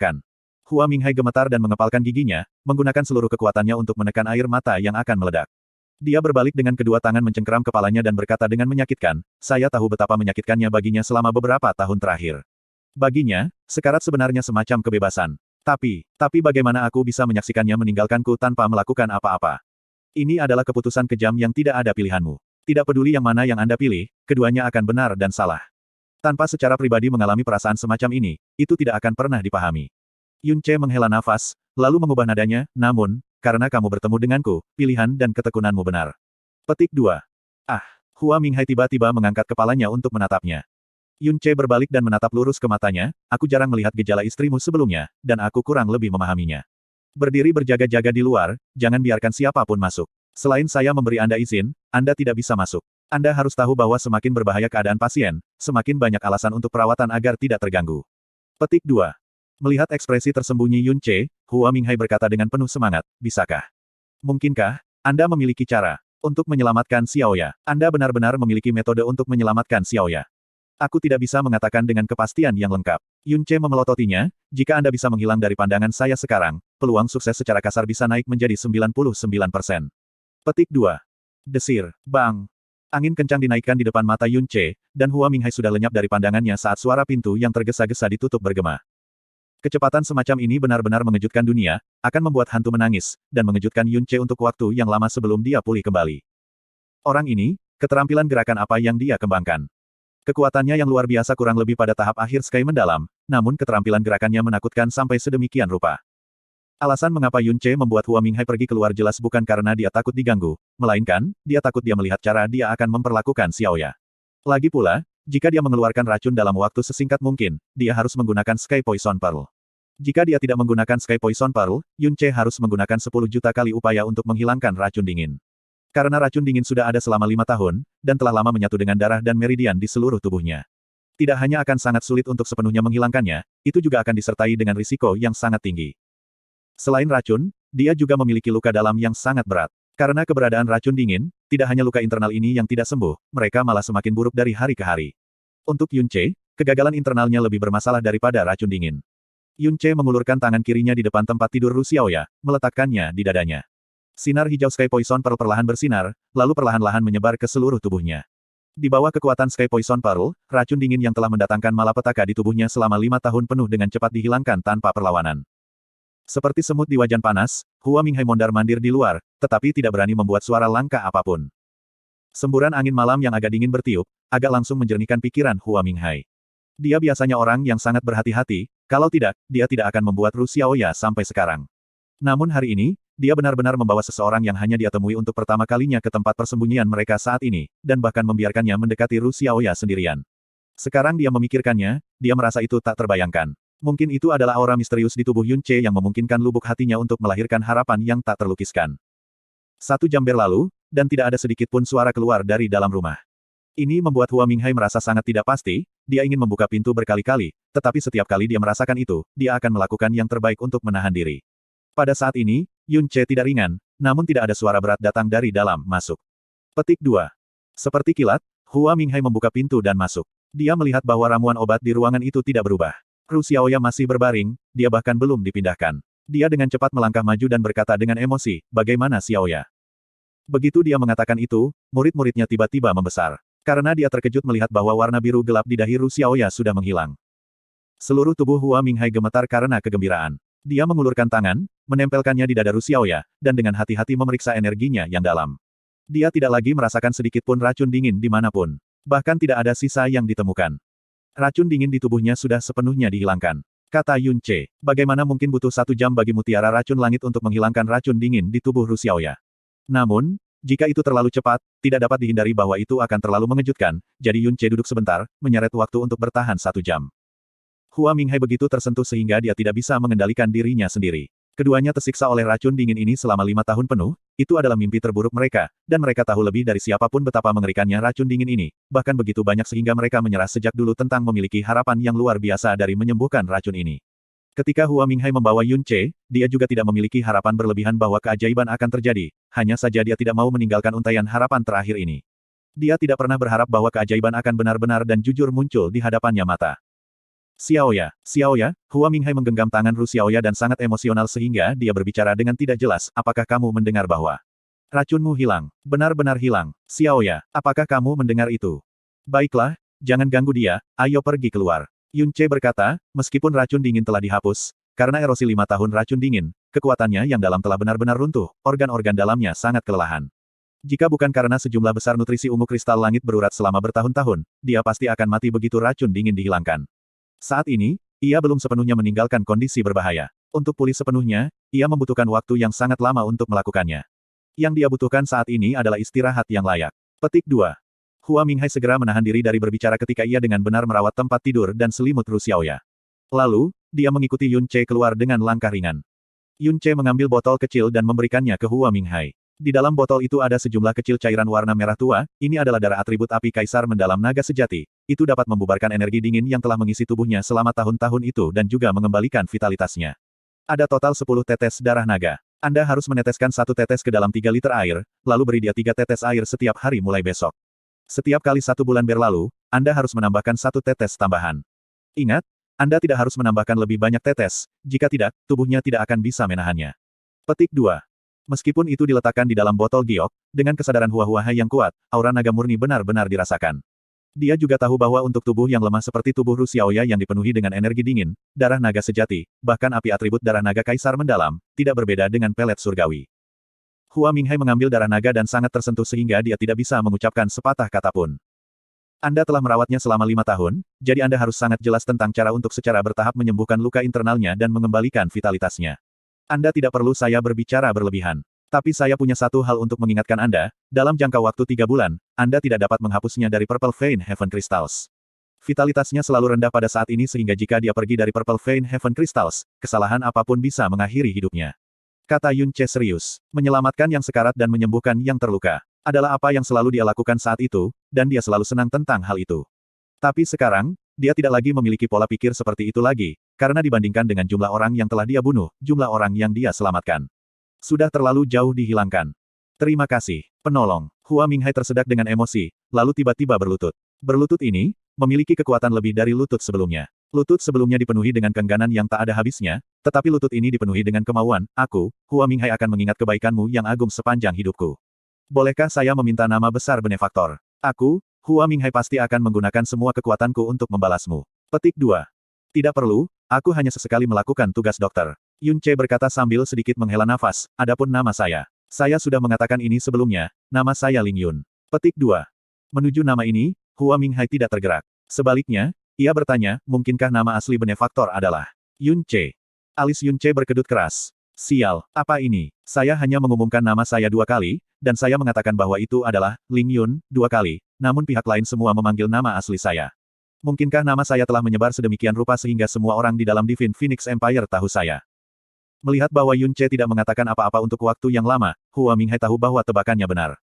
menyerahkan. Hua Minghai gemetar dan mengepalkan giginya, menggunakan seluruh kekuatannya untuk menekan air mata yang akan meledak. Dia berbalik dengan kedua tangan mencengkeram kepalanya dan berkata dengan menyakitkan, saya tahu betapa menyakitkannya baginya selama beberapa tahun terakhir. Baginya, sekarat sebenarnya semacam kebebasan. Tapi, tapi bagaimana aku bisa menyaksikannya meninggalkanku tanpa melakukan apa-apa? Ini adalah keputusan kejam yang tidak ada pilihanmu. Tidak peduli yang mana yang Anda pilih, keduanya akan benar dan salah. Tanpa secara pribadi mengalami perasaan semacam ini, itu tidak akan pernah dipahami. Yunche menghela nafas, lalu mengubah nadanya, namun, karena kamu bertemu denganku, pilihan dan ketekunanmu benar. Petik 2. Ah, Hua Minghai tiba-tiba mengangkat kepalanya untuk menatapnya. Yunche berbalik dan menatap lurus ke matanya, aku jarang melihat gejala istrimu sebelumnya, dan aku kurang lebih memahaminya. Berdiri berjaga-jaga di luar, jangan biarkan siapapun masuk. Selain saya memberi Anda izin, Anda tidak bisa masuk. Anda harus tahu bahwa semakin berbahaya keadaan pasien, semakin banyak alasan untuk perawatan agar tidak terganggu. Petik 2. Melihat ekspresi tersembunyi Yun Che, Hua Minghai berkata dengan penuh semangat, bisakah? Mungkinkah, Anda memiliki cara untuk menyelamatkan Xiao Ya? Anda benar-benar memiliki metode untuk menyelamatkan Xiao Ya? Aku tidak bisa mengatakan dengan kepastian yang lengkap. Yun Che memelototinya, jika Anda bisa menghilang dari pandangan saya sekarang, peluang sukses secara kasar bisa naik menjadi 99%. Petik 2. Desir, bang. Angin kencang dinaikkan di depan mata Yun Che, dan Hua Minghai sudah lenyap dari pandangannya saat suara pintu yang tergesa-gesa ditutup bergema. Kecepatan semacam ini benar-benar mengejutkan dunia, akan membuat hantu menangis, dan mengejutkan Yun Che untuk waktu yang lama sebelum dia pulih kembali. Orang ini, keterampilan gerakan apa yang dia kembangkan. Kekuatannya yang luar biasa kurang lebih pada tahap akhir Sky mendalam, namun keterampilan gerakannya menakutkan sampai sedemikian rupa. Alasan mengapa Yun Che membuat Hua Minghai pergi keluar jelas bukan karena dia takut diganggu, melainkan, dia takut dia melihat cara dia akan memperlakukan Xiaoya. Lagi pula, jika dia mengeluarkan racun dalam waktu sesingkat mungkin, dia harus menggunakan Sky Poison Pearl. Jika dia tidak menggunakan Sky Poison Pearl, Yun Che harus menggunakan 10 juta kali upaya untuk menghilangkan racun dingin. Karena racun dingin sudah ada selama lima tahun, dan telah lama menyatu dengan darah dan meridian di seluruh tubuhnya. Tidak hanya akan sangat sulit untuk sepenuhnya menghilangkannya, itu juga akan disertai dengan risiko yang sangat tinggi. Selain racun, dia juga memiliki luka dalam yang sangat berat. Karena keberadaan racun dingin, tidak hanya luka internal ini yang tidak sembuh, mereka malah semakin buruk dari hari ke hari. Untuk Yun Che, kegagalan internalnya lebih bermasalah daripada racun dingin. Yun Che mengulurkan tangan kirinya di depan tempat tidur Lu Xiaoya, meletakkannya di dadanya. Sinar hijau Sky Poison Pearl perlahan bersinar, lalu perlahan-lahan menyebar ke seluruh tubuhnya. Di bawah kekuatan Sky Poison Pearl, racun dingin yang telah mendatangkan malapetaka di tubuhnya selama lima tahun penuh dengan cepat dihilangkan tanpa perlawanan. Seperti semut di wajan panas, Hua Minghai mondar-mandir di luar, tetapi tidak berani membuat suara langka apapun. Semburan angin malam yang agak dingin bertiup, agak langsung menjernihkan pikiran Hua Minghai. Dia biasanya orang yang sangat berhati-hati, kalau tidak, dia tidak akan membuat Ru Xiaoya sampai sekarang. Namun hari ini, dia benar-benar membawa seseorang yang hanya dia temui untuk pertama kalinya ke tempat persembunyian mereka saat ini, dan bahkan membiarkannya mendekati Ru Xiaoya sendirian. Sekarang dia memikirkannya, dia merasa itu tak terbayangkan. Mungkin itu adalah aura misterius di tubuh Yun Che yang memungkinkan lubuk hatinya untuk melahirkan harapan yang tak terlukiskan. Satu jam berlalu, dan tidak ada sedikit pun suara keluar dari dalam rumah. Ini membuat Hua Minghai merasa sangat tidak pasti, dia ingin membuka pintu berkali-kali, tetapi setiap kali dia merasakan itu, dia akan melakukan yang terbaik untuk menahan diri. Pada saat ini, Yun Che tidak ringan, namun tidak ada suara berat datang dari dalam masuk. Petik 2. Seperti kilat, Hua Minghai membuka pintu dan masuk. Dia melihat bahwa ramuan obat di ruangan itu tidak berubah. Ru Xiaoya masih berbaring, dia bahkan belum dipindahkan. Dia dengan cepat melangkah maju dan berkata dengan emosi, bagaimana Xiaoya? Begitu dia mengatakan itu, murid-muridnya tiba-tiba membesar. Karena dia terkejut melihat bahwa warna biru gelap di dahi Ru Xiaoya sudah menghilang. Seluruh tubuh Hua Minghai gemetar karena kegembiraan. Dia mengulurkan tangan, menempelkannya di dada Ru Xiaoya, dan dengan hati-hati memeriksa energinya yang dalam. Dia tidak lagi merasakan sedikit pun racun dingin di dimanapun. Bahkan tidak ada sisa yang ditemukan. Racun dingin di tubuhnya sudah sepenuhnya dihilangkan. Kata Yun Che, bagaimana mungkin butuh satu jam bagi mutiara racun langit untuk menghilangkan racun dingin di tubuh Ru namun, jika itu terlalu cepat, tidak dapat dihindari bahwa itu akan terlalu mengejutkan, jadi Yun Che duduk sebentar, menyeret waktu untuk bertahan satu jam. Hua Minghai begitu tersentuh sehingga dia tidak bisa mengendalikan dirinya sendiri. Keduanya tersiksa oleh racun dingin ini selama lima tahun penuh, itu adalah mimpi terburuk mereka, dan mereka tahu lebih dari siapapun betapa mengerikannya racun dingin ini, bahkan begitu banyak sehingga mereka menyerah sejak dulu tentang memiliki harapan yang luar biasa dari menyembuhkan racun ini. Ketika Hua Minghai membawa Yun Che, dia juga tidak memiliki harapan berlebihan bahwa keajaiban akan terjadi, hanya saja dia tidak mau meninggalkan untayan harapan terakhir ini. Dia tidak pernah berharap bahwa keajaiban akan benar-benar dan jujur muncul di hadapannya mata. Xiaoya, Xiaoya, Hua Minghai menggenggam tangan Ru Xiaoya dan sangat emosional sehingga dia berbicara dengan tidak jelas, apakah kamu mendengar bahwa racunmu hilang, benar-benar hilang, Xiaoya, apakah kamu mendengar itu? Baiklah, jangan ganggu dia, ayo pergi keluar. Yun Che berkata, meskipun racun dingin telah dihapus, karena erosi lima tahun racun dingin, kekuatannya yang dalam telah benar-benar runtuh, organ-organ dalamnya sangat kelelahan. Jika bukan karena sejumlah besar nutrisi ungu kristal langit berurat selama bertahun-tahun, dia pasti akan mati begitu racun dingin dihilangkan. Saat ini, ia belum sepenuhnya meninggalkan kondisi berbahaya. Untuk pulih sepenuhnya, ia membutuhkan waktu yang sangat lama untuk melakukannya. Yang dia butuhkan saat ini adalah istirahat yang layak. Petik 2. Hua Minghai segera menahan diri dari berbicara ketika ia dengan benar merawat tempat tidur dan selimut Ru Xiaoya. Lalu, dia mengikuti Yun Che keluar dengan langkah ringan. Yun Che mengambil botol kecil dan memberikannya ke Hua Minghai. Di dalam botol itu ada sejumlah kecil cairan warna merah tua, ini adalah darah atribut api kaisar mendalam naga sejati. Itu dapat membubarkan energi dingin yang telah mengisi tubuhnya selama tahun-tahun itu dan juga mengembalikan vitalitasnya. Ada total 10 tetes darah naga. Anda harus meneteskan satu tetes ke dalam 3 liter air, lalu beri dia 3 tetes air setiap hari mulai besok. Setiap kali satu bulan berlalu, Anda harus menambahkan satu tetes tambahan. Ingat, Anda tidak harus menambahkan lebih banyak tetes, jika tidak, tubuhnya tidak akan bisa menahannya. Petik 2. Meskipun itu diletakkan di dalam botol giok, dengan kesadaran hua-hua yang kuat, aura naga murni benar-benar dirasakan. Dia juga tahu bahwa untuk tubuh yang lemah seperti tubuh Ru yang dipenuhi dengan energi dingin, darah naga sejati, bahkan api atribut darah naga kaisar mendalam, tidak berbeda dengan pelet surgawi. Hua Minghai mengambil darah naga dan sangat tersentuh sehingga dia tidak bisa mengucapkan sepatah kata pun. Anda telah merawatnya selama lima tahun, jadi Anda harus sangat jelas tentang cara untuk secara bertahap menyembuhkan luka internalnya dan mengembalikan vitalitasnya. Anda tidak perlu saya berbicara berlebihan. Tapi saya punya satu hal untuk mengingatkan Anda, dalam jangka waktu tiga bulan, Anda tidak dapat menghapusnya dari Purple Vein Heaven Crystals. Vitalitasnya selalu rendah pada saat ini sehingga jika dia pergi dari Purple Vein Heaven Crystals, kesalahan apapun bisa mengakhiri hidupnya. Kata Yun Che serius. Menyelamatkan yang sekarat dan menyembuhkan yang terluka. Adalah apa yang selalu dia lakukan saat itu, dan dia selalu senang tentang hal itu. Tapi sekarang, dia tidak lagi memiliki pola pikir seperti itu lagi, karena dibandingkan dengan jumlah orang yang telah dia bunuh, jumlah orang yang dia selamatkan. Sudah terlalu jauh dihilangkan. Terima kasih, penolong. Hua Minghai tersedak dengan emosi, lalu tiba-tiba berlutut. Berlutut ini, memiliki kekuatan lebih dari lutut sebelumnya. Lutut sebelumnya dipenuhi dengan kengganan yang tak ada habisnya, tetapi lutut ini dipenuhi dengan kemauan, aku, Hua Minghai akan mengingat kebaikanmu yang agung sepanjang hidupku. Bolehkah saya meminta nama besar benefaktor? Aku, Hua Minghai pasti akan menggunakan semua kekuatanku untuk membalasmu. Petik 2. Tidak perlu, aku hanya sesekali melakukan tugas dokter. Yun Che berkata sambil sedikit menghela nafas, adapun nama saya. Saya sudah mengatakan ini sebelumnya, nama saya Ling Yun. Petik 2. Menuju nama ini, Hua Minghai tidak tergerak. Sebaliknya, ia bertanya, mungkinkah nama asli benefaktor adalah Yun Che? Alis Yun Che berkedut keras. Sial, apa ini? Saya hanya mengumumkan nama saya dua kali, dan saya mengatakan bahwa itu adalah Ling Yun dua kali, namun pihak lain semua memanggil nama asli saya. Mungkinkah nama saya telah menyebar sedemikian rupa sehingga semua orang di dalam Divine Phoenix Empire tahu saya? Melihat bahwa Yun Che tidak mengatakan apa-apa untuk waktu yang lama, Hua Minghai tahu bahwa tebakannya benar.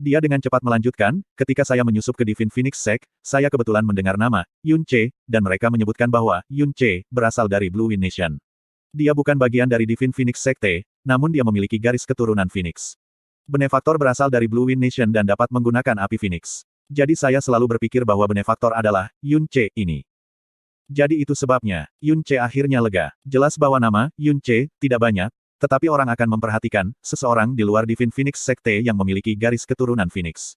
Dia dengan cepat melanjutkan, ketika saya menyusup ke Divine Phoenix Sect, saya kebetulan mendengar nama, Yun Che, dan mereka menyebutkan bahwa Yun Che berasal dari Blue Wind Nation. Dia bukan bagian dari Divine Phoenix Sekte, namun dia memiliki garis keturunan Phoenix. Benefaktor berasal dari Blue Wind Nation dan dapat menggunakan api Phoenix. Jadi saya selalu berpikir bahwa benefaktor adalah Yun Che ini. Jadi itu sebabnya, Yun Che akhirnya lega. Jelas bahwa nama, Yun Che, tidak banyak, tetapi orang akan memperhatikan, seseorang di luar Divine Phoenix Sekte yang memiliki garis keturunan Phoenix.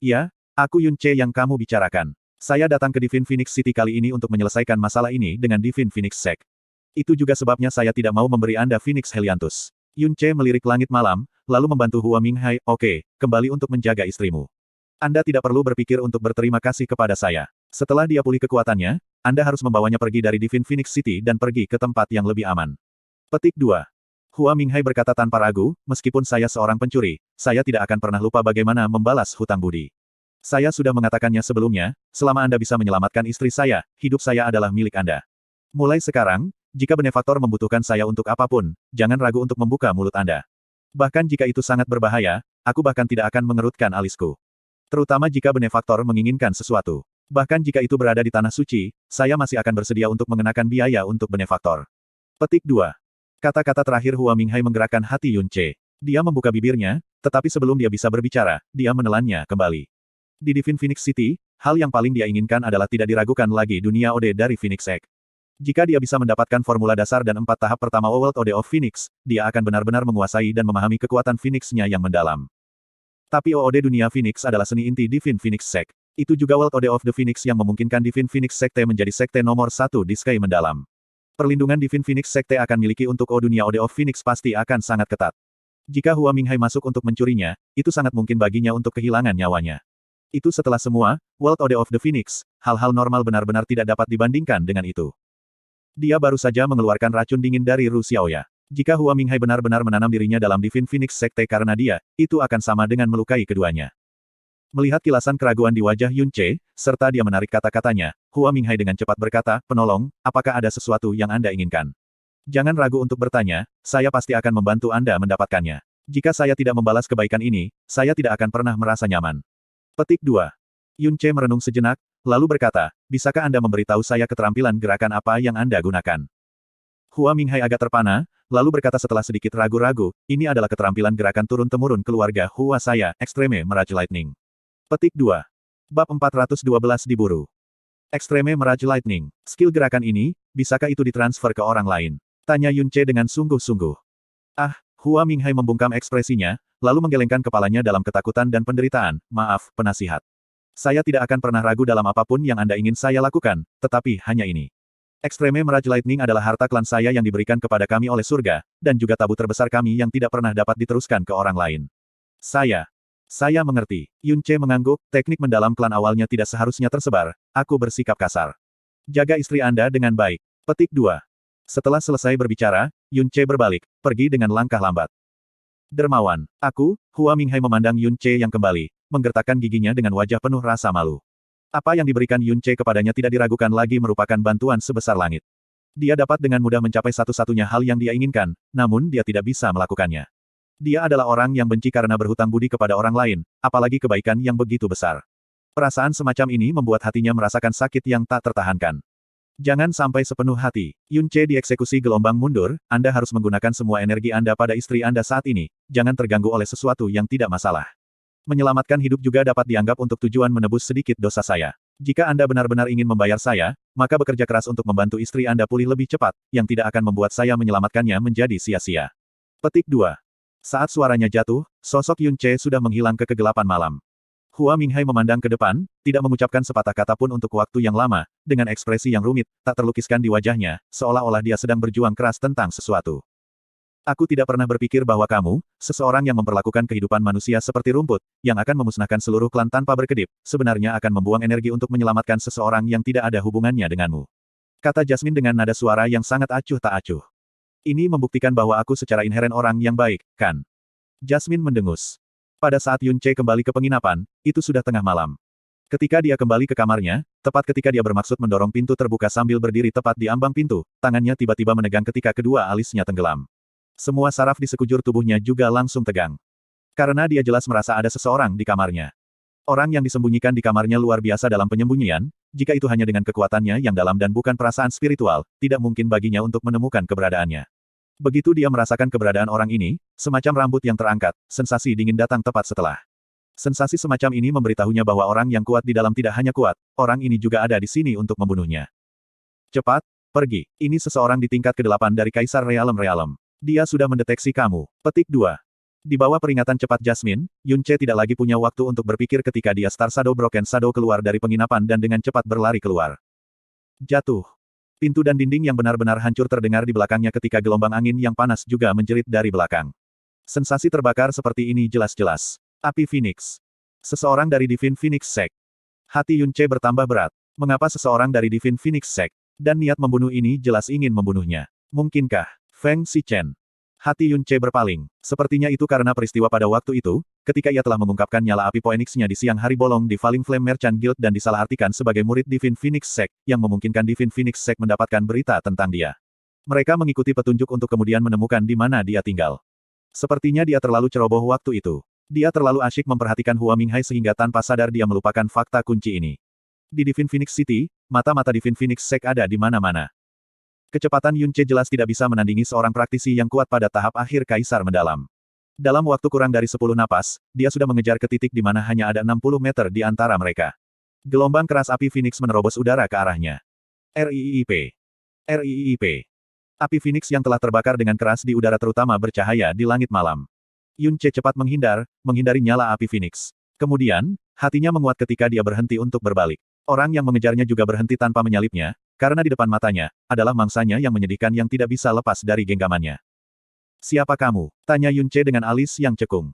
Ya, aku Yun Che yang kamu bicarakan. Saya datang ke Divine Phoenix City kali ini untuk menyelesaikan masalah ini dengan Divine Phoenix Sekte. Itu juga sebabnya saya tidak mau memberi Anda Phoenix Heliantus. Yun Che melirik langit malam, lalu membantu Hua Minghai, oke, okay, kembali untuk menjaga istrimu. Anda tidak perlu berpikir untuk berterima kasih kepada saya. Setelah dia pulih kekuatannya, Anda harus membawanya pergi dari Divine Phoenix City dan pergi ke tempat yang lebih aman. Petik 2. Hua Minghai berkata tanpa ragu, meskipun saya seorang pencuri, saya tidak akan pernah lupa bagaimana membalas hutang budi. Saya sudah mengatakannya sebelumnya, selama Anda bisa menyelamatkan istri saya, hidup saya adalah milik Anda. Mulai sekarang, jika benefaktor membutuhkan saya untuk apapun, jangan ragu untuk membuka mulut Anda. Bahkan jika itu sangat berbahaya, aku bahkan tidak akan mengerutkan alisku. Terutama jika benefaktor menginginkan sesuatu. Bahkan jika itu berada di tanah suci, saya masih akan bersedia untuk mengenakan biaya untuk benefaktor. Petik 2. Kata-kata terakhir Hua Minghai menggerakkan hati Yun Che. Dia membuka bibirnya, tetapi sebelum dia bisa berbicara, dia menelannya kembali. Di Divine Phoenix City, hal yang paling dia inginkan adalah tidak diragukan lagi dunia Ode dari Phoenix Egg. Jika dia bisa mendapatkan formula dasar dan empat tahap pertama World Ode of Phoenix, dia akan benar-benar menguasai dan memahami kekuatan Phoenix-nya yang mendalam. Tapi OOD dunia Phoenix adalah seni inti Divine Phoenix Sect. Itu juga World Ode of the Phoenix yang memungkinkan Divine Phoenix Sekte menjadi sekte nomor satu di Sky mendalam. Perlindungan Divine Phoenix Sekte akan miliki untuk O Dunia Ode of Phoenix pasti akan sangat ketat. Jika Hua Minghai masuk untuk mencurinya, itu sangat mungkin baginya untuk kehilangan nyawanya. Itu setelah semua, World Ode of the Phoenix, hal-hal normal benar-benar tidak dapat dibandingkan dengan itu. Dia baru saja mengeluarkan racun dingin dari Ru Xiaoya. Jika Hua Minghai benar-benar menanam dirinya dalam Divine Phoenix Sekte karena dia, itu akan sama dengan melukai keduanya. Melihat kilasan keraguan di wajah Yun Che, serta dia menarik kata-katanya, Hua Minghai dengan cepat berkata, Penolong, apakah ada sesuatu yang Anda inginkan? Jangan ragu untuk bertanya, saya pasti akan membantu Anda mendapatkannya. Jika saya tidak membalas kebaikan ini, saya tidak akan pernah merasa nyaman. Petik 2. Yun Che merenung sejenak, lalu berkata, Bisakah Anda memberitahu saya keterampilan gerakan apa yang Anda gunakan? Hua Minghai agak terpana, lalu berkata setelah sedikit ragu-ragu, ini adalah keterampilan gerakan turun-temurun keluarga Hua saya, Extreme Mirage Lightning. Petik 2. Bab 412 diburu. Extreme Mirage Lightning. Skill gerakan ini, bisakah itu ditransfer ke orang lain? Tanya Yun Che dengan sungguh-sungguh. Ah, Hua Minghai membungkam ekspresinya, lalu menggelengkan kepalanya dalam ketakutan dan penderitaan, maaf, penasihat. Saya tidak akan pernah ragu dalam apapun yang Anda ingin saya lakukan, tetapi hanya ini. Extreme Mirage Lightning adalah harta klan saya yang diberikan kepada kami oleh surga, dan juga tabu terbesar kami yang tidak pernah dapat diteruskan ke orang lain. Saya, saya mengerti. Yun Che mengangguk, teknik mendalam klan awalnya tidak seharusnya tersebar, aku bersikap kasar. Jaga istri Anda dengan baik. Petik 2. Setelah selesai berbicara, Yun Che berbalik, pergi dengan langkah lambat. Dermawan, aku, Hua Minghai memandang Yun Che yang kembali, menggertakkan giginya dengan wajah penuh rasa malu. Apa yang diberikan Yun Che kepadanya tidak diragukan lagi merupakan bantuan sebesar langit. Dia dapat dengan mudah mencapai satu-satunya hal yang dia inginkan, namun dia tidak bisa melakukannya. Dia adalah orang yang benci karena berhutang budi kepada orang lain, apalagi kebaikan yang begitu besar. Perasaan semacam ini membuat hatinya merasakan sakit yang tak tertahankan. Jangan sampai sepenuh hati. Yun Che dieksekusi gelombang mundur, Anda harus menggunakan semua energi Anda pada istri Anda saat ini, jangan terganggu oleh sesuatu yang tidak masalah. Menyelamatkan hidup juga dapat dianggap untuk tujuan menebus sedikit dosa saya. Jika Anda benar-benar ingin membayar saya, maka bekerja keras untuk membantu istri Anda pulih lebih cepat, yang tidak akan membuat saya menyelamatkannya menjadi sia-sia. Petik 2. Saat suaranya jatuh, sosok Yun Che sudah menghilang ke kegelapan malam. Hua Minghai memandang ke depan, tidak mengucapkan sepatah kata pun untuk waktu yang lama, dengan ekspresi yang rumit, tak terlukiskan di wajahnya, seolah-olah dia sedang berjuang keras tentang sesuatu. Aku tidak pernah berpikir bahwa kamu, seseorang yang memperlakukan kehidupan manusia seperti rumput, yang akan memusnahkan seluruh klan tanpa berkedip, sebenarnya akan membuang energi untuk menyelamatkan seseorang yang tidak ada hubungannya denganmu. Kata Jasmine dengan nada suara yang sangat acuh tak acuh. Ini membuktikan bahwa aku secara inheren orang yang baik, kan? Jasmine mendengus. Pada saat Yun Che kembali ke penginapan, itu sudah tengah malam. Ketika dia kembali ke kamarnya, tepat ketika dia bermaksud mendorong pintu terbuka sambil berdiri tepat di ambang pintu, tangannya tiba-tiba menegang ketika kedua alisnya tenggelam. Semua saraf di sekujur tubuhnya juga langsung tegang. Karena dia jelas merasa ada seseorang di kamarnya. Orang yang disembunyikan di kamarnya luar biasa dalam penyembunyian, jika itu hanya dengan kekuatannya yang dalam dan bukan perasaan spiritual, tidak mungkin baginya untuk menemukan keberadaannya. Begitu dia merasakan keberadaan orang ini, semacam rambut yang terangkat, sensasi dingin datang tepat setelah. Sensasi semacam ini memberitahunya bahwa orang yang kuat di dalam tidak hanya kuat, orang ini juga ada di sini untuk membunuhnya. Cepat, pergi. Ini seseorang di tingkat ke-8 dari Kaisar Realem-Realem. Dia sudah mendeteksi kamu. Petik 2. Di bawah peringatan cepat Jasmine, Yunche tidak lagi punya waktu untuk berpikir ketika dia Star Shadow Broken Shadow keluar dari penginapan dan dengan cepat berlari keluar. Jatuh. Pintu dan dinding yang benar-benar hancur terdengar di belakangnya ketika gelombang angin yang panas juga menjerit dari belakang. Sensasi terbakar seperti ini jelas-jelas. Api Phoenix. Seseorang dari Divine Phoenix Sect. Hati Yunce bertambah berat. Mengapa seseorang dari Divine Phoenix Sect dan niat membunuh ini jelas ingin membunuhnya? Mungkinkah? Feng Si Chen? Hati Yunce berpaling. Sepertinya itu karena peristiwa pada waktu itu, Ketika ia telah mengungkapkan nyala api Phoenix-nya di siang hari bolong di Falling Flame Merchant Guild dan disalahartikan sebagai murid Divine Phoenix Sect, yang memungkinkan Divine Phoenix Sect mendapatkan berita tentang dia. Mereka mengikuti petunjuk untuk kemudian menemukan di mana dia tinggal. Sepertinya dia terlalu ceroboh waktu itu. Dia terlalu asyik memperhatikan Hua Minghai sehingga tanpa sadar dia melupakan fakta kunci ini. Di Divine Phoenix City, mata-mata Divine Phoenix Sect ada di mana-mana. Kecepatan Yunche jelas tidak bisa menandingi seorang praktisi yang kuat pada tahap akhir Kaisar mendalam. Dalam waktu kurang dari 10 napas, dia sudah mengejar ke titik di mana hanya ada 60 meter di antara mereka. Gelombang keras api Phoenix menerobos udara ke arahnya. RIIP. RIIP. Api Phoenix yang telah terbakar dengan keras di udara terutama bercahaya di langit malam. Yun Che cepat menghindar, menghindari nyala api Phoenix. Kemudian, hatinya menguat ketika dia berhenti untuk berbalik. Orang yang mengejarnya juga berhenti tanpa menyalipnya, karena di depan matanya, adalah mangsanya yang menyedihkan yang tidak bisa lepas dari genggamannya. Siapa kamu? Tanya Yunce dengan alis yang cekung.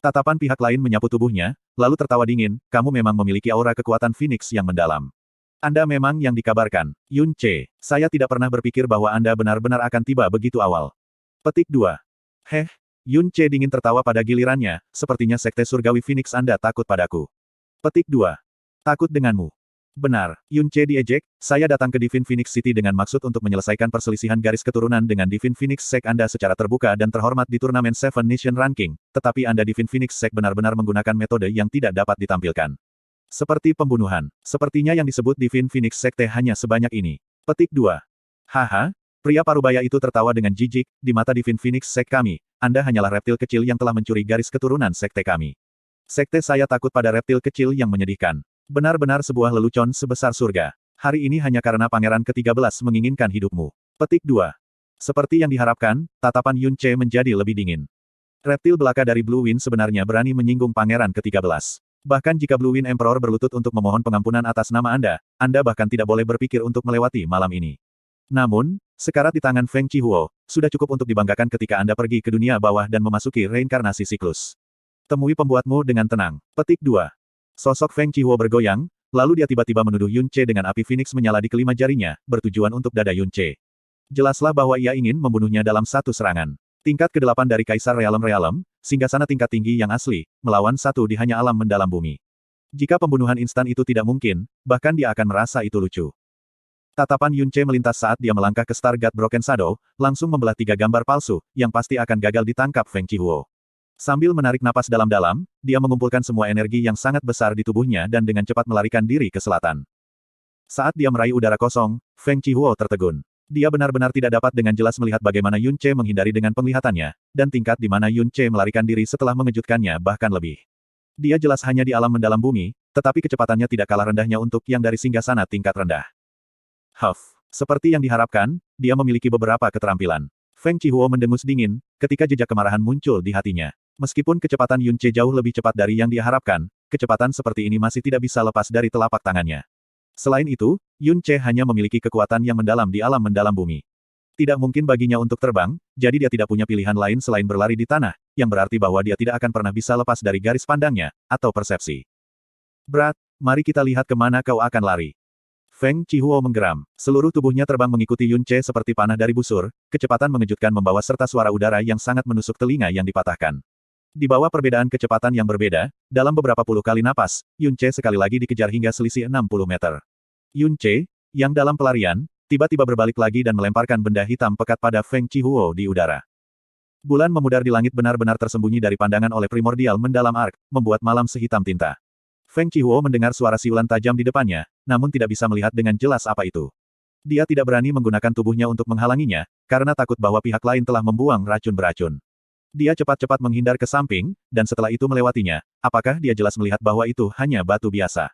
Tatapan pihak lain menyapu tubuhnya, lalu tertawa dingin, kamu memang memiliki aura kekuatan Phoenix yang mendalam. Anda memang yang dikabarkan, Yunce. Saya tidak pernah berpikir bahwa Anda benar-benar akan tiba begitu awal. Petik 2. Heh, Yunce dingin tertawa pada gilirannya, sepertinya sekte surgawi Phoenix Anda takut padaku. Petik 2. Takut denganmu. Benar, Yun Che diejek, saya datang ke Divine Phoenix City dengan maksud untuk menyelesaikan perselisihan garis keturunan dengan Divine Phoenix Sek Anda secara terbuka dan terhormat di turnamen Seven Nation Ranking, tetapi Anda Divine Phoenix Sek benar-benar menggunakan metode yang tidak dapat ditampilkan. Seperti pembunuhan, sepertinya yang disebut Divine Phoenix Sekte hanya sebanyak ini. Petik 2. Haha, pria parubaya itu tertawa dengan jijik, di mata Divine Phoenix Sek kami, Anda hanyalah reptil kecil yang telah mencuri garis keturunan Sekte kami. Sekte saya takut pada reptil kecil yang menyedihkan. Benar-benar sebuah lelucon sebesar surga. Hari ini hanya karena pangeran ke-13 menginginkan hidupmu. Petik 2. Seperti yang diharapkan, tatapan Yun Che menjadi lebih dingin. Reptil belaka dari Blue Wind sebenarnya berani menyinggung pangeran ke-13. Bahkan jika Blue Wind Emperor berlutut untuk memohon pengampunan atas nama Anda, Anda bahkan tidak boleh berpikir untuk melewati malam ini. Namun, sekarat di tangan Feng Chihuo, sudah cukup untuk dibanggakan ketika Anda pergi ke dunia bawah dan memasuki reinkarnasi siklus. Temui pembuatmu dengan tenang. Petik 2. Sosok Feng Chihuo bergoyang, lalu dia tiba-tiba menuduh Yun Che dengan api Phoenix menyala di kelima jarinya, bertujuan untuk dada Yun Che. Jelaslah bahwa ia ingin membunuhnya dalam satu serangan. Tingkat ke-8 dari Kaisar Realem-Realem, sana tingkat tinggi yang asli, melawan satu di hanya alam mendalam bumi. Jika pembunuhan instan itu tidak mungkin, bahkan dia akan merasa itu lucu. Tatapan Yun Che melintas saat dia melangkah ke Stargate Broken Shadow, langsung membelah tiga gambar palsu, yang pasti akan gagal ditangkap Feng Chihuo. Sambil menarik napas dalam-dalam, dia mengumpulkan semua energi yang sangat besar di tubuhnya dan dengan cepat melarikan diri ke selatan. Saat dia meraih udara kosong, Feng Chihuo tertegun. Dia benar-benar tidak dapat dengan jelas melihat bagaimana Yun Che menghindari dengan penglihatannya, dan tingkat di mana Yun Che melarikan diri setelah mengejutkannya bahkan lebih. Dia jelas hanya di alam mendalam bumi, tetapi kecepatannya tidak kalah rendahnya untuk yang dari singgah sana tingkat rendah. Huff. Seperti yang diharapkan, dia memiliki beberapa keterampilan. Feng Chihuo mendengus dingin, ketika jejak kemarahan muncul di hatinya. Meskipun kecepatan Yun Che jauh lebih cepat dari yang diharapkan, kecepatan seperti ini masih tidak bisa lepas dari telapak tangannya. Selain itu, Yun Che hanya memiliki kekuatan yang mendalam di alam mendalam bumi. Tidak mungkin baginya untuk terbang, jadi dia tidak punya pilihan lain selain berlari di tanah, yang berarti bahwa dia tidak akan pernah bisa lepas dari garis pandangnya, atau persepsi. Berat, mari kita lihat kemana kau akan lari. Feng Chihuo menggeram. Seluruh tubuhnya terbang mengikuti Yun Che seperti panah dari busur, kecepatan mengejutkan membawa serta suara udara yang sangat menusuk telinga yang dipatahkan. Di bawah perbedaan kecepatan yang berbeda, dalam beberapa puluh kali napas, Yun Che sekali lagi dikejar hingga selisih 60 meter. Yun Che, yang dalam pelarian, tiba-tiba berbalik lagi dan melemparkan benda hitam pekat pada Feng Chihuo di udara. Bulan memudar di langit benar-benar tersembunyi dari pandangan oleh primordial mendalam ark, membuat malam sehitam tinta. Feng Chihuo mendengar suara siulan tajam di depannya, namun tidak bisa melihat dengan jelas apa itu. Dia tidak berani menggunakan tubuhnya untuk menghalanginya, karena takut bahwa pihak lain telah membuang racun beracun. Dia cepat-cepat menghindar ke samping, dan setelah itu melewatinya. Apakah dia jelas melihat bahwa itu hanya batu biasa?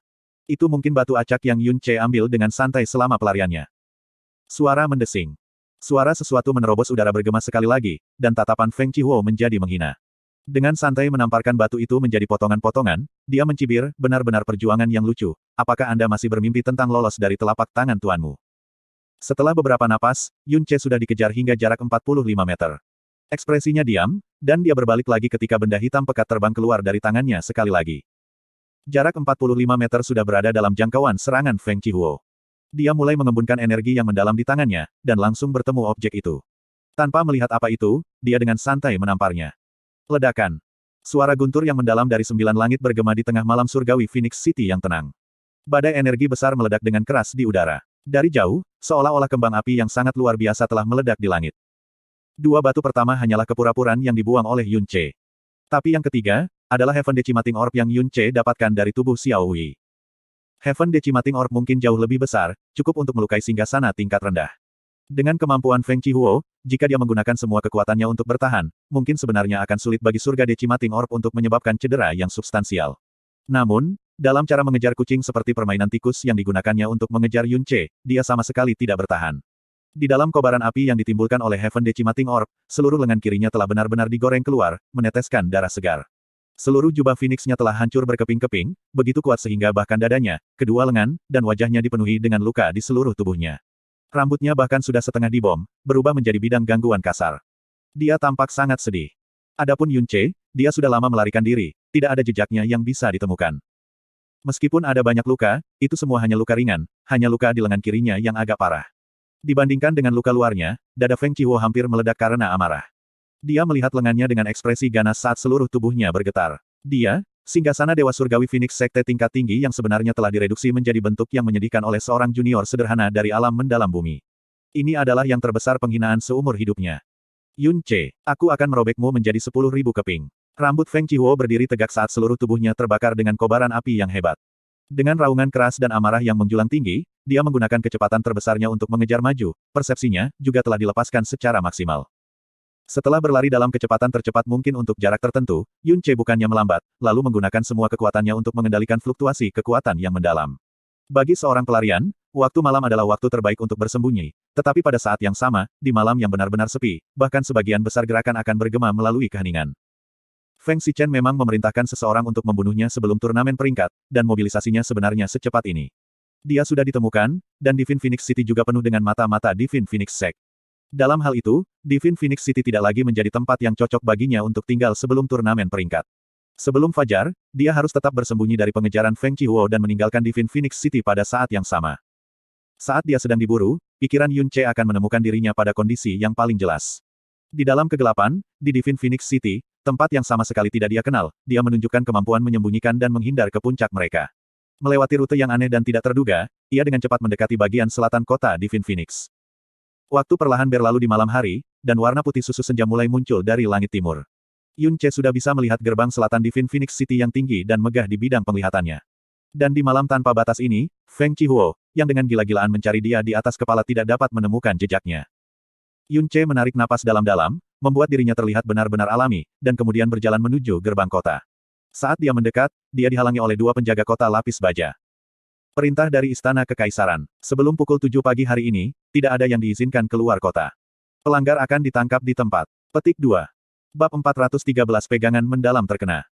Itu mungkin batu acak yang Yun Che ambil dengan santai selama pelariannya. Suara mendesing. Suara sesuatu menerobos udara bergema sekali lagi, dan tatapan Feng Chihuo menjadi menghina. Dengan santai menamparkan batu itu menjadi potongan-potongan, dia mencibir, benar-benar perjuangan yang lucu. Apakah Anda masih bermimpi tentang lolos dari telapak tangan tuanmu? Setelah beberapa napas, Yun Che sudah dikejar hingga jarak 45 meter. Ekspresinya diam, dan dia berbalik lagi ketika benda hitam pekat terbang keluar dari tangannya sekali lagi. Jarak 45 meter sudah berada dalam jangkauan serangan Feng Chihuo. Dia mulai mengembunkan energi yang mendalam di tangannya, dan langsung bertemu objek itu. Tanpa melihat apa itu, dia dengan santai menamparnya. Ledakan. Suara guntur yang mendalam dari sembilan langit bergema di tengah malam surgawi Phoenix City yang tenang. Badai energi besar meledak dengan keras di udara. Dari jauh, seolah-olah kembang api yang sangat luar biasa telah meledak di langit. Dua batu pertama hanyalah kepura-puran yang dibuang oleh Yun Che. Tapi yang ketiga, adalah Heaven Decimating Orb yang Yun Che dapatkan dari tubuh Xiao Wei. Heaven Decimating Orb mungkin jauh lebih besar, cukup untuk melukai singgah sana tingkat rendah. Dengan kemampuan Feng Huo, jika dia menggunakan semua kekuatannya untuk bertahan, mungkin sebenarnya akan sulit bagi surga Decimating Orb untuk menyebabkan cedera yang substansial. Namun, dalam cara mengejar kucing seperti permainan tikus yang digunakannya untuk mengejar Yun Che, dia sama sekali tidak bertahan. Di dalam kobaran api yang ditimbulkan oleh Heaven Decimating Orb, seluruh lengan kirinya telah benar-benar digoreng keluar, meneteskan darah segar. Seluruh jubah Phoenix-nya telah hancur berkeping-keping, begitu kuat sehingga bahkan dadanya, kedua lengan, dan wajahnya dipenuhi dengan luka di seluruh tubuhnya. Rambutnya bahkan sudah setengah dibom, berubah menjadi bidang gangguan kasar. Dia tampak sangat sedih. Adapun Yun Che, dia sudah lama melarikan diri, tidak ada jejaknya yang bisa ditemukan. Meskipun ada banyak luka, itu semua hanya luka ringan, hanya luka di lengan kirinya yang agak parah. Dibandingkan dengan luka luarnya, dada Feng Chiwo hampir meledak karena amarah. Dia melihat lengannya dengan ekspresi ganas saat seluruh tubuhnya bergetar. Dia, singgasana Dewa Surgawi Phoenix Sekte tingkat tinggi yang sebenarnya telah direduksi menjadi bentuk yang menyedihkan oleh seorang junior sederhana dari alam mendalam bumi. Ini adalah yang terbesar penghinaan seumur hidupnya. Yun Che, aku akan merobekmu menjadi sepuluh ribu keping. Rambut Feng Chihuo berdiri tegak saat seluruh tubuhnya terbakar dengan kobaran api yang hebat. Dengan raungan keras dan amarah yang menjulang tinggi, dia menggunakan kecepatan terbesarnya untuk mengejar maju, persepsinya juga telah dilepaskan secara maksimal. Setelah berlari dalam kecepatan tercepat mungkin untuk jarak tertentu, Yun Che bukannya melambat, lalu menggunakan semua kekuatannya untuk mengendalikan fluktuasi kekuatan yang mendalam. Bagi seorang pelarian, waktu malam adalah waktu terbaik untuk bersembunyi, tetapi pada saat yang sama, di malam yang benar-benar sepi, bahkan sebagian besar gerakan akan bergema melalui keheningan. Feng Xichen memang memerintahkan seseorang untuk membunuhnya sebelum turnamen peringkat, dan mobilisasinya sebenarnya secepat ini. Dia sudah ditemukan, dan Divin Phoenix City juga penuh dengan mata-mata Divin Phoenix Sect. Dalam hal itu, Divin Phoenix City tidak lagi menjadi tempat yang cocok baginya untuk tinggal sebelum turnamen peringkat. Sebelum fajar, dia harus tetap bersembunyi dari pengejaran Feng Chihuo dan meninggalkan Divin Phoenix City pada saat yang sama. Saat dia sedang diburu, pikiran Yun Che akan menemukan dirinya pada kondisi yang paling jelas. Di dalam kegelapan, di Divin Phoenix City, Tempat yang sama sekali tidak dia kenal, dia menunjukkan kemampuan menyembunyikan dan menghindar ke puncak mereka. Melewati rute yang aneh dan tidak terduga, ia dengan cepat mendekati bagian selatan kota di Vin Phoenix. Waktu perlahan berlalu di malam hari, dan warna putih susu senja mulai muncul dari langit timur. Yun Che sudah bisa melihat gerbang selatan di Vin Phoenix City yang tinggi dan megah di bidang penglihatannya. Dan di malam tanpa batas ini, Feng Chihuo, yang dengan gila-gilaan mencari dia di atas kepala tidak dapat menemukan jejaknya. Yun Che menarik napas dalam-dalam, membuat dirinya terlihat benar-benar alami, dan kemudian berjalan menuju gerbang kota. Saat dia mendekat, dia dihalangi oleh dua penjaga kota lapis baja. Perintah dari istana kekaisaran, sebelum pukul 7 pagi hari ini, tidak ada yang diizinkan keluar kota. Pelanggar akan ditangkap di tempat. Petik 2. Bab 413 Pegangan Mendalam Terkena.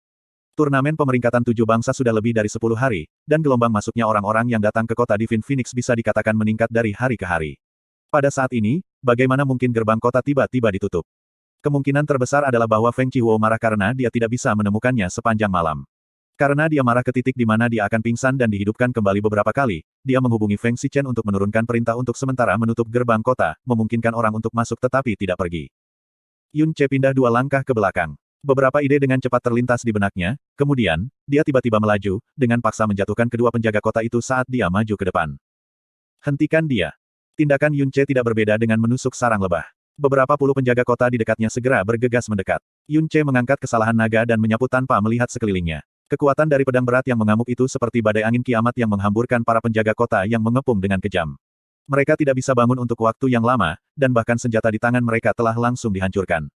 Turnamen pemeringkatan tujuh bangsa sudah lebih dari 10 hari, dan gelombang masuknya orang-orang yang datang ke kota Divin Phoenix bisa dikatakan meningkat dari hari ke hari. Pada saat ini, bagaimana mungkin gerbang kota tiba-tiba ditutup? Kemungkinan terbesar adalah bahwa Feng Chihuo marah karena dia tidak bisa menemukannya sepanjang malam. Karena dia marah ke titik di mana dia akan pingsan dan dihidupkan kembali beberapa kali, dia menghubungi Feng Xichen untuk menurunkan perintah untuk sementara menutup gerbang kota, memungkinkan orang untuk masuk tetapi tidak pergi. Yun Che pindah dua langkah ke belakang. Beberapa ide dengan cepat terlintas di benaknya, kemudian, dia tiba-tiba melaju, dengan paksa menjatuhkan kedua penjaga kota itu saat dia maju ke depan. Hentikan dia. Tindakan Yun Che tidak berbeda dengan menusuk sarang lebah. Beberapa puluh penjaga kota di dekatnya segera bergegas mendekat. Yun Che mengangkat kesalahan naga dan menyapu tanpa melihat sekelilingnya. Kekuatan dari pedang berat yang mengamuk itu seperti badai angin kiamat yang menghamburkan para penjaga kota yang mengepung dengan kejam. Mereka tidak bisa bangun untuk waktu yang lama, dan bahkan senjata di tangan mereka telah langsung dihancurkan.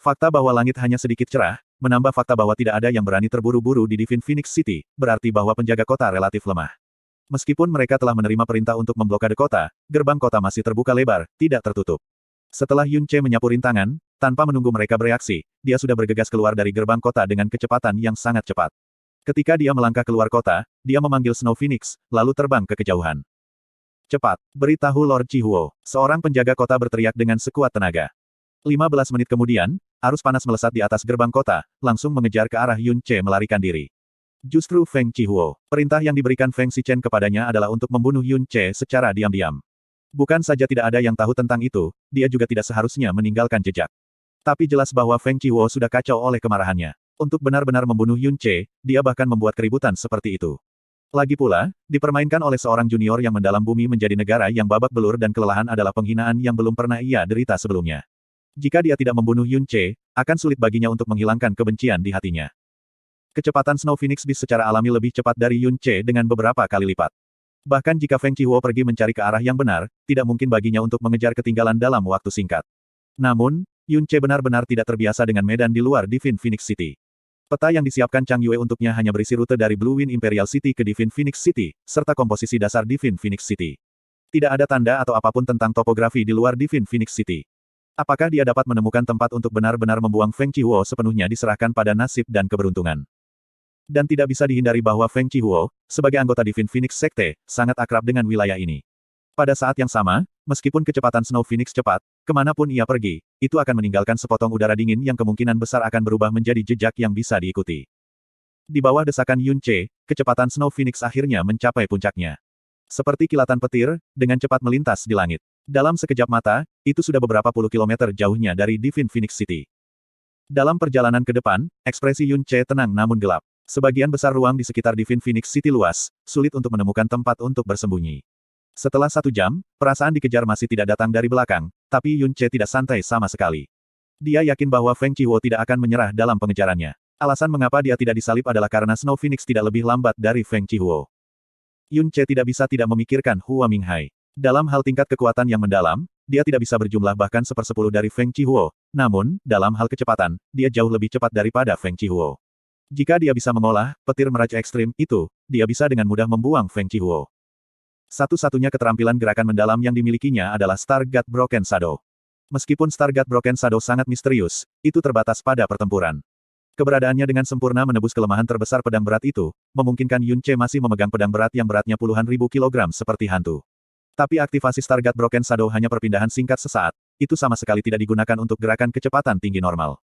Fakta bahwa langit hanya sedikit cerah, menambah fakta bahwa tidak ada yang berani terburu-buru di Divine Phoenix City, berarti bahwa penjaga kota relatif lemah. Meskipun mereka telah menerima perintah untuk memblokade kota, gerbang kota masih terbuka lebar, tidak tertutup. Setelah Yun Che menyapu rintangan, tanpa menunggu mereka bereaksi, dia sudah bergegas keluar dari gerbang kota dengan kecepatan yang sangat cepat. Ketika dia melangkah keluar kota, dia memanggil Snow Phoenix, lalu terbang ke kejauhan. Cepat, beritahu Lord Chihuo. Seorang penjaga kota berteriak dengan sekuat tenaga. 15 menit kemudian, arus panas melesat di atas gerbang kota, langsung mengejar ke arah Yun Che melarikan diri. Justru Feng Chihuo, perintah yang diberikan Feng Sichen kepadanya adalah untuk membunuh Yun Che secara diam-diam. Bukan saja tidak ada yang tahu tentang itu, dia juga tidak seharusnya meninggalkan jejak. Tapi jelas bahwa Feng Chiwo sudah kacau oleh kemarahannya. Untuk benar-benar membunuh Yun Che, dia bahkan membuat keributan seperti itu. Lagi pula, dipermainkan oleh seorang junior yang mendalam bumi menjadi negara yang babak belur dan kelelahan adalah penghinaan yang belum pernah ia derita sebelumnya. Jika dia tidak membunuh Yun Che, akan sulit baginya untuk menghilangkan kebencian di hatinya. Kecepatan Snow Phoenix Beast secara alami lebih cepat dari Yun Che dengan beberapa kali lipat. Bahkan jika Feng Chihuo pergi mencari ke arah yang benar, tidak mungkin baginya untuk mengejar ketinggalan dalam waktu singkat. Namun, Yun Che benar-benar tidak terbiasa dengan medan di luar Divin Phoenix City. Peta yang disiapkan Chang Yue untuknya hanya berisi rute dari Blue Wind Imperial City ke Divin Phoenix City, serta komposisi dasar Divin Phoenix City. Tidak ada tanda atau apapun tentang topografi di luar Divin Phoenix City. Apakah dia dapat menemukan tempat untuk benar-benar membuang Feng Chihuo sepenuhnya diserahkan pada nasib dan keberuntungan. Dan tidak bisa dihindari bahwa Feng Chihuo, sebagai anggota Divine Phoenix Sekte, sangat akrab dengan wilayah ini. Pada saat yang sama, meskipun kecepatan Snow Phoenix cepat, kemanapun ia pergi, itu akan meninggalkan sepotong udara dingin yang kemungkinan besar akan berubah menjadi jejak yang bisa diikuti. Di bawah desakan Yun Che, kecepatan Snow Phoenix akhirnya mencapai puncaknya. Seperti kilatan petir, dengan cepat melintas di langit. Dalam sekejap mata, itu sudah beberapa puluh kilometer jauhnya dari Divine Phoenix City. Dalam perjalanan ke depan, ekspresi Yun Che tenang namun gelap. Sebagian besar ruang di sekitar Divine Phoenix City luas, sulit untuk menemukan tempat untuk bersembunyi. Setelah satu jam, perasaan dikejar masih tidak datang dari belakang, tapi Yun Che tidak santai sama sekali. Dia yakin bahwa Feng Chiwo tidak akan menyerah dalam pengejarannya. Alasan mengapa dia tidak disalip adalah karena Snow Phoenix tidak lebih lambat dari Feng Chiwo. Yun Che tidak bisa tidak memikirkan Hua Minghai. Dalam hal tingkat kekuatan yang mendalam, dia tidak bisa berjumlah bahkan sepersepuluh dari Feng Chiwo. namun, dalam hal kecepatan, dia jauh lebih cepat daripada Feng Chiwo. Jika dia bisa mengolah petir meraja ekstrim itu, dia bisa dengan mudah membuang Feng Chihuo. Satu-satunya keterampilan gerakan mendalam yang dimilikinya adalah God Broken Shadow. Meskipun God Broken Shadow sangat misterius, itu terbatas pada pertempuran. Keberadaannya dengan sempurna menebus kelemahan terbesar pedang berat itu, memungkinkan Yun Che masih memegang pedang berat yang beratnya puluhan ribu kilogram seperti hantu. Tapi aktivasi God Broken Shadow hanya perpindahan singkat sesaat, itu sama sekali tidak digunakan untuk gerakan kecepatan tinggi normal.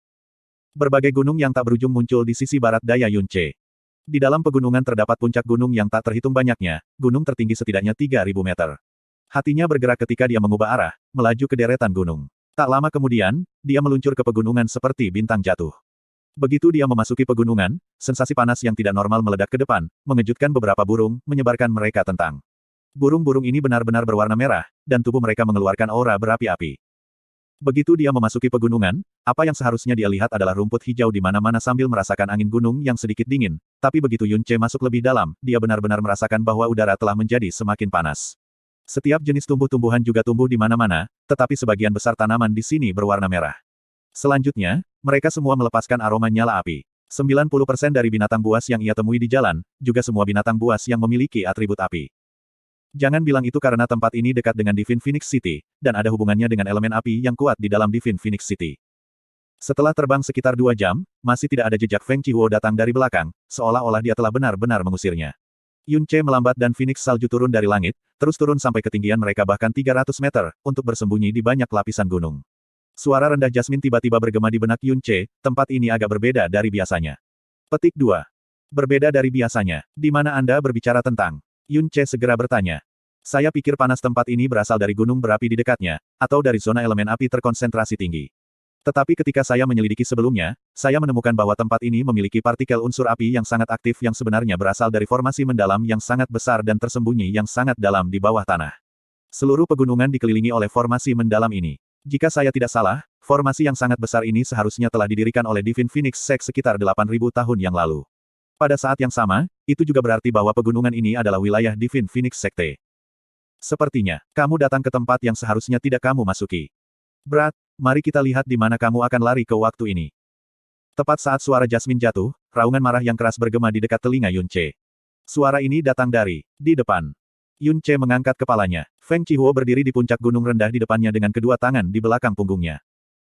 Berbagai gunung yang tak berujung muncul di sisi barat daya Yunche. Di dalam pegunungan terdapat puncak gunung yang tak terhitung banyaknya, gunung tertinggi setidaknya 3.000 meter. Hatinya bergerak ketika dia mengubah arah, melaju ke deretan gunung. Tak lama kemudian, dia meluncur ke pegunungan seperti bintang jatuh. Begitu dia memasuki pegunungan, sensasi panas yang tidak normal meledak ke depan, mengejutkan beberapa burung, menyebarkan mereka tentang. Burung-burung ini benar-benar berwarna merah, dan tubuh mereka mengeluarkan aura berapi-api. Begitu dia memasuki pegunungan, apa yang seharusnya dia lihat adalah rumput hijau di mana-mana sambil merasakan angin gunung yang sedikit dingin. Tapi begitu Yun Che masuk lebih dalam, dia benar-benar merasakan bahwa udara telah menjadi semakin panas. Setiap jenis tumbuh-tumbuhan juga tumbuh di mana-mana, tetapi sebagian besar tanaman di sini berwarna merah. Selanjutnya, mereka semua melepaskan aroma nyala api. 90% dari binatang buas yang ia temui di jalan, juga semua binatang buas yang memiliki atribut api. Jangan bilang itu karena tempat ini dekat dengan Divine Phoenix City, dan ada hubungannya dengan elemen api yang kuat di dalam Divine Phoenix City. Setelah terbang sekitar dua jam, masih tidak ada jejak Feng Chihuo datang dari belakang, seolah-olah dia telah benar-benar mengusirnya. Yun Che melambat dan Phoenix salju turun dari langit, terus turun sampai ketinggian mereka bahkan 300 meter, untuk bersembunyi di banyak lapisan gunung. Suara rendah Jasmine tiba-tiba bergema di benak Yun Che, tempat ini agak berbeda dari biasanya. Petik 2. Berbeda dari biasanya, di mana Anda berbicara tentang Yun Che segera bertanya. Saya pikir panas tempat ini berasal dari gunung berapi di dekatnya, atau dari zona elemen api terkonsentrasi tinggi. Tetapi ketika saya menyelidiki sebelumnya, saya menemukan bahwa tempat ini memiliki partikel unsur api yang sangat aktif yang sebenarnya berasal dari formasi mendalam yang sangat besar dan tersembunyi yang sangat dalam di bawah tanah. Seluruh pegunungan dikelilingi oleh formasi mendalam ini. Jika saya tidak salah, formasi yang sangat besar ini seharusnya telah didirikan oleh Divine Phoenix Sect sekitar 8000 tahun yang lalu. Pada saat yang sama, itu juga berarti bahwa pegunungan ini adalah wilayah Divine Phoenix Sekte. Sepertinya, kamu datang ke tempat yang seharusnya tidak kamu masuki. Berat, mari kita lihat di mana kamu akan lari ke waktu ini. Tepat saat suara Jasmine jatuh, raungan marah yang keras bergema di dekat telinga Yun Suara ini datang dari, di depan. Yun mengangkat kepalanya. Feng Chihuo berdiri di puncak gunung rendah di depannya dengan kedua tangan di belakang punggungnya.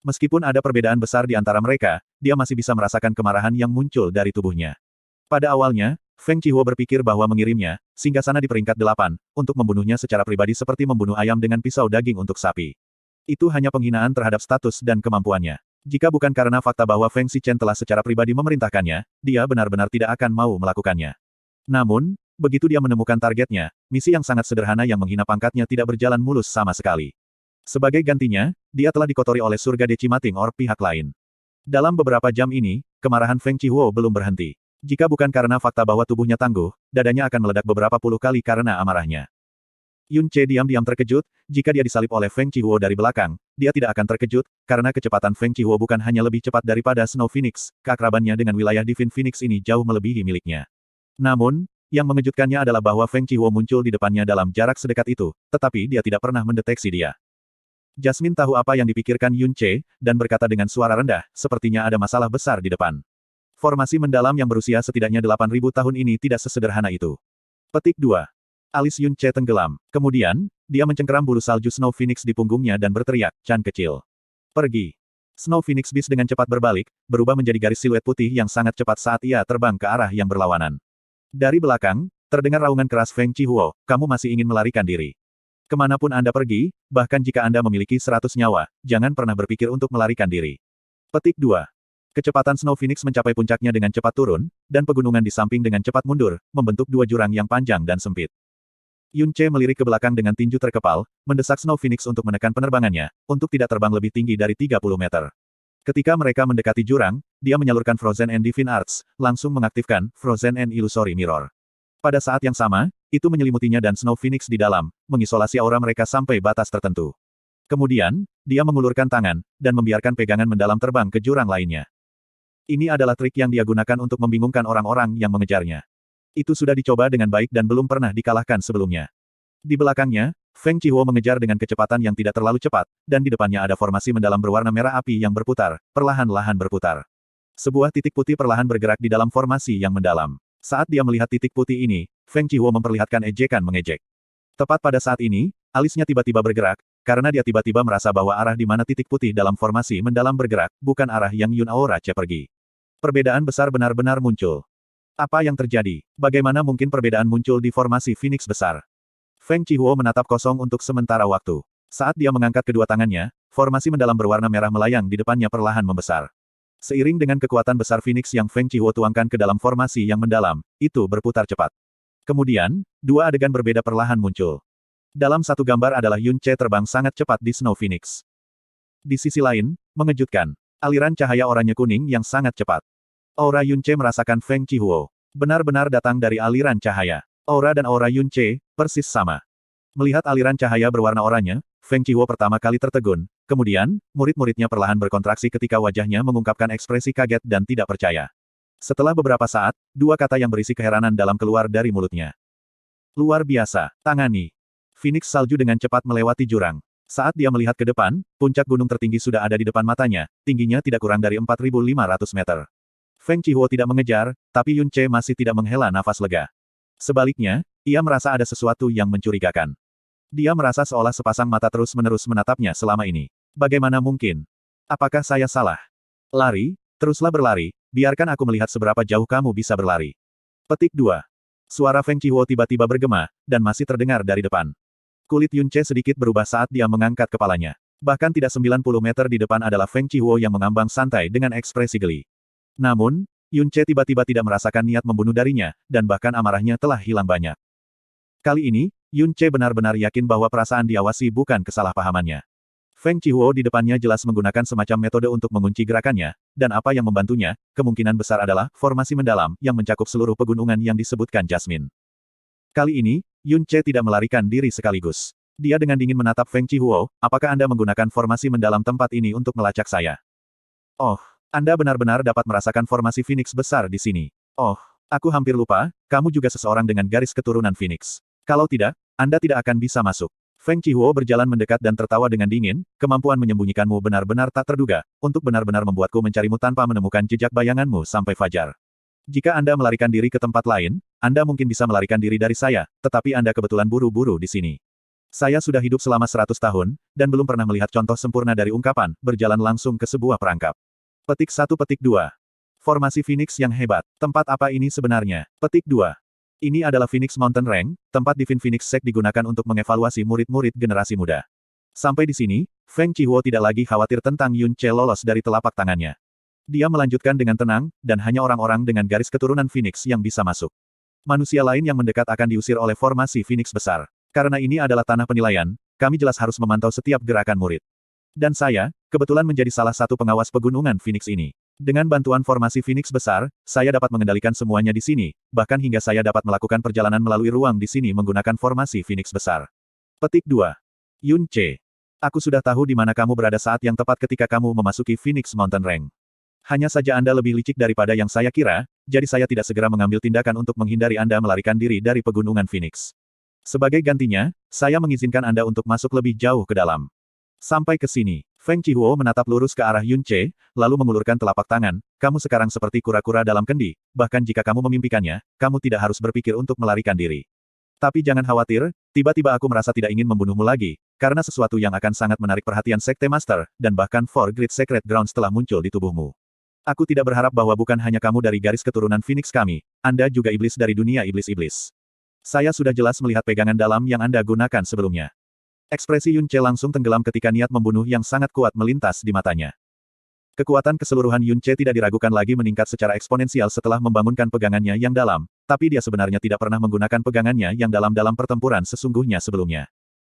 Meskipun ada perbedaan besar di antara mereka, dia masih bisa merasakan kemarahan yang muncul dari tubuhnya. Pada awalnya, Feng Chihuo berpikir bahwa mengirimnya, singgah sana di peringkat delapan, untuk membunuhnya secara pribadi seperti membunuh ayam dengan pisau daging untuk sapi. Itu hanya penghinaan terhadap status dan kemampuannya. Jika bukan karena fakta bahwa Feng Xichen telah secara pribadi memerintahkannya, dia benar-benar tidak akan mau melakukannya. Namun, begitu dia menemukan targetnya, misi yang sangat sederhana yang menghina pangkatnya tidak berjalan mulus sama sekali. Sebagai gantinya, dia telah dikotori oleh surga Decimating or pihak lain. Dalam beberapa jam ini, kemarahan Feng Chihuo belum berhenti. Jika bukan karena fakta bahwa tubuhnya tangguh, dadanya akan meledak beberapa puluh kali karena amarahnya. Yun Che diam-diam terkejut, jika dia disalip oleh Feng Chihuo dari belakang, dia tidak akan terkejut, karena kecepatan Feng Chihuo bukan hanya lebih cepat daripada Snow Phoenix, keakrabannya dengan wilayah Divine Phoenix ini jauh melebihi miliknya. Namun, yang mengejutkannya adalah bahwa Feng Chihuo muncul di depannya dalam jarak sedekat itu, tetapi dia tidak pernah mendeteksi dia. Jasmine tahu apa yang dipikirkan Yun Che, dan berkata dengan suara rendah, sepertinya ada masalah besar di depan. Formasi mendalam yang berusia setidaknya 8.000 tahun ini tidak sesederhana itu. Petik 2. Alis Yun Che tenggelam. Kemudian, dia mencengkeram bulu salju Snow Phoenix di punggungnya dan berteriak, Chan kecil. Pergi. Snow Phoenix bis dengan cepat berbalik, berubah menjadi garis siluet putih yang sangat cepat saat ia terbang ke arah yang berlawanan. Dari belakang, terdengar raungan keras Feng Chihuo, kamu masih ingin melarikan diri. Kemanapun Anda pergi, bahkan jika Anda memiliki seratus nyawa, jangan pernah berpikir untuk melarikan diri. Petik 2. Kecepatan Snow Phoenix mencapai puncaknya dengan cepat turun, dan pegunungan di samping dengan cepat mundur, membentuk dua jurang yang panjang dan sempit. Yun Che melirik ke belakang dengan tinju terkepal, mendesak Snow Phoenix untuk menekan penerbangannya, untuk tidak terbang lebih tinggi dari 30 meter. Ketika mereka mendekati jurang, dia menyalurkan Frozen and Divine Arts, langsung mengaktifkan Frozen and Illusory Mirror. Pada saat yang sama, itu menyelimutinya dan Snow Phoenix di dalam, mengisolasi aura mereka sampai batas tertentu. Kemudian, dia mengulurkan tangan, dan membiarkan pegangan mendalam terbang ke jurang lainnya. Ini adalah trik yang dia gunakan untuk membingungkan orang-orang yang mengejarnya. Itu sudah dicoba dengan baik dan belum pernah dikalahkan sebelumnya. Di belakangnya, Feng Chihuo mengejar dengan kecepatan yang tidak terlalu cepat, dan di depannya ada formasi mendalam berwarna merah api yang berputar, perlahan-lahan berputar. Sebuah titik putih perlahan bergerak di dalam formasi yang mendalam. Saat dia melihat titik putih ini, Feng Chihuo memperlihatkan ejekan mengejek. Tepat pada saat ini, alisnya tiba-tiba bergerak, karena dia tiba-tiba merasa bahwa arah di mana titik putih dalam formasi mendalam bergerak, bukan arah yang Yun Aura cepergi. pergi. Perbedaan besar benar-benar muncul. Apa yang terjadi? Bagaimana mungkin perbedaan muncul di formasi Phoenix besar? Feng Chihuo menatap kosong untuk sementara waktu. Saat dia mengangkat kedua tangannya, formasi mendalam berwarna merah melayang di depannya perlahan membesar. Seiring dengan kekuatan besar Phoenix yang Feng Chihuo tuangkan ke dalam formasi yang mendalam, itu berputar cepat. Kemudian, dua adegan berbeda perlahan muncul. Dalam satu gambar adalah Yun Che terbang sangat cepat di Snow Phoenix. Di sisi lain, mengejutkan. Aliran cahaya oranye kuning yang sangat cepat. Aura Yun Che merasakan Feng Qihuo. Benar-benar datang dari aliran cahaya. Aura dan aura Yun Che, persis sama. Melihat aliran cahaya berwarna oranye, Feng Qihuo pertama kali tertegun. Kemudian, murid-muridnya perlahan berkontraksi ketika wajahnya mengungkapkan ekspresi kaget dan tidak percaya. Setelah beberapa saat, dua kata yang berisi keheranan dalam keluar dari mulutnya. Luar biasa, tangani. Phoenix salju dengan cepat melewati jurang. Saat dia melihat ke depan, puncak gunung tertinggi sudah ada di depan matanya, tingginya tidak kurang dari 4.500 meter. Feng Chihuo tidak mengejar, tapi Yun Che masih tidak menghela nafas lega. Sebaliknya, ia merasa ada sesuatu yang mencurigakan. Dia merasa seolah sepasang mata terus-menerus menatapnya selama ini. Bagaimana mungkin? Apakah saya salah? Lari, teruslah berlari, biarkan aku melihat seberapa jauh kamu bisa berlari. Petik 2. Suara Feng Chihuo tiba-tiba bergema, dan masih terdengar dari depan. Kulit Yunche sedikit berubah saat dia mengangkat kepalanya. Bahkan tidak 90 meter di depan adalah Feng Chihuo yang mengambang santai dengan ekspresi geli. Namun, Yunche tiba-tiba tidak merasakan niat membunuh darinya, dan bahkan amarahnya telah hilang banyak. Kali ini, Yunche benar-benar yakin bahwa perasaan diawasi bukan kesalahpahamannya. Feng Chihuo di depannya jelas menggunakan semacam metode untuk mengunci gerakannya, dan apa yang membantunya, kemungkinan besar adalah formasi mendalam yang mencakup seluruh pegunungan yang disebutkan Jasmine. Kali ini, Yun Che tidak melarikan diri sekaligus. Dia dengan dingin menatap Feng Chihuo, apakah Anda menggunakan formasi mendalam tempat ini untuk melacak saya? Oh, Anda benar-benar dapat merasakan formasi Phoenix besar di sini. Oh, aku hampir lupa, kamu juga seseorang dengan garis keturunan Phoenix. Kalau tidak, Anda tidak akan bisa masuk. Feng Chihuo berjalan mendekat dan tertawa dengan dingin, kemampuan menyembunyikanmu benar-benar tak terduga, untuk benar-benar membuatku mencarimu tanpa menemukan jejak bayanganmu sampai fajar. Jika Anda melarikan diri ke tempat lain, Anda mungkin bisa melarikan diri dari saya, tetapi Anda kebetulan buru-buru di sini. Saya sudah hidup selama 100 tahun, dan belum pernah melihat contoh sempurna dari ungkapan, berjalan langsung ke sebuah perangkap. Petik 1 petik 2. Formasi Phoenix yang hebat. Tempat apa ini sebenarnya? Petik 2. Ini adalah Phoenix Mountain Rank, tempat Fin Phoenix Sect digunakan untuk mengevaluasi murid-murid generasi muda. Sampai di sini, Feng Chihuo tidak lagi khawatir tentang Yun Che lolos dari telapak tangannya. Dia melanjutkan dengan tenang, dan hanya orang-orang dengan garis keturunan Phoenix yang bisa masuk. Manusia lain yang mendekat akan diusir oleh formasi Phoenix besar. Karena ini adalah tanah penilaian, kami jelas harus memantau setiap gerakan murid. Dan saya, kebetulan menjadi salah satu pengawas pegunungan Phoenix ini. Dengan bantuan formasi Phoenix besar, saya dapat mengendalikan semuanya di sini, bahkan hingga saya dapat melakukan perjalanan melalui ruang di sini menggunakan formasi Phoenix besar. Petik 2. Yun C. Aku sudah tahu di mana kamu berada saat yang tepat ketika kamu memasuki Phoenix Mountain Range. Hanya saja Anda lebih licik daripada yang saya kira, jadi saya tidak segera mengambil tindakan untuk menghindari Anda melarikan diri dari pegunungan Phoenix. Sebagai gantinya, saya mengizinkan Anda untuk masuk lebih jauh ke dalam. Sampai ke sini, Feng Chihuo menatap lurus ke arah Yun lalu mengulurkan telapak tangan, kamu sekarang seperti kura-kura dalam kendi, bahkan jika kamu memimpikannya, kamu tidak harus berpikir untuk melarikan diri. Tapi jangan khawatir, tiba-tiba aku merasa tidak ingin membunuhmu lagi, karena sesuatu yang akan sangat menarik perhatian Sekte Master, dan bahkan Four Great Secret Grounds telah muncul di tubuhmu. Aku tidak berharap bahwa bukan hanya kamu dari garis keturunan Phoenix kami, Anda juga iblis dari dunia iblis-iblis. Saya sudah jelas melihat pegangan dalam yang Anda gunakan sebelumnya. Ekspresi Yun Che langsung tenggelam ketika niat membunuh yang sangat kuat melintas di matanya. Kekuatan keseluruhan Yun Che tidak diragukan lagi meningkat secara eksponensial setelah membangunkan pegangannya yang dalam, tapi dia sebenarnya tidak pernah menggunakan pegangannya yang dalam dalam pertempuran sesungguhnya sebelumnya.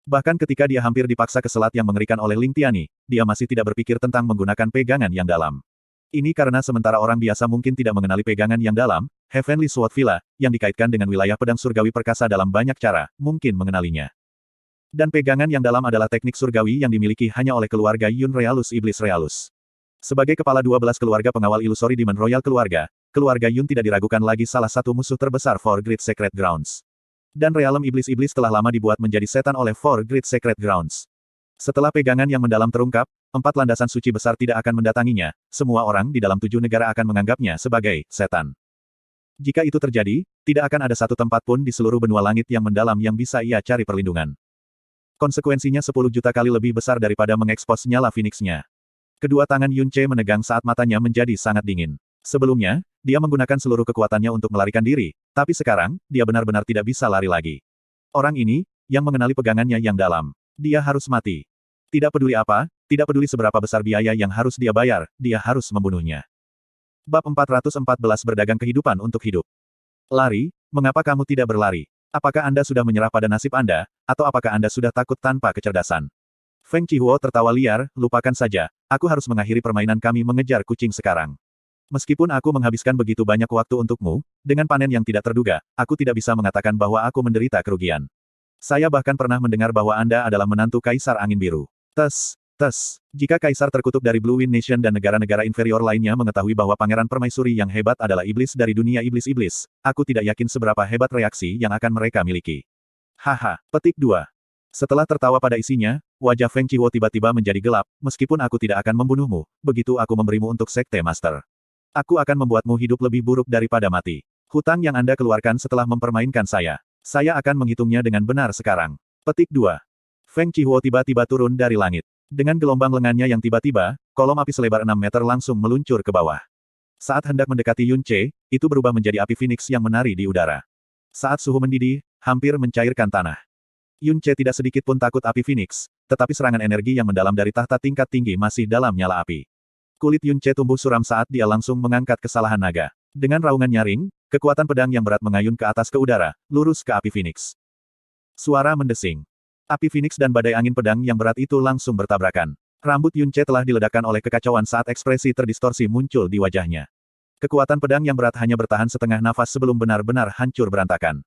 Bahkan ketika dia hampir dipaksa ke selat yang mengerikan oleh Ling Tiani, dia masih tidak berpikir tentang menggunakan pegangan yang dalam. Ini karena sementara orang biasa mungkin tidak mengenali pegangan yang dalam, Heavenly Sword Villa, yang dikaitkan dengan wilayah pedang surgawi perkasa dalam banyak cara, mungkin mengenalinya. Dan pegangan yang dalam adalah teknik surgawi yang dimiliki hanya oleh keluarga Yun Realus Iblis Realus. Sebagai kepala 12 keluarga pengawal ilusori Demon Royal keluarga, keluarga Yun tidak diragukan lagi salah satu musuh terbesar For Great Secret Grounds. Dan realem iblis-iblis telah lama dibuat menjadi setan oleh Four Great Secret Grounds. Setelah pegangan yang mendalam terungkap, empat landasan suci besar tidak akan mendatanginya, semua orang di dalam tujuh negara akan menganggapnya sebagai setan. Jika itu terjadi, tidak akan ada satu tempat pun di seluruh benua langit yang mendalam yang bisa ia cari perlindungan. Konsekuensinya sepuluh juta kali lebih besar daripada mengekspos nyala Phoenix-nya. Kedua tangan Yun Che menegang saat matanya menjadi sangat dingin. Sebelumnya, dia menggunakan seluruh kekuatannya untuk melarikan diri, tapi sekarang, dia benar-benar tidak bisa lari lagi. Orang ini, yang mengenali pegangannya yang dalam. Dia harus mati. Tidak peduli apa, tidak peduli seberapa besar biaya yang harus dia bayar, dia harus membunuhnya. Bab 414 Berdagang Kehidupan untuk Hidup Lari, mengapa kamu tidak berlari? Apakah Anda sudah menyerah pada nasib Anda, atau apakah Anda sudah takut tanpa kecerdasan? Feng Chihuo tertawa liar, lupakan saja, aku harus mengakhiri permainan kami mengejar kucing sekarang. Meskipun aku menghabiskan begitu banyak waktu untukmu, dengan panen yang tidak terduga, aku tidak bisa mengatakan bahwa aku menderita kerugian. Saya bahkan pernah mendengar bahwa Anda adalah menantu Kaisar Angin Biru. Tes, Tes. Jika kaisar terkutuk dari Blue Wind Nation dan negara-negara inferior lainnya mengetahui bahwa pangeran permaisuri yang hebat adalah iblis dari dunia iblis-iblis, aku tidak yakin seberapa hebat reaksi yang akan mereka miliki. Haha, petik 2. Setelah tertawa pada isinya, wajah Feng Chiwo tiba-tiba menjadi gelap, meskipun aku tidak akan membunuhmu, begitu aku memberimu untuk Sekte Master. Aku akan membuatmu hidup lebih buruk daripada mati. Hutang yang Anda keluarkan setelah mempermainkan saya. Saya akan menghitungnya dengan benar sekarang. Petik 2. Feng Chihuo tiba-tiba turun dari langit. Dengan gelombang lengannya yang tiba-tiba, kolom api selebar 6 meter langsung meluncur ke bawah. Saat hendak mendekati Yun Che, itu berubah menjadi api Phoenix yang menari di udara. Saat suhu mendidih, hampir mencairkan tanah. Yun Che tidak sedikit pun takut api Phoenix, tetapi serangan energi yang mendalam dari tahta tingkat tinggi masih dalam nyala api. Kulit Yun Che tumbuh suram saat dia langsung mengangkat kesalahan naga. Dengan raungan nyaring, kekuatan pedang yang berat mengayun ke atas ke udara, lurus ke api Phoenix. Suara mendesing. Api Phoenix dan badai angin pedang yang berat itu langsung bertabrakan. Rambut Yunche telah diledakkan oleh kekacauan saat ekspresi terdistorsi muncul di wajahnya. Kekuatan pedang yang berat hanya bertahan setengah nafas sebelum benar-benar hancur berantakan.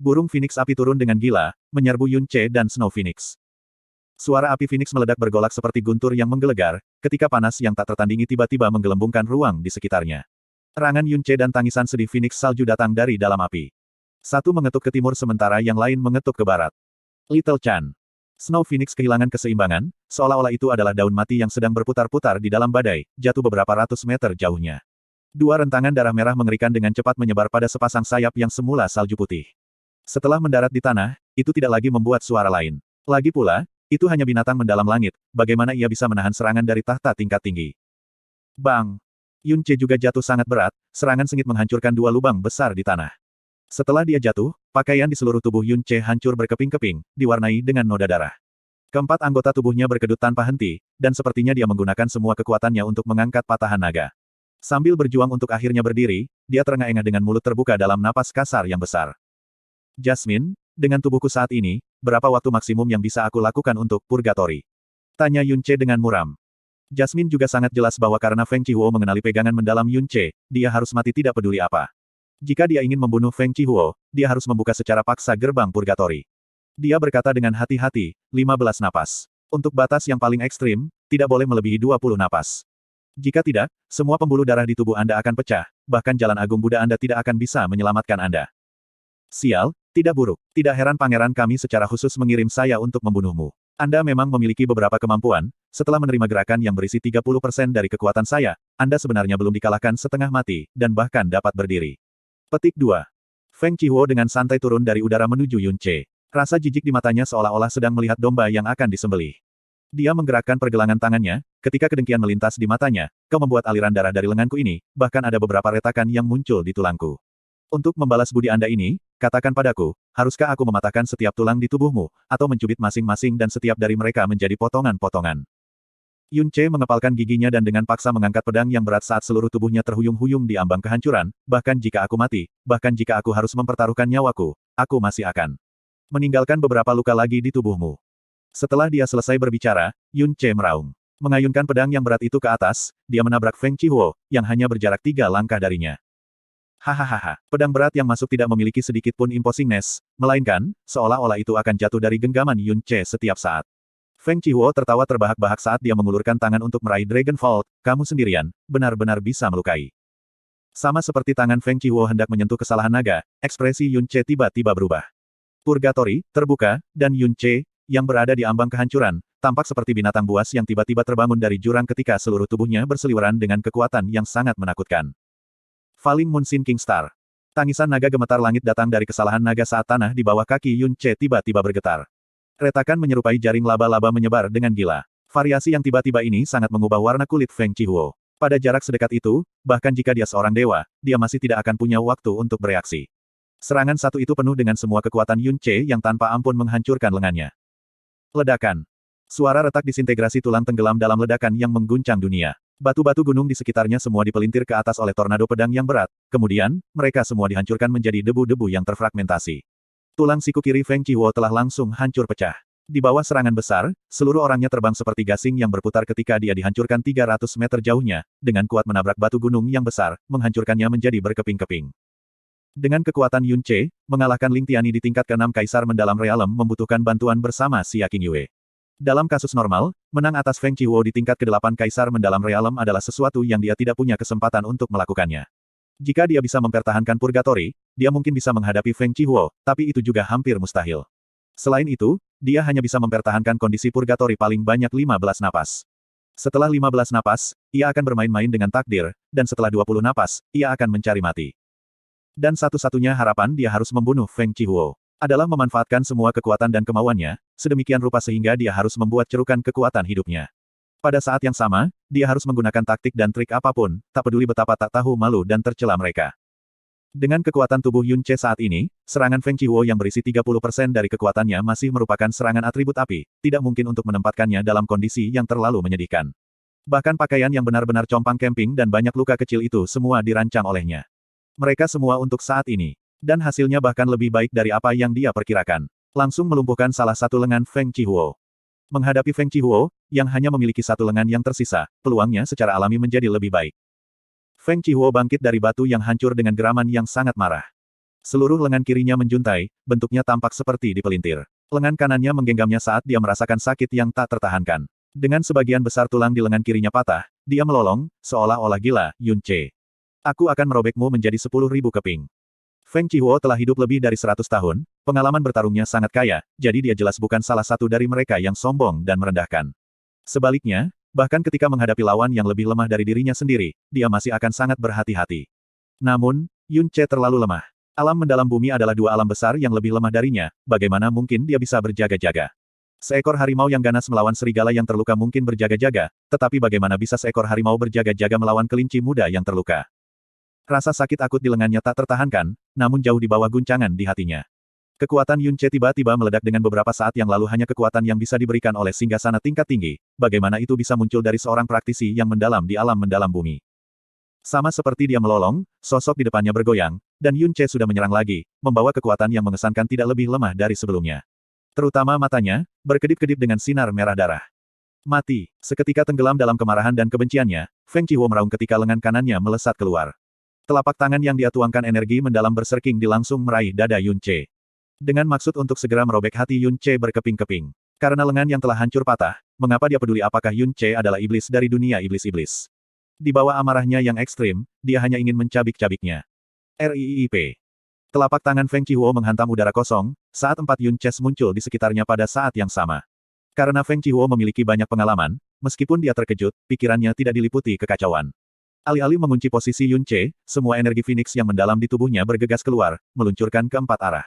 Burung Phoenix api turun dengan gila, menyerbu Yunche dan Snow Phoenix. Suara api Phoenix meledak bergolak seperti guntur yang menggelegar, ketika panas yang tak tertandingi tiba-tiba menggelembungkan ruang di sekitarnya. Rangan Yunche dan tangisan sedih Phoenix salju datang dari dalam api. Satu mengetuk ke timur sementara yang lain mengetuk ke barat. Little Chan. Snow Phoenix kehilangan keseimbangan, seolah-olah itu adalah daun mati yang sedang berputar-putar di dalam badai, jatuh beberapa ratus meter jauhnya. Dua rentangan darah merah mengerikan dengan cepat menyebar pada sepasang sayap yang semula salju putih. Setelah mendarat di tanah, itu tidak lagi membuat suara lain. Lagi pula, itu hanya binatang mendalam langit, bagaimana ia bisa menahan serangan dari tahta tingkat tinggi. Bang! Yun Che juga jatuh sangat berat, serangan sengit menghancurkan dua lubang besar di tanah. Setelah dia jatuh, Pakaian di seluruh tubuh Yun Che hancur berkeping-keping, diwarnai dengan noda darah. Keempat anggota tubuhnya berkedut tanpa henti, dan sepertinya dia menggunakan semua kekuatannya untuk mengangkat patahan naga. Sambil berjuang untuk akhirnya berdiri, dia terengah-engah dengan mulut terbuka dalam napas kasar yang besar. Jasmine, dengan tubuhku saat ini, berapa waktu maksimum yang bisa aku lakukan untuk purgatory? Tanya Yun Che dengan muram. Jasmine juga sangat jelas bahwa karena Feng Chihuo mengenali pegangan mendalam Yun Che, dia harus mati tidak peduli apa. Jika dia ingin membunuh Feng Chihuo, dia harus membuka secara paksa gerbang purgatori. Dia berkata dengan hati-hati, 15 napas. Untuk batas yang paling ekstrim, tidak boleh melebihi 20 napas. Jika tidak, semua pembuluh darah di tubuh Anda akan pecah, bahkan jalan agung Buddha Anda tidak akan bisa menyelamatkan Anda. Sial, tidak buruk. Tidak heran pangeran kami secara khusus mengirim saya untuk membunuhmu. Anda memang memiliki beberapa kemampuan, setelah menerima gerakan yang berisi 30% dari kekuatan saya, Anda sebenarnya belum dikalahkan setengah mati, dan bahkan dapat berdiri. Petik 2. Feng Qihuo dengan santai turun dari udara menuju Yun Che. Rasa jijik di matanya seolah-olah sedang melihat domba yang akan disembelih. Dia menggerakkan pergelangan tangannya, ketika kedengkian melintas di matanya, kau membuat aliran darah dari lenganku ini, bahkan ada beberapa retakan yang muncul di tulangku. Untuk membalas budi Anda ini, katakan padaku, haruskah aku mematahkan setiap tulang di tubuhmu, atau mencubit masing-masing dan setiap dari mereka menjadi potongan-potongan. Yun Che mengepalkan giginya dan dengan paksa mengangkat pedang yang berat saat seluruh tubuhnya terhuyung-huyung di ambang kehancuran, bahkan jika aku mati, bahkan jika aku harus mempertaruhkan nyawaku, aku masih akan meninggalkan beberapa luka lagi di tubuhmu. Setelah dia selesai berbicara, Yun Che meraung. Mengayunkan pedang yang berat itu ke atas, dia menabrak Feng Chihuo, yang hanya berjarak tiga langkah darinya. Hahaha, pedang berat yang masuk tidak memiliki sedikit pun imposingness, melainkan, seolah-olah itu akan jatuh dari genggaman Yun Che setiap saat. Feng Chihuo tertawa terbahak-bahak saat dia mengulurkan tangan untuk meraih Dragon Vault, kamu sendirian, benar-benar bisa melukai. Sama seperti tangan Feng Chihuo hendak menyentuh kesalahan naga, ekspresi Yun Che tiba-tiba berubah. Purgatory, terbuka, dan Yun Che, yang berada di ambang kehancuran, tampak seperti binatang buas yang tiba-tiba terbangun dari jurang ketika seluruh tubuhnya berseliweran dengan kekuatan yang sangat menakutkan. Falling Sin King Star. Tangisan naga gemetar langit datang dari kesalahan naga saat tanah di bawah kaki Yun Che tiba-tiba bergetar. Retakan menyerupai jaring laba-laba menyebar dengan gila. Variasi yang tiba-tiba ini sangat mengubah warna kulit Feng Chihuo. Pada jarak sedekat itu, bahkan jika dia seorang dewa, dia masih tidak akan punya waktu untuk bereaksi. Serangan satu itu penuh dengan semua kekuatan Yun Che yang tanpa ampun menghancurkan lengannya. Ledakan. Suara retak disintegrasi tulang tenggelam dalam ledakan yang mengguncang dunia. Batu-batu gunung di sekitarnya semua dipelintir ke atas oleh tornado pedang yang berat, kemudian, mereka semua dihancurkan menjadi debu-debu yang terfragmentasi. Tulang siku kiri Feng Chihuo telah langsung hancur pecah. Di bawah serangan besar, seluruh orangnya terbang seperti gasing yang berputar ketika dia dihancurkan 300 meter jauhnya, dengan kuat menabrak batu gunung yang besar, menghancurkannya menjadi berkeping-keping. Dengan kekuatan Yun Che, mengalahkan Ling Tiani di tingkat ke-6 Kaisar Mendalam Realem membutuhkan bantuan bersama Si Yue. Dalam kasus normal, menang atas Feng Chiwo di tingkat ke-8 Kaisar Mendalam Realem adalah sesuatu yang dia tidak punya kesempatan untuk melakukannya. Jika dia bisa mempertahankan Purgatory, dia mungkin bisa menghadapi Feng Chihuo, tapi itu juga hampir mustahil. Selain itu, dia hanya bisa mempertahankan kondisi Purgatory paling banyak 15 napas. Setelah 15 napas, ia akan bermain-main dengan takdir, dan setelah 20 napas, ia akan mencari mati. Dan satu-satunya harapan dia harus membunuh Feng Chihuo adalah memanfaatkan semua kekuatan dan kemauannya, sedemikian rupa sehingga dia harus membuat cerukan kekuatan hidupnya. Pada saat yang sama, dia harus menggunakan taktik dan trik apapun, tak peduli betapa tak tahu malu dan tercela mereka. Dengan kekuatan tubuh Yun Che saat ini, serangan Feng Chiwo yang berisi 30% dari kekuatannya masih merupakan serangan atribut api, tidak mungkin untuk menempatkannya dalam kondisi yang terlalu menyedihkan. Bahkan pakaian yang benar-benar compang camping dan banyak luka kecil itu semua dirancang olehnya. Mereka semua untuk saat ini. Dan hasilnya bahkan lebih baik dari apa yang dia perkirakan. Langsung melumpuhkan salah satu lengan Feng Chihuo. Menghadapi Feng Chihuo, yang hanya memiliki satu lengan yang tersisa, peluangnya secara alami menjadi lebih baik. Feng Chihuo bangkit dari batu yang hancur dengan geraman yang sangat marah. Seluruh lengan kirinya menjuntai, bentuknya tampak seperti dipelintir. Lengan kanannya menggenggamnya saat dia merasakan sakit yang tak tertahankan. Dengan sebagian besar tulang di lengan kirinya patah, dia melolong, seolah-olah gila, Yun Che. Aku akan merobekmu menjadi sepuluh ribu keping. Feng Chihuo telah hidup lebih dari 100 tahun, pengalaman bertarungnya sangat kaya, jadi dia jelas bukan salah satu dari mereka yang sombong dan merendahkan. Sebaliknya, bahkan ketika menghadapi lawan yang lebih lemah dari dirinya sendiri, dia masih akan sangat berhati-hati. Namun, Yun Che terlalu lemah. Alam mendalam bumi adalah dua alam besar yang lebih lemah darinya, bagaimana mungkin dia bisa berjaga-jaga? Seekor harimau yang ganas melawan serigala yang terluka mungkin berjaga-jaga, tetapi bagaimana bisa seekor harimau berjaga-jaga melawan kelinci muda yang terluka? Rasa sakit akut di lengannya tak tertahankan, namun jauh di bawah guncangan di hatinya. Kekuatan Yun Che tiba-tiba meledak dengan beberapa saat yang lalu hanya kekuatan yang bisa diberikan oleh singgah sana tingkat tinggi, bagaimana itu bisa muncul dari seorang praktisi yang mendalam di alam mendalam bumi. Sama seperti dia melolong, sosok di depannya bergoyang, dan Yun Che sudah menyerang lagi, membawa kekuatan yang mengesankan tidak lebih lemah dari sebelumnya. Terutama matanya, berkedip-kedip dengan sinar merah darah. Mati, seketika tenggelam dalam kemarahan dan kebenciannya, Feng Chiwo meraung ketika lengan kanannya melesat keluar. Telapak tangan yang dia tuangkan energi mendalam berserking di langsung meraih dada Yun Che. Dengan maksud untuk segera merobek hati Yun Che berkeping-keping. Karena lengan yang telah hancur patah, mengapa dia peduli apakah Yun Che adalah iblis dari dunia iblis-iblis? Di bawah amarahnya yang ekstrim, dia hanya ingin mencabik-cabiknya. RIIP. Telapak tangan Feng Chihuo menghantam udara kosong, saat empat Yun Che muncul di sekitarnya pada saat yang sama. Karena Feng Chihuo memiliki banyak pengalaman, meskipun dia terkejut, pikirannya tidak diliputi kekacauan. Alih-alih mengunci posisi Yun Che, semua energi Phoenix yang mendalam di tubuhnya bergegas keluar, meluncurkan ke empat arah.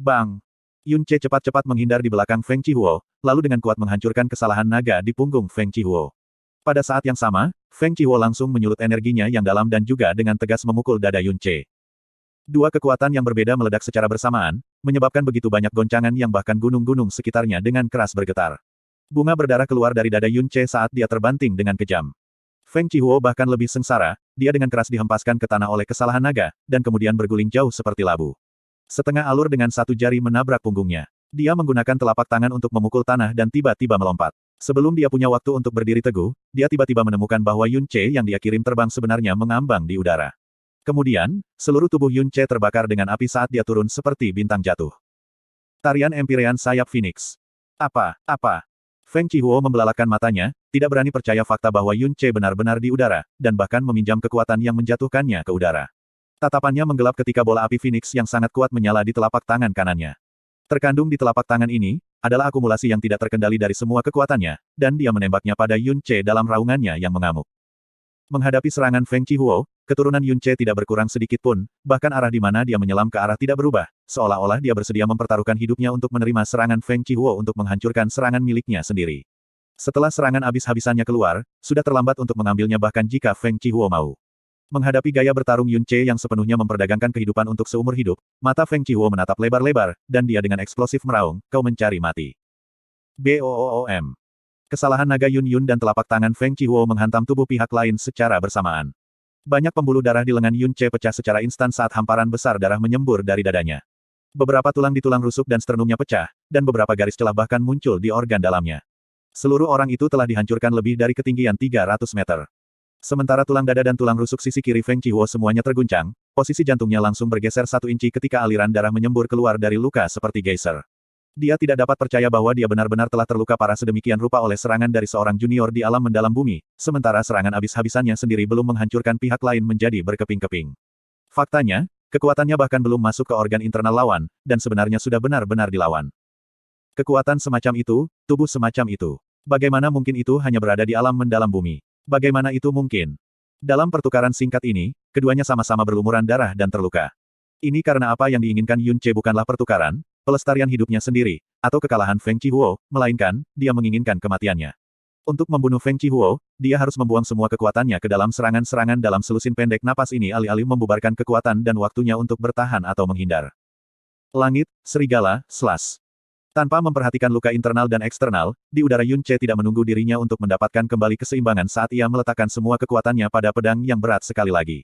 Bang! Yun Che cepat-cepat menghindar di belakang Feng Chihuo, lalu dengan kuat menghancurkan kesalahan naga di punggung Feng Chihuo. Pada saat yang sama, Feng Chihuo langsung menyulut energinya yang dalam dan juga dengan tegas memukul dada Yun Che. Dua kekuatan yang berbeda meledak secara bersamaan, menyebabkan begitu banyak goncangan yang bahkan gunung-gunung sekitarnya dengan keras bergetar. Bunga berdarah keluar dari dada Yun Che saat dia terbanting dengan kejam. Feng Chihuo bahkan lebih sengsara, dia dengan keras dihempaskan ke tanah oleh kesalahan naga, dan kemudian berguling jauh seperti labu. Setengah alur dengan satu jari menabrak punggungnya. Dia menggunakan telapak tangan untuk memukul tanah dan tiba-tiba melompat. Sebelum dia punya waktu untuk berdiri teguh, dia tiba-tiba menemukan bahwa Yun Che yang dia kirim terbang sebenarnya mengambang di udara. Kemudian, seluruh tubuh Yun Che terbakar dengan api saat dia turun seperti bintang jatuh. Tarian Empyrean Sayap Phoenix. Apa, apa? Feng Chihuo membelalakan matanya, tidak berani percaya fakta bahwa Yun Che benar-benar di udara, dan bahkan meminjam kekuatan yang menjatuhkannya ke udara. Tatapannya menggelap ketika bola api Phoenix yang sangat kuat menyala di telapak tangan kanannya. Terkandung di telapak tangan ini, adalah akumulasi yang tidak terkendali dari semua kekuatannya, dan dia menembaknya pada Yun Che dalam raungannya yang mengamuk. Menghadapi serangan Feng Chi Chihuo, keturunan Yun Che tidak berkurang sedikit pun, bahkan arah di mana dia menyelam ke arah tidak berubah, seolah-olah dia bersedia mempertaruhkan hidupnya untuk menerima serangan Feng Chi Chihuo untuk menghancurkan serangan miliknya sendiri. Setelah serangan habis-habisannya keluar, sudah terlambat untuk mengambilnya bahkan jika Feng Chihuo mau. Menghadapi gaya bertarung Yun Che yang sepenuhnya memperdagangkan kehidupan untuk seumur hidup, mata Feng Chihuo menatap lebar-lebar, dan dia dengan eksplosif meraung, kau mencari mati. Boom! Kesalahan naga Yun Yun dan telapak tangan Feng Chihuo menghantam tubuh pihak lain secara bersamaan. Banyak pembuluh darah di lengan Yun Che pecah secara instan saat hamparan besar darah menyembur dari dadanya. Beberapa tulang di tulang rusuk dan sternumnya pecah, dan beberapa garis celah bahkan muncul di organ dalamnya. Seluruh orang itu telah dihancurkan lebih dari ketinggian 300 meter. Sementara tulang dada dan tulang rusuk sisi kiri Feng Chihuo semuanya terguncang, posisi jantungnya langsung bergeser satu inci ketika aliran darah menyembur keluar dari luka seperti geyser. Dia tidak dapat percaya bahwa dia benar-benar telah terluka parah sedemikian rupa oleh serangan dari seorang junior di alam mendalam bumi, sementara serangan abis-habisannya sendiri belum menghancurkan pihak lain menjadi berkeping-keping. Faktanya, kekuatannya bahkan belum masuk ke organ internal lawan, dan sebenarnya sudah benar-benar dilawan. Kekuatan semacam itu, tubuh semacam itu. Bagaimana mungkin itu hanya berada di alam mendalam bumi? Bagaimana itu mungkin? Dalam pertukaran singkat ini, keduanya sama-sama berlumuran darah dan terluka. Ini karena apa yang diinginkan Yun Che bukanlah pertukaran, pelestarian hidupnya sendiri, atau kekalahan Feng Huo, melainkan, dia menginginkan kematiannya. Untuk membunuh Feng Huo, dia harus membuang semua kekuatannya ke dalam serangan-serangan dalam selusin pendek napas ini alih-alih membubarkan kekuatan dan waktunya untuk bertahan atau menghindar. Langit, Serigala, Slas. Tanpa memperhatikan luka internal dan eksternal, di udara Yun Che tidak menunggu dirinya untuk mendapatkan kembali keseimbangan saat ia meletakkan semua kekuatannya pada pedang yang berat sekali lagi.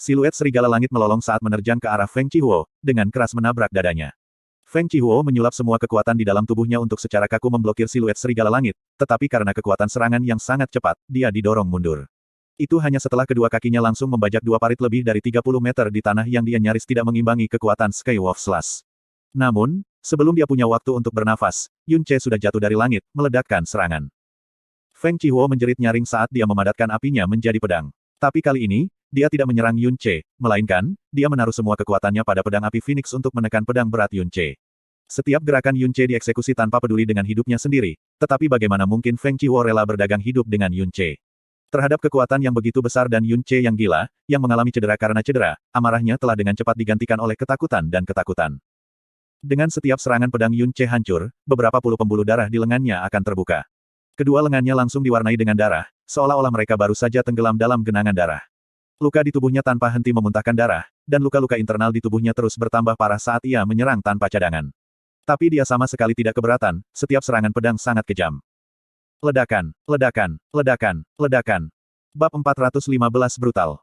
Siluet serigala langit melolong saat menerjang ke arah Feng Chihuo, dengan keras menabrak dadanya. Feng Chihuo menyulap semua kekuatan di dalam tubuhnya untuk secara kaku memblokir siluet serigala langit, tetapi karena kekuatan serangan yang sangat cepat, dia didorong mundur. Itu hanya setelah kedua kakinya langsung membajak dua parit lebih dari 30 meter di tanah yang dia nyaris tidak mengimbangi kekuatan Skywolf Slash. Namun, Sebelum dia punya waktu untuk bernafas, Yun Che sudah jatuh dari langit, meledakkan serangan. Feng Chihuo menjerit nyaring saat dia memadatkan apinya menjadi pedang. Tapi kali ini, dia tidak menyerang Yun Che, melainkan, dia menaruh semua kekuatannya pada pedang api Phoenix untuk menekan pedang berat Yun Che. Setiap gerakan Yun Che dieksekusi tanpa peduli dengan hidupnya sendiri, tetapi bagaimana mungkin Feng Chihuo rela berdagang hidup dengan Yun Che? Terhadap kekuatan yang begitu besar dan Yun Che yang gila, yang mengalami cedera karena cedera, amarahnya telah dengan cepat digantikan oleh ketakutan dan ketakutan. Dengan setiap serangan pedang Yun Che hancur, beberapa puluh pembuluh darah di lengannya akan terbuka. Kedua lengannya langsung diwarnai dengan darah, seolah-olah mereka baru saja tenggelam dalam genangan darah. Luka di tubuhnya tanpa henti memuntahkan darah, dan luka-luka internal di tubuhnya terus bertambah parah saat ia menyerang tanpa cadangan. Tapi dia sama sekali tidak keberatan, setiap serangan pedang sangat kejam. Ledakan, ledakan, ledakan, ledakan. Bab 415 Brutal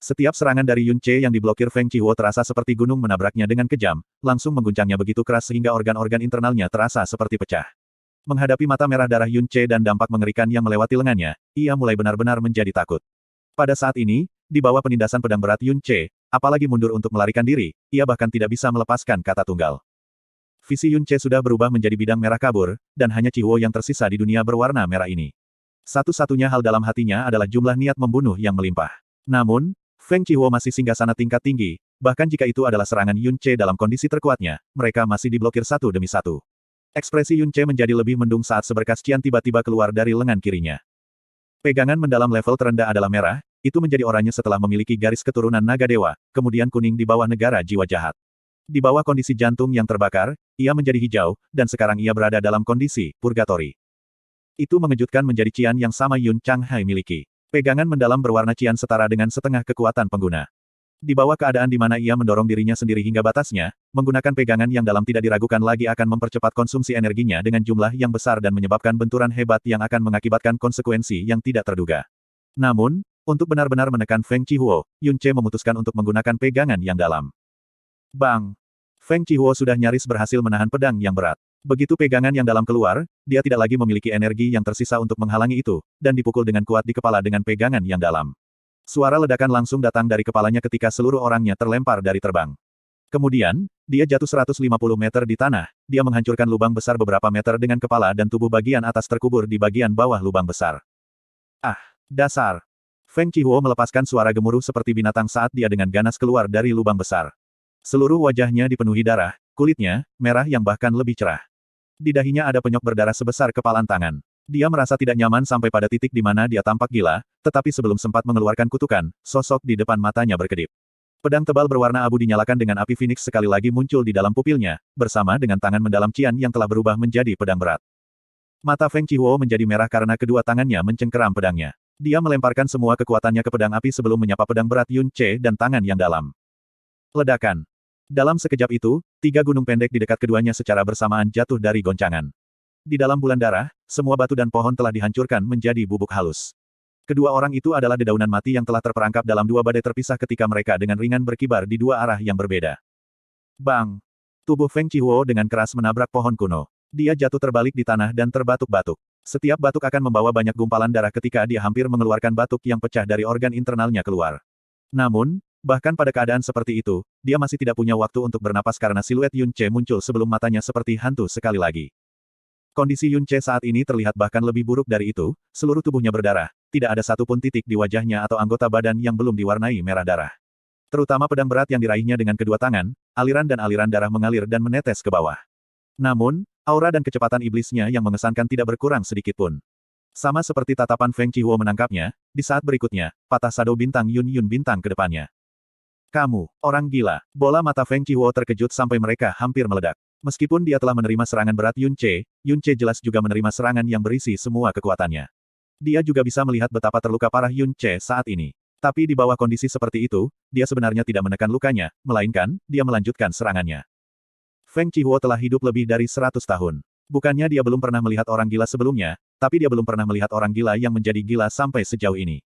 setiap serangan dari Yun Che yang diblokir Feng Chihuo terasa seperti gunung menabraknya dengan kejam, langsung mengguncangnya begitu keras sehingga organ-organ internalnya terasa seperti pecah. Menghadapi mata merah darah Yun Che dan dampak mengerikan yang melewati lengannya, ia mulai benar-benar menjadi takut. Pada saat ini, di bawah penindasan pedang berat Yun Che, apalagi mundur untuk melarikan diri, ia bahkan tidak bisa melepaskan kata tunggal. Visi Yun Che sudah berubah menjadi bidang merah kabur, dan hanya Chihuo yang tersisa di dunia berwarna merah ini. Satu-satunya hal dalam hatinya adalah jumlah niat membunuh yang melimpah. Namun, Feng Chihuo masih singgah sana tingkat tinggi, bahkan jika itu adalah serangan Yun Che dalam kondisi terkuatnya, mereka masih diblokir satu demi satu. Ekspresi Yun Che menjadi lebih mendung saat seberkas Cian tiba-tiba keluar dari lengan kirinya. Pegangan mendalam level terendah adalah merah, itu menjadi oranye setelah memiliki garis keturunan naga dewa, kemudian kuning di bawah negara jiwa jahat. Di bawah kondisi jantung yang terbakar, ia menjadi hijau, dan sekarang ia berada dalam kondisi Purgatori. Itu mengejutkan menjadi Cian yang sama Yun Chang Hai miliki. Pegangan mendalam berwarna cian setara dengan setengah kekuatan pengguna. Di bawah keadaan di mana ia mendorong dirinya sendiri hingga batasnya, menggunakan pegangan yang dalam tidak diragukan lagi akan mempercepat konsumsi energinya dengan jumlah yang besar dan menyebabkan benturan hebat yang akan mengakibatkan konsekuensi yang tidak terduga. Namun, untuk benar-benar menekan Feng Chihuo, Yun Che memutuskan untuk menggunakan pegangan yang dalam. Bang! Feng Chihuo sudah nyaris berhasil menahan pedang yang berat. Begitu pegangan yang dalam keluar, dia tidak lagi memiliki energi yang tersisa untuk menghalangi itu, dan dipukul dengan kuat di kepala dengan pegangan yang dalam. Suara ledakan langsung datang dari kepalanya ketika seluruh orangnya terlempar dari terbang. Kemudian, dia jatuh 150 meter di tanah, dia menghancurkan lubang besar beberapa meter dengan kepala dan tubuh bagian atas terkubur di bagian bawah lubang besar. Ah, dasar! Feng Chihuo melepaskan suara gemuruh seperti binatang saat dia dengan ganas keluar dari lubang besar. Seluruh wajahnya dipenuhi darah, kulitnya, merah yang bahkan lebih cerah. Di dahinya ada penyok berdarah sebesar kepalan tangan. Dia merasa tidak nyaman sampai pada titik di mana dia tampak gila, tetapi sebelum sempat mengeluarkan kutukan, sosok di depan matanya berkedip. Pedang tebal berwarna abu dinyalakan dengan api Phoenix sekali lagi muncul di dalam pupilnya, bersama dengan tangan mendalam Cian yang telah berubah menjadi pedang berat. Mata Feng Chihuo menjadi merah karena kedua tangannya mencengkeram pedangnya. Dia melemparkan semua kekuatannya ke pedang api sebelum menyapa pedang berat Yun Che dan tangan yang dalam. Ledakan. Dalam sekejap itu, tiga gunung pendek di dekat keduanya secara bersamaan jatuh dari goncangan. Di dalam bulan darah, semua batu dan pohon telah dihancurkan menjadi bubuk halus. Kedua orang itu adalah dedaunan mati yang telah terperangkap dalam dua badai terpisah ketika mereka dengan ringan berkibar di dua arah yang berbeda. Bang! Tubuh Feng Chihuo dengan keras menabrak pohon kuno. Dia jatuh terbalik di tanah dan terbatuk-batuk. Setiap batuk akan membawa banyak gumpalan darah ketika dia hampir mengeluarkan batuk yang pecah dari organ internalnya keluar. Namun, Bahkan pada keadaan seperti itu, dia masih tidak punya waktu untuk bernapas karena siluet Yun Che muncul sebelum matanya seperti hantu sekali lagi. Kondisi Yun Che saat ini terlihat bahkan lebih buruk dari itu, seluruh tubuhnya berdarah, tidak ada satupun titik di wajahnya atau anggota badan yang belum diwarnai merah darah. Terutama pedang berat yang diraihnya dengan kedua tangan, aliran dan aliran darah mengalir dan menetes ke bawah. Namun, aura dan kecepatan iblisnya yang mengesankan tidak berkurang sedikit pun. Sama seperti tatapan Feng Chihuo menangkapnya, di saat berikutnya, patah sado bintang Yun Yun bintang ke depannya. Kamu, orang gila. Bola mata Feng Qihuo terkejut sampai mereka hampir meledak. Meskipun dia telah menerima serangan berat Yun Che, Yun Che jelas juga menerima serangan yang berisi semua kekuatannya. Dia juga bisa melihat betapa terluka parah Yun Che saat ini. Tapi di bawah kondisi seperti itu, dia sebenarnya tidak menekan lukanya, melainkan, dia melanjutkan serangannya. Feng Qihuo telah hidup lebih dari 100 tahun. Bukannya dia belum pernah melihat orang gila sebelumnya, tapi dia belum pernah melihat orang gila yang menjadi gila sampai sejauh ini.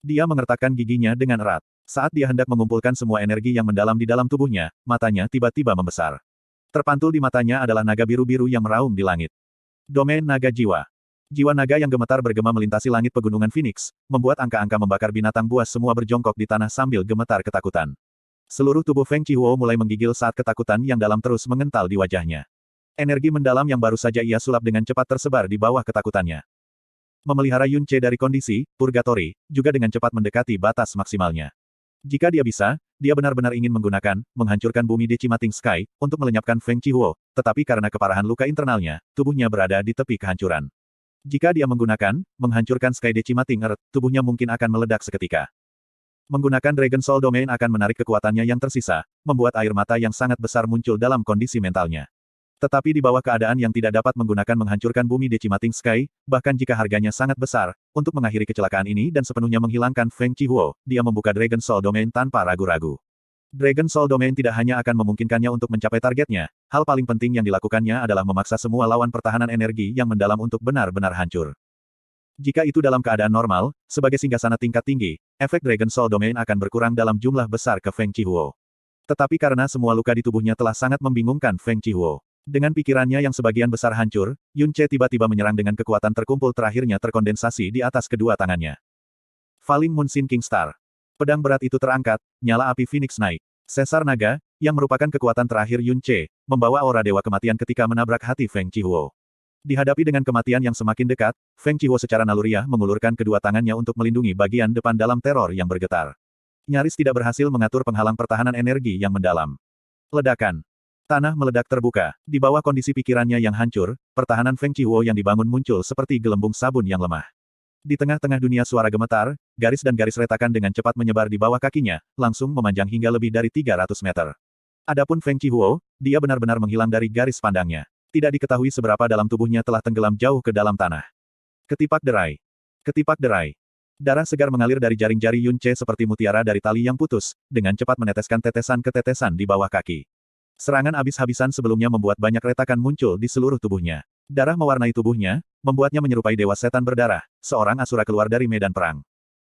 Dia mengertakkan giginya dengan erat. Saat dia hendak mengumpulkan semua energi yang mendalam di dalam tubuhnya, matanya tiba-tiba membesar. Terpantul di matanya adalah naga biru-biru yang meraung di langit. Domain naga jiwa. Jiwa naga yang gemetar bergema melintasi langit pegunungan Phoenix, membuat angka-angka membakar binatang buas semua berjongkok di tanah sambil gemetar ketakutan. Seluruh tubuh Feng Chihuo mulai menggigil saat ketakutan yang dalam terus mengental di wajahnya. Energi mendalam yang baru saja ia sulap dengan cepat tersebar di bawah ketakutannya. Memelihara Yun Che dari kondisi, purgatori, juga dengan cepat mendekati batas maksimalnya. Jika dia bisa, dia benar-benar ingin menggunakan, menghancurkan bumi di Cimating Sky, untuk melenyapkan Feng Chihuo, tetapi karena keparahan luka internalnya, tubuhnya berada di tepi kehancuran. Jika dia menggunakan, menghancurkan Sky di Cimating Earth, tubuhnya mungkin akan meledak seketika. Menggunakan Dragon Soul Domain akan menarik kekuatannya yang tersisa, membuat air mata yang sangat besar muncul dalam kondisi mentalnya. Tetapi di bawah keadaan yang tidak dapat menggunakan menghancurkan bumi Decimating Sky, bahkan jika harganya sangat besar, untuk mengakhiri kecelakaan ini dan sepenuhnya menghilangkan Feng Chihuo, dia membuka Dragon Soul Domain tanpa ragu-ragu. Dragon Soul Domain tidak hanya akan memungkinkannya untuk mencapai targetnya, hal paling penting yang dilakukannya adalah memaksa semua lawan pertahanan energi yang mendalam untuk benar-benar hancur. Jika itu dalam keadaan normal, sebagai singgasana tingkat tinggi, efek Dragon Soul Domain akan berkurang dalam jumlah besar ke Feng Chihuo. Tetapi karena semua luka di tubuhnya telah sangat membingungkan Feng Chihuo. Dengan pikirannya yang sebagian besar hancur, Yun Che tiba-tiba menyerang dengan kekuatan terkumpul terakhirnya terkondensasi di atas kedua tangannya. Falling Munsin King Star. Pedang berat itu terangkat, nyala api Phoenix naik. Sesar Naga, yang merupakan kekuatan terakhir Yun Che, membawa aura dewa kematian ketika menabrak hati Feng Chihuo. Dihadapi dengan kematian yang semakin dekat, Feng Chihuo secara naluriah mengulurkan kedua tangannya untuk melindungi bagian depan dalam teror yang bergetar. Nyaris tidak berhasil mengatur penghalang pertahanan energi yang mendalam. Ledakan. Tanah meledak terbuka. Di bawah kondisi pikirannya yang hancur, pertahanan Feng Chiwo yang dibangun muncul seperti gelembung sabun yang lemah. Di tengah-tengah dunia suara gemetar, garis dan garis retakan dengan cepat menyebar di bawah kakinya, langsung memanjang hingga lebih dari 300 meter. Adapun Feng Chihuo, dia benar-benar menghilang dari garis pandangnya. Tidak diketahui seberapa dalam tubuhnya telah tenggelam jauh ke dalam tanah. Ketipak derai. Ketipak derai. Darah segar mengalir dari jaring-jari Yun seperti mutiara dari tali yang putus, dengan cepat meneteskan tetesan ke tetesan di bawah kaki. Serangan abis habisan sebelumnya membuat banyak retakan muncul di seluruh tubuhnya. Darah mewarnai tubuhnya, membuatnya menyerupai dewa setan berdarah, seorang asura keluar dari medan perang.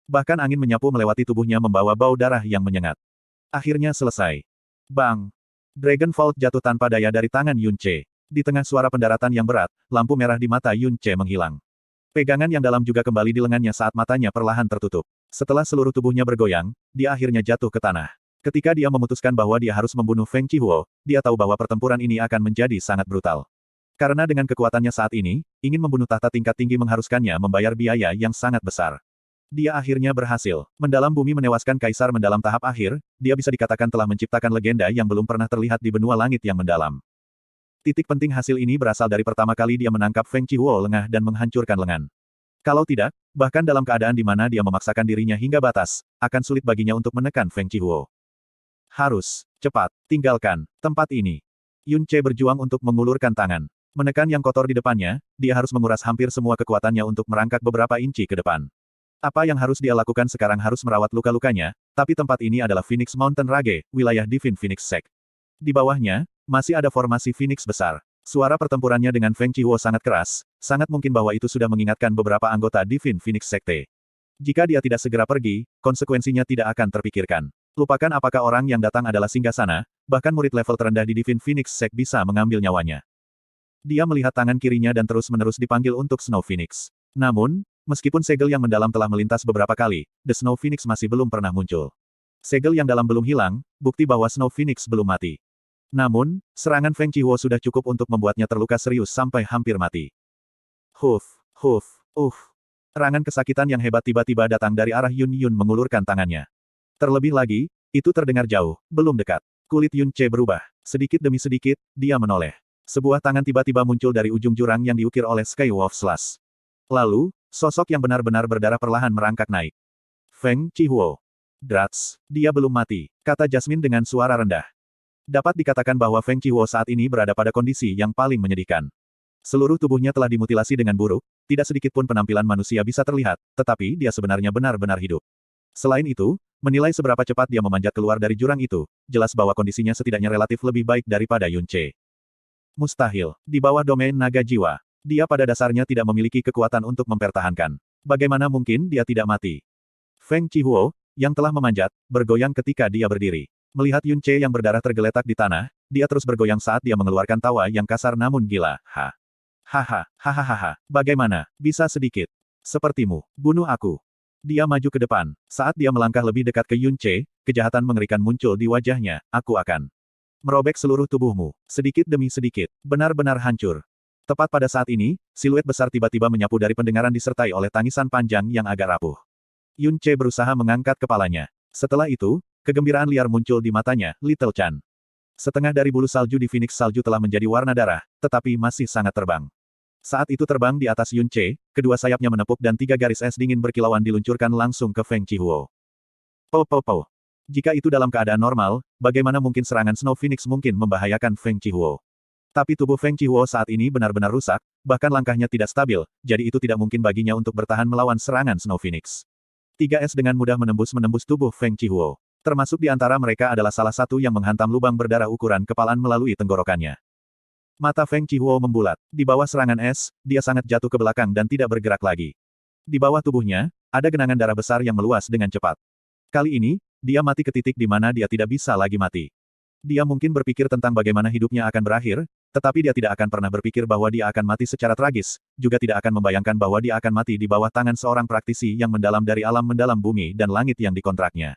Bahkan angin menyapu melewati tubuhnya membawa bau darah yang menyengat. Akhirnya selesai. Bang! Dragon Vault jatuh tanpa daya dari tangan Yun Che. Di tengah suara pendaratan yang berat, lampu merah di mata Yun Che menghilang. Pegangan yang dalam juga kembali di lengannya saat matanya perlahan tertutup. Setelah seluruh tubuhnya bergoyang, dia akhirnya jatuh ke tanah. Ketika dia memutuskan bahwa dia harus membunuh Feng Chihuo, dia tahu bahwa pertempuran ini akan menjadi sangat brutal. Karena dengan kekuatannya saat ini, ingin membunuh tahta tingkat tinggi mengharuskannya membayar biaya yang sangat besar. Dia akhirnya berhasil. Mendalam bumi menewaskan kaisar mendalam tahap akhir, dia bisa dikatakan telah menciptakan legenda yang belum pernah terlihat di benua langit yang mendalam. Titik penting hasil ini berasal dari pertama kali dia menangkap Feng Chihuo lengah dan menghancurkan lengan. Kalau tidak, bahkan dalam keadaan di mana dia memaksakan dirinya hingga batas, akan sulit baginya untuk menekan Feng Chihuo. Harus, cepat, tinggalkan, tempat ini. Yun Che berjuang untuk mengulurkan tangan. Menekan yang kotor di depannya, dia harus menguras hampir semua kekuatannya untuk merangkak beberapa inci ke depan. Apa yang harus dia lakukan sekarang harus merawat luka-lukanya, tapi tempat ini adalah Phoenix Mountain Rage, wilayah Divine Phoenix Sect. Di bawahnya, masih ada formasi Phoenix besar. Suara pertempurannya dengan Feng Chihuo sangat keras, sangat mungkin bahwa itu sudah mengingatkan beberapa anggota Divine Phoenix Sekte. Jika dia tidak segera pergi, konsekuensinya tidak akan terpikirkan. Lupakan apakah orang yang datang adalah singgasana, bahkan murid level terendah di Divine Phoenix Sek bisa mengambil nyawanya. Dia melihat tangan kirinya dan terus-menerus dipanggil untuk Snow Phoenix. Namun, meskipun segel yang mendalam telah melintas beberapa kali, The Snow Phoenix masih belum pernah muncul. Segel yang dalam belum hilang, bukti bahwa Snow Phoenix belum mati. Namun, serangan Feng Chihuo sudah cukup untuk membuatnya terluka serius sampai hampir mati. Huf, huf, uh. Serangan kesakitan yang hebat tiba-tiba datang dari arah Yun Yun mengulurkan tangannya. Terlebih lagi, itu terdengar jauh, belum dekat. Kulit Yun Che berubah. Sedikit demi sedikit, dia menoleh. Sebuah tangan tiba-tiba muncul dari ujung jurang yang diukir oleh Skywolf Slash. Lalu, sosok yang benar-benar berdarah perlahan merangkak naik. Feng Chihuo. Drats, dia belum mati, kata Jasmine dengan suara rendah. Dapat dikatakan bahwa Feng Chihuo saat ini berada pada kondisi yang paling menyedihkan. Seluruh tubuhnya telah dimutilasi dengan buruk, tidak sedikit pun penampilan manusia bisa terlihat, tetapi dia sebenarnya benar-benar hidup. Selain itu, menilai seberapa cepat dia memanjat keluar dari jurang itu, jelas bahwa kondisinya setidaknya relatif lebih baik daripada Yun Mustahil, di bawah domain naga jiwa, dia pada dasarnya tidak memiliki kekuatan untuk mempertahankan. Bagaimana mungkin dia tidak mati? Feng Chihuo, yang telah memanjat, bergoyang ketika dia berdiri. Melihat Yun yang berdarah tergeletak di tanah, dia terus bergoyang saat dia mengeluarkan tawa yang kasar namun gila. Ha. Haha, hahaha, bagaimana, bisa sedikit. Sepertimu, bunuh aku. Dia maju ke depan. Saat dia melangkah lebih dekat ke Yun Che, kejahatan mengerikan muncul di wajahnya, aku akan merobek seluruh tubuhmu, sedikit demi sedikit, benar-benar hancur. Tepat pada saat ini, siluet besar tiba-tiba menyapu dari pendengaran disertai oleh tangisan panjang yang agak rapuh. Yun Che berusaha mengangkat kepalanya. Setelah itu, kegembiraan liar muncul di matanya, Little Chan. Setengah dari bulu salju di Phoenix salju telah menjadi warna darah, tetapi masih sangat terbang. Saat itu terbang di atas Yun Che, kedua sayapnya menepuk dan tiga garis es dingin berkilauan diluncurkan langsung ke Feng Chihuo. Po po po. Jika itu dalam keadaan normal, bagaimana mungkin serangan Snow Phoenix mungkin membahayakan Feng Chihuo? Tapi tubuh Feng Chihuo saat ini benar-benar rusak, bahkan langkahnya tidak stabil, jadi itu tidak mungkin baginya untuk bertahan melawan serangan Snow Phoenix. Tiga es dengan mudah menembus-menembus tubuh Feng Chihuo. Termasuk di antara mereka adalah salah satu yang menghantam lubang berdarah ukuran kepalan melalui tenggorokannya. Mata Feng Chihuo membulat. Di bawah serangan es, dia sangat jatuh ke belakang dan tidak bergerak lagi. Di bawah tubuhnya, ada genangan darah besar yang meluas dengan cepat. Kali ini, dia mati ke titik di mana dia tidak bisa lagi mati. Dia mungkin berpikir tentang bagaimana hidupnya akan berakhir, tetapi dia tidak akan pernah berpikir bahwa dia akan mati secara tragis, juga tidak akan membayangkan bahwa dia akan mati di bawah tangan seorang praktisi yang mendalam dari alam mendalam bumi dan langit yang dikontraknya.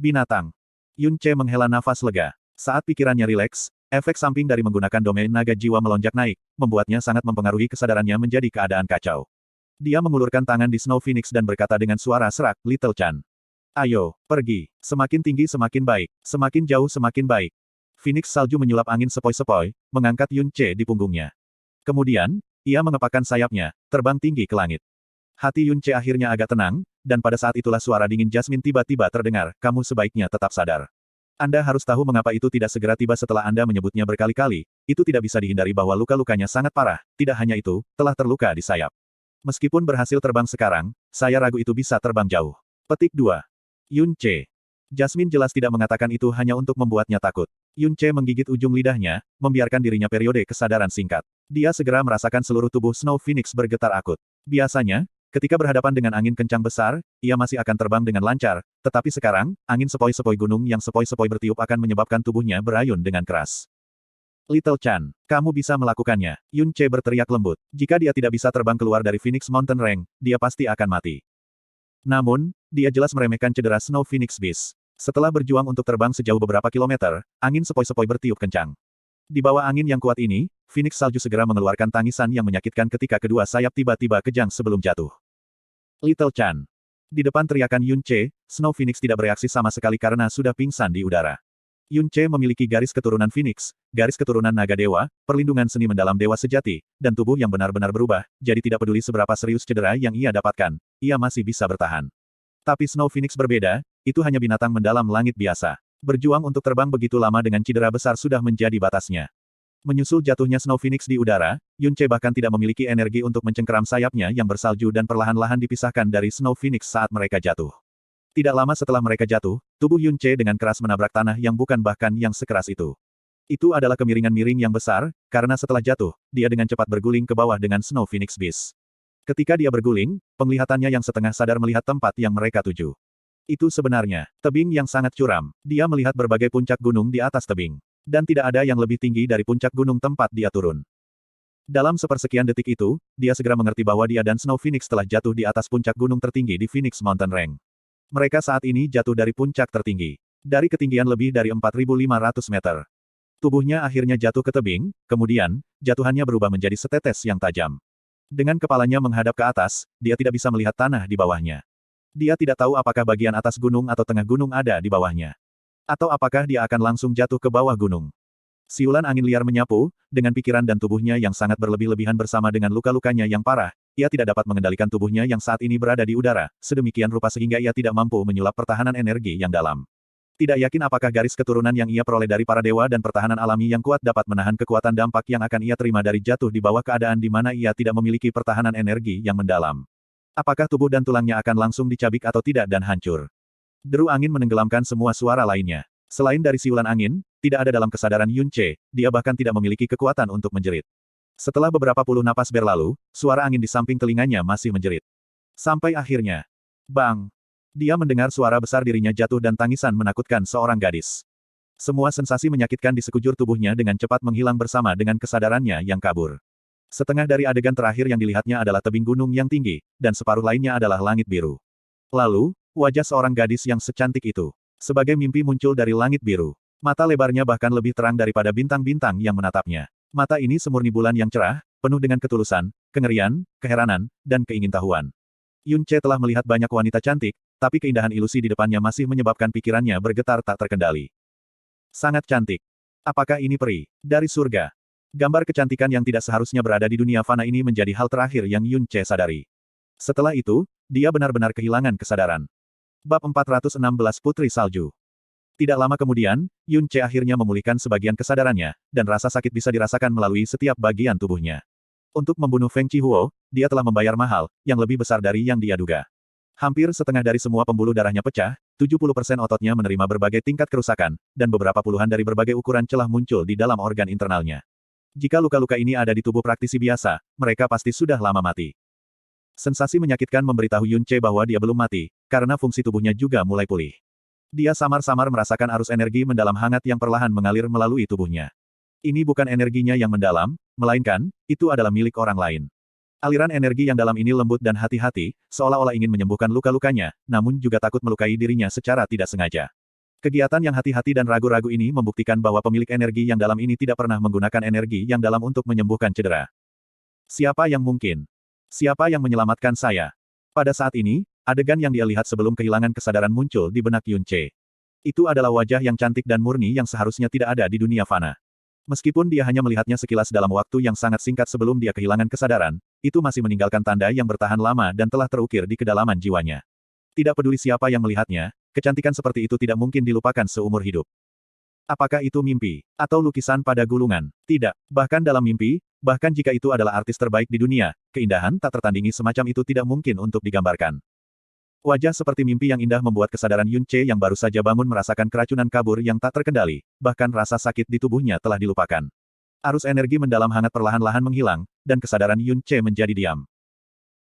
Binatang. Yun Che menghela nafas lega. Saat pikirannya rileks, Efek samping dari menggunakan domain naga jiwa melonjak naik, membuatnya sangat mempengaruhi kesadarannya menjadi keadaan kacau. Dia mengulurkan tangan di Snow Phoenix dan berkata dengan suara serak, Little Chan. Ayo, pergi. Semakin tinggi semakin baik, semakin jauh semakin baik. Phoenix salju menyulap angin sepoi-sepoi, mengangkat Yun Che di punggungnya. Kemudian, ia mengepakkan sayapnya, terbang tinggi ke langit. Hati Yun Che akhirnya agak tenang, dan pada saat itulah suara dingin Jasmine tiba-tiba terdengar, kamu sebaiknya tetap sadar. Anda harus tahu mengapa itu tidak segera tiba setelah Anda menyebutnya berkali-kali, itu tidak bisa dihindari bahwa luka-lukanya sangat parah, tidak hanya itu, telah terluka di sayap. Meskipun berhasil terbang sekarang, saya ragu itu bisa terbang jauh. Petik 2. Yun Che. Jasmine jelas tidak mengatakan itu hanya untuk membuatnya takut. Yun Che menggigit ujung lidahnya, membiarkan dirinya periode kesadaran singkat. Dia segera merasakan seluruh tubuh Snow Phoenix bergetar akut. Biasanya, Ketika berhadapan dengan angin kencang besar, ia masih akan terbang dengan lancar, tetapi sekarang, angin sepoi-sepoi gunung yang sepoi-sepoi bertiup akan menyebabkan tubuhnya berayun dengan keras. Little Chan, kamu bisa melakukannya. Yun Che berteriak lembut. Jika dia tidak bisa terbang keluar dari Phoenix Mountain Range, dia pasti akan mati. Namun, dia jelas meremehkan cedera Snow Phoenix Beast. Setelah berjuang untuk terbang sejauh beberapa kilometer, angin sepoi-sepoi bertiup kencang. Di bawah angin yang kuat ini, Phoenix Salju segera mengeluarkan tangisan yang menyakitkan ketika kedua sayap tiba-tiba kejang sebelum jatuh. Little Chan. Di depan teriakan Yun Che, Snow Phoenix tidak bereaksi sama sekali karena sudah pingsan di udara. Yun Che memiliki garis keturunan Phoenix, garis keturunan naga dewa, perlindungan seni mendalam dewa sejati, dan tubuh yang benar-benar berubah, jadi tidak peduli seberapa serius cedera yang ia dapatkan, ia masih bisa bertahan. Tapi Snow Phoenix berbeda, itu hanya binatang mendalam langit biasa. Berjuang untuk terbang begitu lama dengan cedera besar sudah menjadi batasnya. Menyusul jatuhnya Snow Phoenix di udara, Yunche bahkan tidak memiliki energi untuk mencengkeram sayapnya yang bersalju dan perlahan-lahan dipisahkan dari Snow Phoenix saat mereka jatuh. Tidak lama setelah mereka jatuh, tubuh Yunche dengan keras menabrak tanah yang bukan bahkan yang sekeras itu. Itu adalah kemiringan miring yang besar, karena setelah jatuh, dia dengan cepat berguling ke bawah dengan Snow Phoenix bis. Ketika dia berguling, penglihatannya yang setengah sadar melihat tempat yang mereka tuju. Itu sebenarnya, tebing yang sangat curam. Dia melihat berbagai puncak gunung di atas tebing dan tidak ada yang lebih tinggi dari puncak gunung tempat dia turun. Dalam sepersekian detik itu, dia segera mengerti bahwa dia dan Snow Phoenix telah jatuh di atas puncak gunung tertinggi di Phoenix Mountain Range. Mereka saat ini jatuh dari puncak tertinggi. Dari ketinggian lebih dari 4.500 meter. Tubuhnya akhirnya jatuh ke tebing, kemudian, jatuhannya berubah menjadi setetes yang tajam. Dengan kepalanya menghadap ke atas, dia tidak bisa melihat tanah di bawahnya. Dia tidak tahu apakah bagian atas gunung atau tengah gunung ada di bawahnya. Atau apakah dia akan langsung jatuh ke bawah gunung? Siulan angin liar menyapu, dengan pikiran dan tubuhnya yang sangat berlebih-lebihan bersama dengan luka-lukanya yang parah, ia tidak dapat mengendalikan tubuhnya yang saat ini berada di udara, sedemikian rupa sehingga ia tidak mampu menyulap pertahanan energi yang dalam. Tidak yakin apakah garis keturunan yang ia peroleh dari para dewa dan pertahanan alami yang kuat dapat menahan kekuatan dampak yang akan ia terima dari jatuh di bawah keadaan di mana ia tidak memiliki pertahanan energi yang mendalam. Apakah tubuh dan tulangnya akan langsung dicabik atau tidak dan hancur? Deru angin menenggelamkan semua suara lainnya. Selain dari siulan angin, tidak ada dalam kesadaran Yun Che, dia bahkan tidak memiliki kekuatan untuk menjerit. Setelah beberapa puluh napas berlalu, suara angin di samping telinganya masih menjerit. Sampai akhirnya, bang! Dia mendengar suara besar dirinya jatuh dan tangisan menakutkan seorang gadis. Semua sensasi menyakitkan di sekujur tubuhnya dengan cepat menghilang bersama dengan kesadarannya yang kabur. Setengah dari adegan terakhir yang dilihatnya adalah tebing gunung yang tinggi, dan separuh lainnya adalah langit biru. Lalu, wajah seorang gadis yang secantik itu. Sebagai mimpi muncul dari langit biru. Mata lebarnya bahkan lebih terang daripada bintang-bintang yang menatapnya. Mata ini semurni bulan yang cerah, penuh dengan ketulusan, kengerian, keheranan, dan keingintahuan. Yun Che telah melihat banyak wanita cantik, tapi keindahan ilusi di depannya masih menyebabkan pikirannya bergetar tak terkendali. Sangat cantik. Apakah ini peri? Dari surga. Gambar kecantikan yang tidak seharusnya berada di dunia fana ini menjadi hal terakhir yang Yun Che sadari. Setelah itu, dia benar-benar kehilangan kesadaran. Bab 416 Putri Salju Tidak lama kemudian, Yun Che akhirnya memulihkan sebagian kesadarannya, dan rasa sakit bisa dirasakan melalui setiap bagian tubuhnya. Untuk membunuh Feng Chihuo, dia telah membayar mahal, yang lebih besar dari yang dia duga. Hampir setengah dari semua pembuluh darahnya pecah, 70% ototnya menerima berbagai tingkat kerusakan, dan beberapa puluhan dari berbagai ukuran celah muncul di dalam organ internalnya. Jika luka-luka ini ada di tubuh praktisi biasa, mereka pasti sudah lama mati. Sensasi menyakitkan memberitahu Yun Che bahwa dia belum mati, karena fungsi tubuhnya juga mulai pulih. Dia samar-samar merasakan arus energi mendalam hangat yang perlahan mengalir melalui tubuhnya. Ini bukan energinya yang mendalam, melainkan, itu adalah milik orang lain. Aliran energi yang dalam ini lembut dan hati-hati, seolah-olah ingin menyembuhkan luka-lukanya, namun juga takut melukai dirinya secara tidak sengaja. Kegiatan yang hati-hati dan ragu-ragu ini membuktikan bahwa pemilik energi yang dalam ini tidak pernah menggunakan energi yang dalam untuk menyembuhkan cedera. Siapa yang mungkin? Siapa yang menyelamatkan saya? Pada saat ini, adegan yang dia lihat sebelum kehilangan kesadaran muncul di benak Yun Che. Itu adalah wajah yang cantik dan murni yang seharusnya tidak ada di dunia fana. Meskipun dia hanya melihatnya sekilas dalam waktu yang sangat singkat sebelum dia kehilangan kesadaran, itu masih meninggalkan tanda yang bertahan lama dan telah terukir di kedalaman jiwanya. Tidak peduli siapa yang melihatnya, kecantikan seperti itu tidak mungkin dilupakan seumur hidup. Apakah itu mimpi? Atau lukisan pada gulungan? Tidak. Bahkan dalam mimpi, Bahkan jika itu adalah artis terbaik di dunia, keindahan tak tertandingi semacam itu tidak mungkin untuk digambarkan. Wajah seperti mimpi yang indah membuat kesadaran Yun Che yang baru saja bangun merasakan keracunan kabur yang tak terkendali, bahkan rasa sakit di tubuhnya telah dilupakan. Arus energi mendalam hangat perlahan-lahan menghilang, dan kesadaran Yun Che menjadi diam.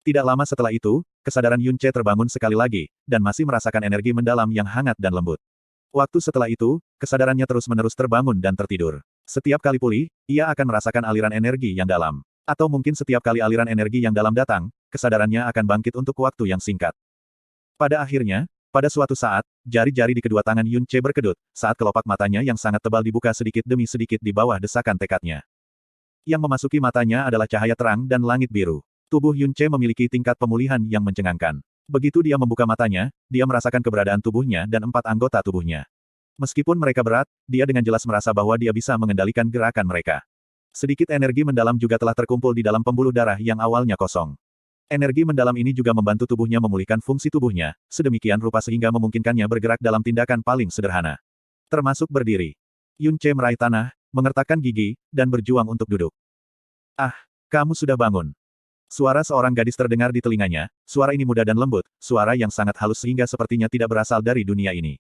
Tidak lama setelah itu, kesadaran Yun Che terbangun sekali lagi, dan masih merasakan energi mendalam yang hangat dan lembut. Waktu setelah itu, kesadarannya terus-menerus terbangun dan tertidur. Setiap kali pulih, ia akan merasakan aliran energi yang dalam. Atau mungkin setiap kali aliran energi yang dalam datang, kesadarannya akan bangkit untuk waktu yang singkat. Pada akhirnya, pada suatu saat, jari-jari di kedua tangan Yun Che berkedut, saat kelopak matanya yang sangat tebal dibuka sedikit demi sedikit di bawah desakan tekadnya. Yang memasuki matanya adalah cahaya terang dan langit biru. Tubuh Yun Che memiliki tingkat pemulihan yang mencengangkan. Begitu dia membuka matanya, dia merasakan keberadaan tubuhnya dan empat anggota tubuhnya. Meskipun mereka berat, dia dengan jelas merasa bahwa dia bisa mengendalikan gerakan mereka. Sedikit energi mendalam juga telah terkumpul di dalam pembuluh darah yang awalnya kosong. Energi mendalam ini juga membantu tubuhnya memulihkan fungsi tubuhnya, sedemikian rupa sehingga memungkinkannya bergerak dalam tindakan paling sederhana. Termasuk berdiri. Yun Che meraih tanah, mengertakkan gigi, dan berjuang untuk duduk. Ah, kamu sudah bangun. Suara seorang gadis terdengar di telinganya, suara ini muda dan lembut, suara yang sangat halus sehingga sepertinya tidak berasal dari dunia ini.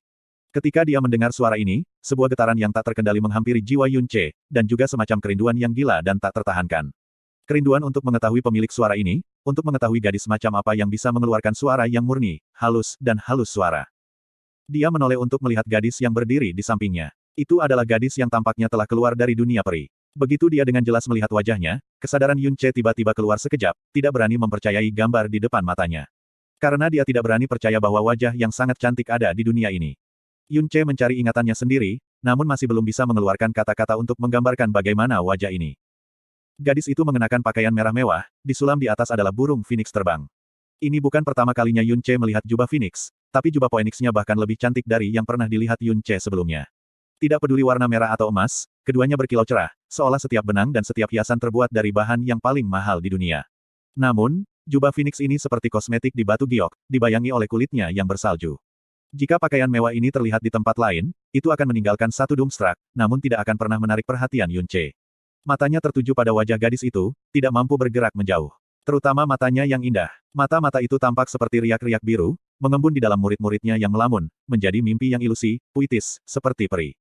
Ketika dia mendengar suara ini, sebuah getaran yang tak terkendali menghampiri jiwa Yun dan juga semacam kerinduan yang gila dan tak tertahankan. Kerinduan untuk mengetahui pemilik suara ini, untuk mengetahui gadis macam apa yang bisa mengeluarkan suara yang murni, halus, dan halus suara. Dia menoleh untuk melihat gadis yang berdiri di sampingnya. Itu adalah gadis yang tampaknya telah keluar dari dunia peri. Begitu dia dengan jelas melihat wajahnya, kesadaran Yun tiba-tiba keluar sekejap, tidak berani mempercayai gambar di depan matanya. Karena dia tidak berani percaya bahwa wajah yang sangat cantik ada di dunia ini. Yun Che mencari ingatannya sendiri, namun masih belum bisa mengeluarkan kata-kata untuk menggambarkan bagaimana wajah ini. Gadis itu mengenakan pakaian merah mewah, disulam di atas adalah burung phoenix terbang. Ini bukan pertama kalinya Yun Che melihat jubah phoenix, tapi jubah phoenixnya bahkan lebih cantik dari yang pernah dilihat Yun Che sebelumnya. Tidak peduli warna merah atau emas, keduanya berkilau cerah, seolah setiap benang dan setiap hiasan terbuat dari bahan yang paling mahal di dunia. Namun, jubah phoenix ini seperti kosmetik di batu giok, dibayangi oleh kulitnya yang bersalju. Jika pakaian mewah ini terlihat di tempat lain, itu akan meninggalkan satu Doomstruck, namun tidak akan pernah menarik perhatian Yun Che. Matanya tertuju pada wajah gadis itu, tidak mampu bergerak menjauh. Terutama matanya yang indah. Mata-mata itu tampak seperti riak-riak biru, mengembun di dalam murid-muridnya yang melamun, menjadi mimpi yang ilusi, puitis, seperti peri.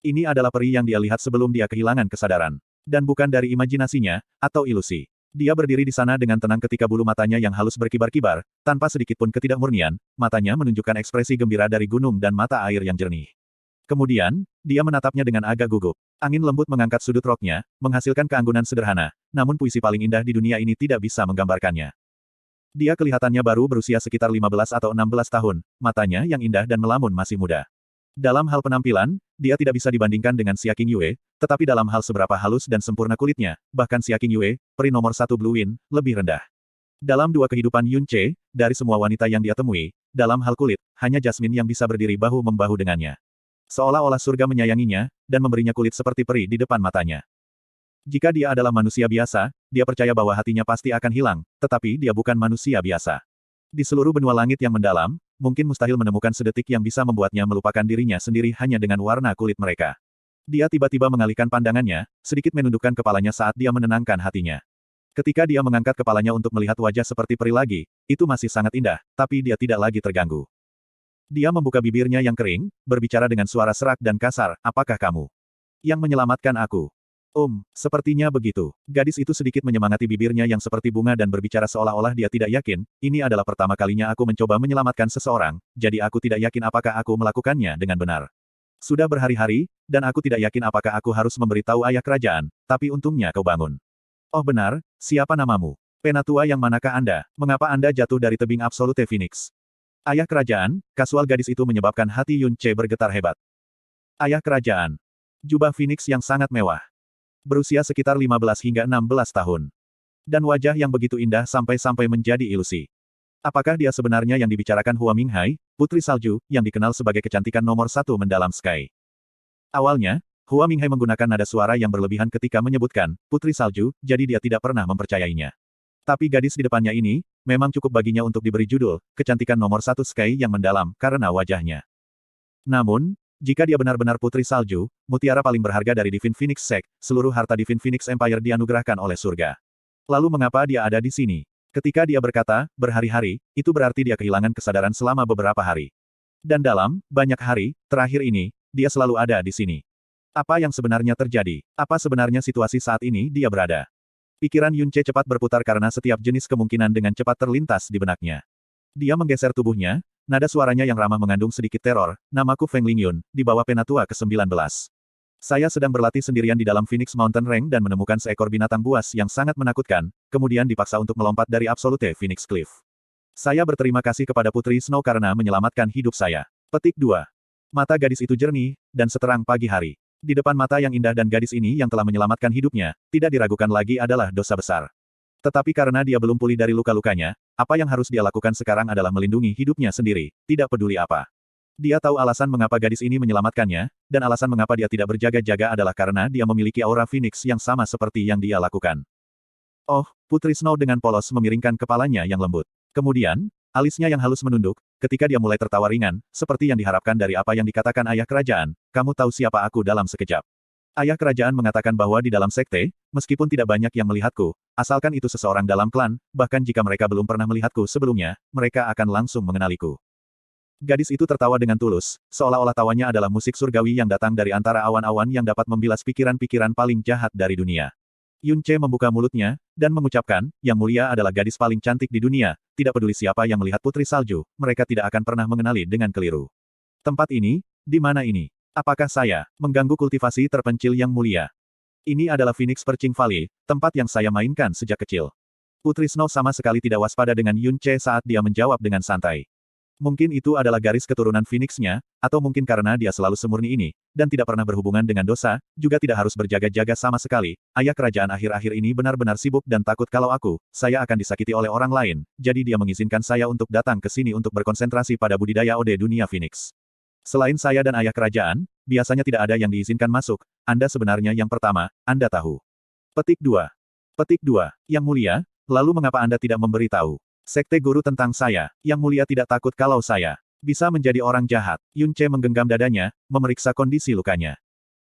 Ini adalah peri yang dia lihat sebelum dia kehilangan kesadaran. Dan bukan dari imajinasinya, atau ilusi. Dia berdiri di sana dengan tenang ketika bulu matanya yang halus berkibar-kibar, tanpa sedikitpun ketidakmurnian, matanya menunjukkan ekspresi gembira dari gunung dan mata air yang jernih. Kemudian, dia menatapnya dengan agak gugup. Angin lembut mengangkat sudut roknya, menghasilkan keanggunan sederhana, namun puisi paling indah di dunia ini tidak bisa menggambarkannya. Dia kelihatannya baru berusia sekitar 15 atau 16 tahun, matanya yang indah dan melamun masih muda. Dalam hal penampilan, dia tidak bisa dibandingkan dengan Xia King Yue, tetapi dalam hal seberapa halus dan sempurna kulitnya, bahkan Xia King Yue, peri nomor satu Blue Wind, lebih rendah. Dalam dua kehidupan Yun Che, dari semua wanita yang dia temui, dalam hal kulit, hanya Jasmine yang bisa berdiri bahu-membahu dengannya. Seolah-olah surga menyayanginya, dan memberinya kulit seperti peri di depan matanya. Jika dia adalah manusia biasa, dia percaya bahwa hatinya pasti akan hilang, tetapi dia bukan manusia biasa. Di seluruh benua langit yang mendalam, mungkin mustahil menemukan sedetik yang bisa membuatnya melupakan dirinya sendiri hanya dengan warna kulit mereka. Dia tiba-tiba mengalihkan pandangannya, sedikit menundukkan kepalanya saat dia menenangkan hatinya. Ketika dia mengangkat kepalanya untuk melihat wajah seperti peri lagi, itu masih sangat indah, tapi dia tidak lagi terganggu. Dia membuka bibirnya yang kering, berbicara dengan suara serak dan kasar, apakah kamu yang menyelamatkan aku? Um, sepertinya begitu. Gadis itu sedikit menyemangati bibirnya yang seperti bunga dan berbicara seolah-olah dia tidak yakin, ini adalah pertama kalinya aku mencoba menyelamatkan seseorang, jadi aku tidak yakin apakah aku melakukannya dengan benar. Sudah berhari-hari, dan aku tidak yakin apakah aku harus memberitahu ayah kerajaan, tapi untungnya kau bangun. Oh benar, siapa namamu? Penatua yang manakah Anda? Mengapa Anda jatuh dari tebing absolute Phoenix? Ayah kerajaan, kasual gadis itu menyebabkan hati Yun Che bergetar hebat. Ayah kerajaan. Jubah Phoenix yang sangat mewah. Berusia sekitar 15 hingga 16 tahun. Dan wajah yang begitu indah sampai-sampai menjadi ilusi. Apakah dia sebenarnya yang dibicarakan Hua Minghai, putri salju, yang dikenal sebagai kecantikan nomor satu mendalam Sky? Awalnya, Hua Minghai menggunakan nada suara yang berlebihan ketika menyebutkan, Putri Salju, jadi dia tidak pernah mempercayainya. Tapi gadis di depannya ini, memang cukup baginya untuk diberi judul, kecantikan nomor satu Sky yang mendalam, karena wajahnya. Namun, jika dia benar-benar putri salju, mutiara paling berharga dari Divine Phoenix Sect, seluruh harta Divine Phoenix Empire dianugerahkan oleh surga. Lalu mengapa dia ada di sini? Ketika dia berkata, berhari-hari, itu berarti dia kehilangan kesadaran selama beberapa hari. Dan dalam, banyak hari, terakhir ini, dia selalu ada di sini. Apa yang sebenarnya terjadi? Apa sebenarnya situasi saat ini dia berada? Pikiran Yun Che cepat berputar karena setiap jenis kemungkinan dengan cepat terlintas di benaknya. Dia menggeser tubuhnya, Nada suaranya yang ramah mengandung sedikit teror, namaku Feng Lingyun, di bawah penatua ke-19. Saya sedang berlatih sendirian di dalam Phoenix Mountain Range dan menemukan seekor binatang buas yang sangat menakutkan, kemudian dipaksa untuk melompat dari absolute Phoenix Cliff. Saya berterima kasih kepada Putri Snow karena menyelamatkan hidup saya. Petik 2. Mata gadis itu jernih, dan seterang pagi hari. Di depan mata yang indah dan gadis ini yang telah menyelamatkan hidupnya, tidak diragukan lagi adalah dosa besar. Tetapi karena dia belum pulih dari luka-lukanya, apa yang harus dia lakukan sekarang adalah melindungi hidupnya sendiri, tidak peduli apa. Dia tahu alasan mengapa gadis ini menyelamatkannya, dan alasan mengapa dia tidak berjaga-jaga adalah karena dia memiliki aura Phoenix yang sama seperti yang dia lakukan. Oh, Putri Snow dengan polos memiringkan kepalanya yang lembut. Kemudian, alisnya yang halus menunduk, ketika dia mulai tertawa ringan, seperti yang diharapkan dari apa yang dikatakan ayah kerajaan, kamu tahu siapa aku dalam sekejap. Ayah kerajaan mengatakan bahwa di dalam sekte, meskipun tidak banyak yang melihatku, asalkan itu seseorang dalam klan, bahkan jika mereka belum pernah melihatku sebelumnya, mereka akan langsung mengenaliku. Gadis itu tertawa dengan tulus, seolah-olah tawanya adalah musik surgawi yang datang dari antara awan-awan yang dapat membilas pikiran-pikiran paling jahat dari dunia. Yun Che membuka mulutnya, dan mengucapkan, Yang mulia adalah gadis paling cantik di dunia, tidak peduli siapa yang melihat putri salju, mereka tidak akan pernah mengenali dengan keliru. Tempat ini, di mana ini? Apakah saya mengganggu kultivasi terpencil yang mulia? Ini adalah Phoenix Perching Valley, tempat yang saya mainkan sejak kecil. Putri Snow sama sekali tidak waspada dengan Yun Che saat dia menjawab dengan santai. Mungkin itu adalah garis keturunan Phoenix-nya, atau mungkin karena dia selalu semurni ini, dan tidak pernah berhubungan dengan dosa, juga tidak harus berjaga-jaga sama sekali. Ayah kerajaan akhir-akhir ini benar-benar sibuk dan takut kalau aku, saya akan disakiti oleh orang lain, jadi dia mengizinkan saya untuk datang ke sini untuk berkonsentrasi pada budidaya Ode Dunia Phoenix. Selain saya dan ayah kerajaan, biasanya tidak ada yang diizinkan masuk, Anda sebenarnya yang pertama, Anda tahu. Petik 2. Petik 2. Yang mulia, lalu mengapa Anda tidak memberitahu? Sekte guru tentang saya, yang mulia tidak takut kalau saya bisa menjadi orang jahat. Yun Che menggenggam dadanya, memeriksa kondisi lukanya.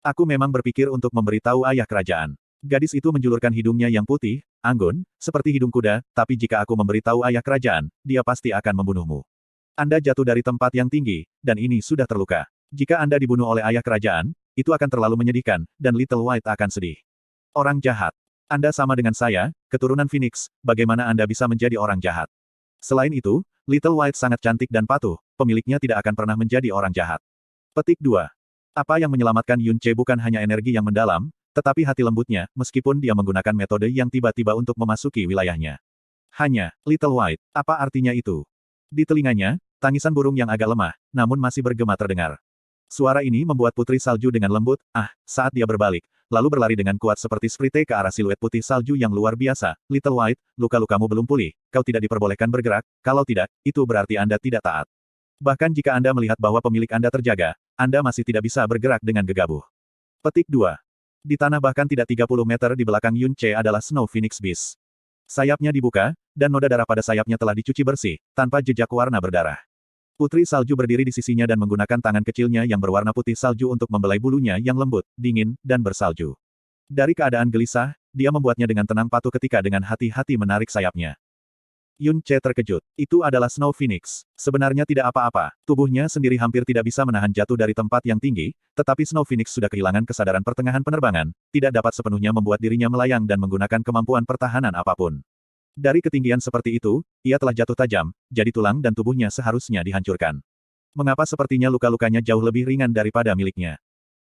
Aku memang berpikir untuk memberitahu ayah kerajaan. Gadis itu menjulurkan hidungnya yang putih, anggun, seperti hidung kuda, tapi jika aku memberitahu ayah kerajaan, dia pasti akan membunuhmu. Anda jatuh dari tempat yang tinggi, dan ini sudah terluka. Jika Anda dibunuh oleh ayah kerajaan, itu akan terlalu menyedihkan, dan Little White akan sedih. Orang jahat. Anda sama dengan saya, keturunan Phoenix, bagaimana Anda bisa menjadi orang jahat? Selain itu, Little White sangat cantik dan patuh, pemiliknya tidak akan pernah menjadi orang jahat. Petik 2. Apa yang menyelamatkan Yun Che bukan hanya energi yang mendalam, tetapi hati lembutnya, meskipun dia menggunakan metode yang tiba-tiba untuk memasuki wilayahnya. Hanya, Little White, apa artinya itu? Di telinganya, tangisan burung yang agak lemah, namun masih bergema terdengar. Suara ini membuat putri salju dengan lembut, ah, saat dia berbalik, lalu berlari dengan kuat seperti sprite ke arah siluet putih salju yang luar biasa. Little White, luka-lukamu belum pulih, kau tidak diperbolehkan bergerak, kalau tidak, itu berarti Anda tidak taat. Bahkan jika Anda melihat bahwa pemilik Anda terjaga, Anda masih tidak bisa bergerak dengan gegabah. Petik 2. Di tanah bahkan tidak 30 meter di belakang Yun Che adalah Snow Phoenix Beast. Sayapnya dibuka, dan noda darah pada sayapnya telah dicuci bersih, tanpa jejak warna berdarah. Putri salju berdiri di sisinya dan menggunakan tangan kecilnya yang berwarna putih salju untuk membelai bulunya yang lembut, dingin, dan bersalju. Dari keadaan gelisah, dia membuatnya dengan tenang patuh ketika dengan hati-hati menarik sayapnya. Yun Che terkejut. Itu adalah Snow Phoenix. Sebenarnya tidak apa-apa, tubuhnya sendiri hampir tidak bisa menahan jatuh dari tempat yang tinggi, tetapi Snow Phoenix sudah kehilangan kesadaran pertengahan penerbangan, tidak dapat sepenuhnya membuat dirinya melayang dan menggunakan kemampuan pertahanan apapun. Dari ketinggian seperti itu, ia telah jatuh tajam, jadi tulang dan tubuhnya seharusnya dihancurkan. Mengapa sepertinya luka-lukanya jauh lebih ringan daripada miliknya?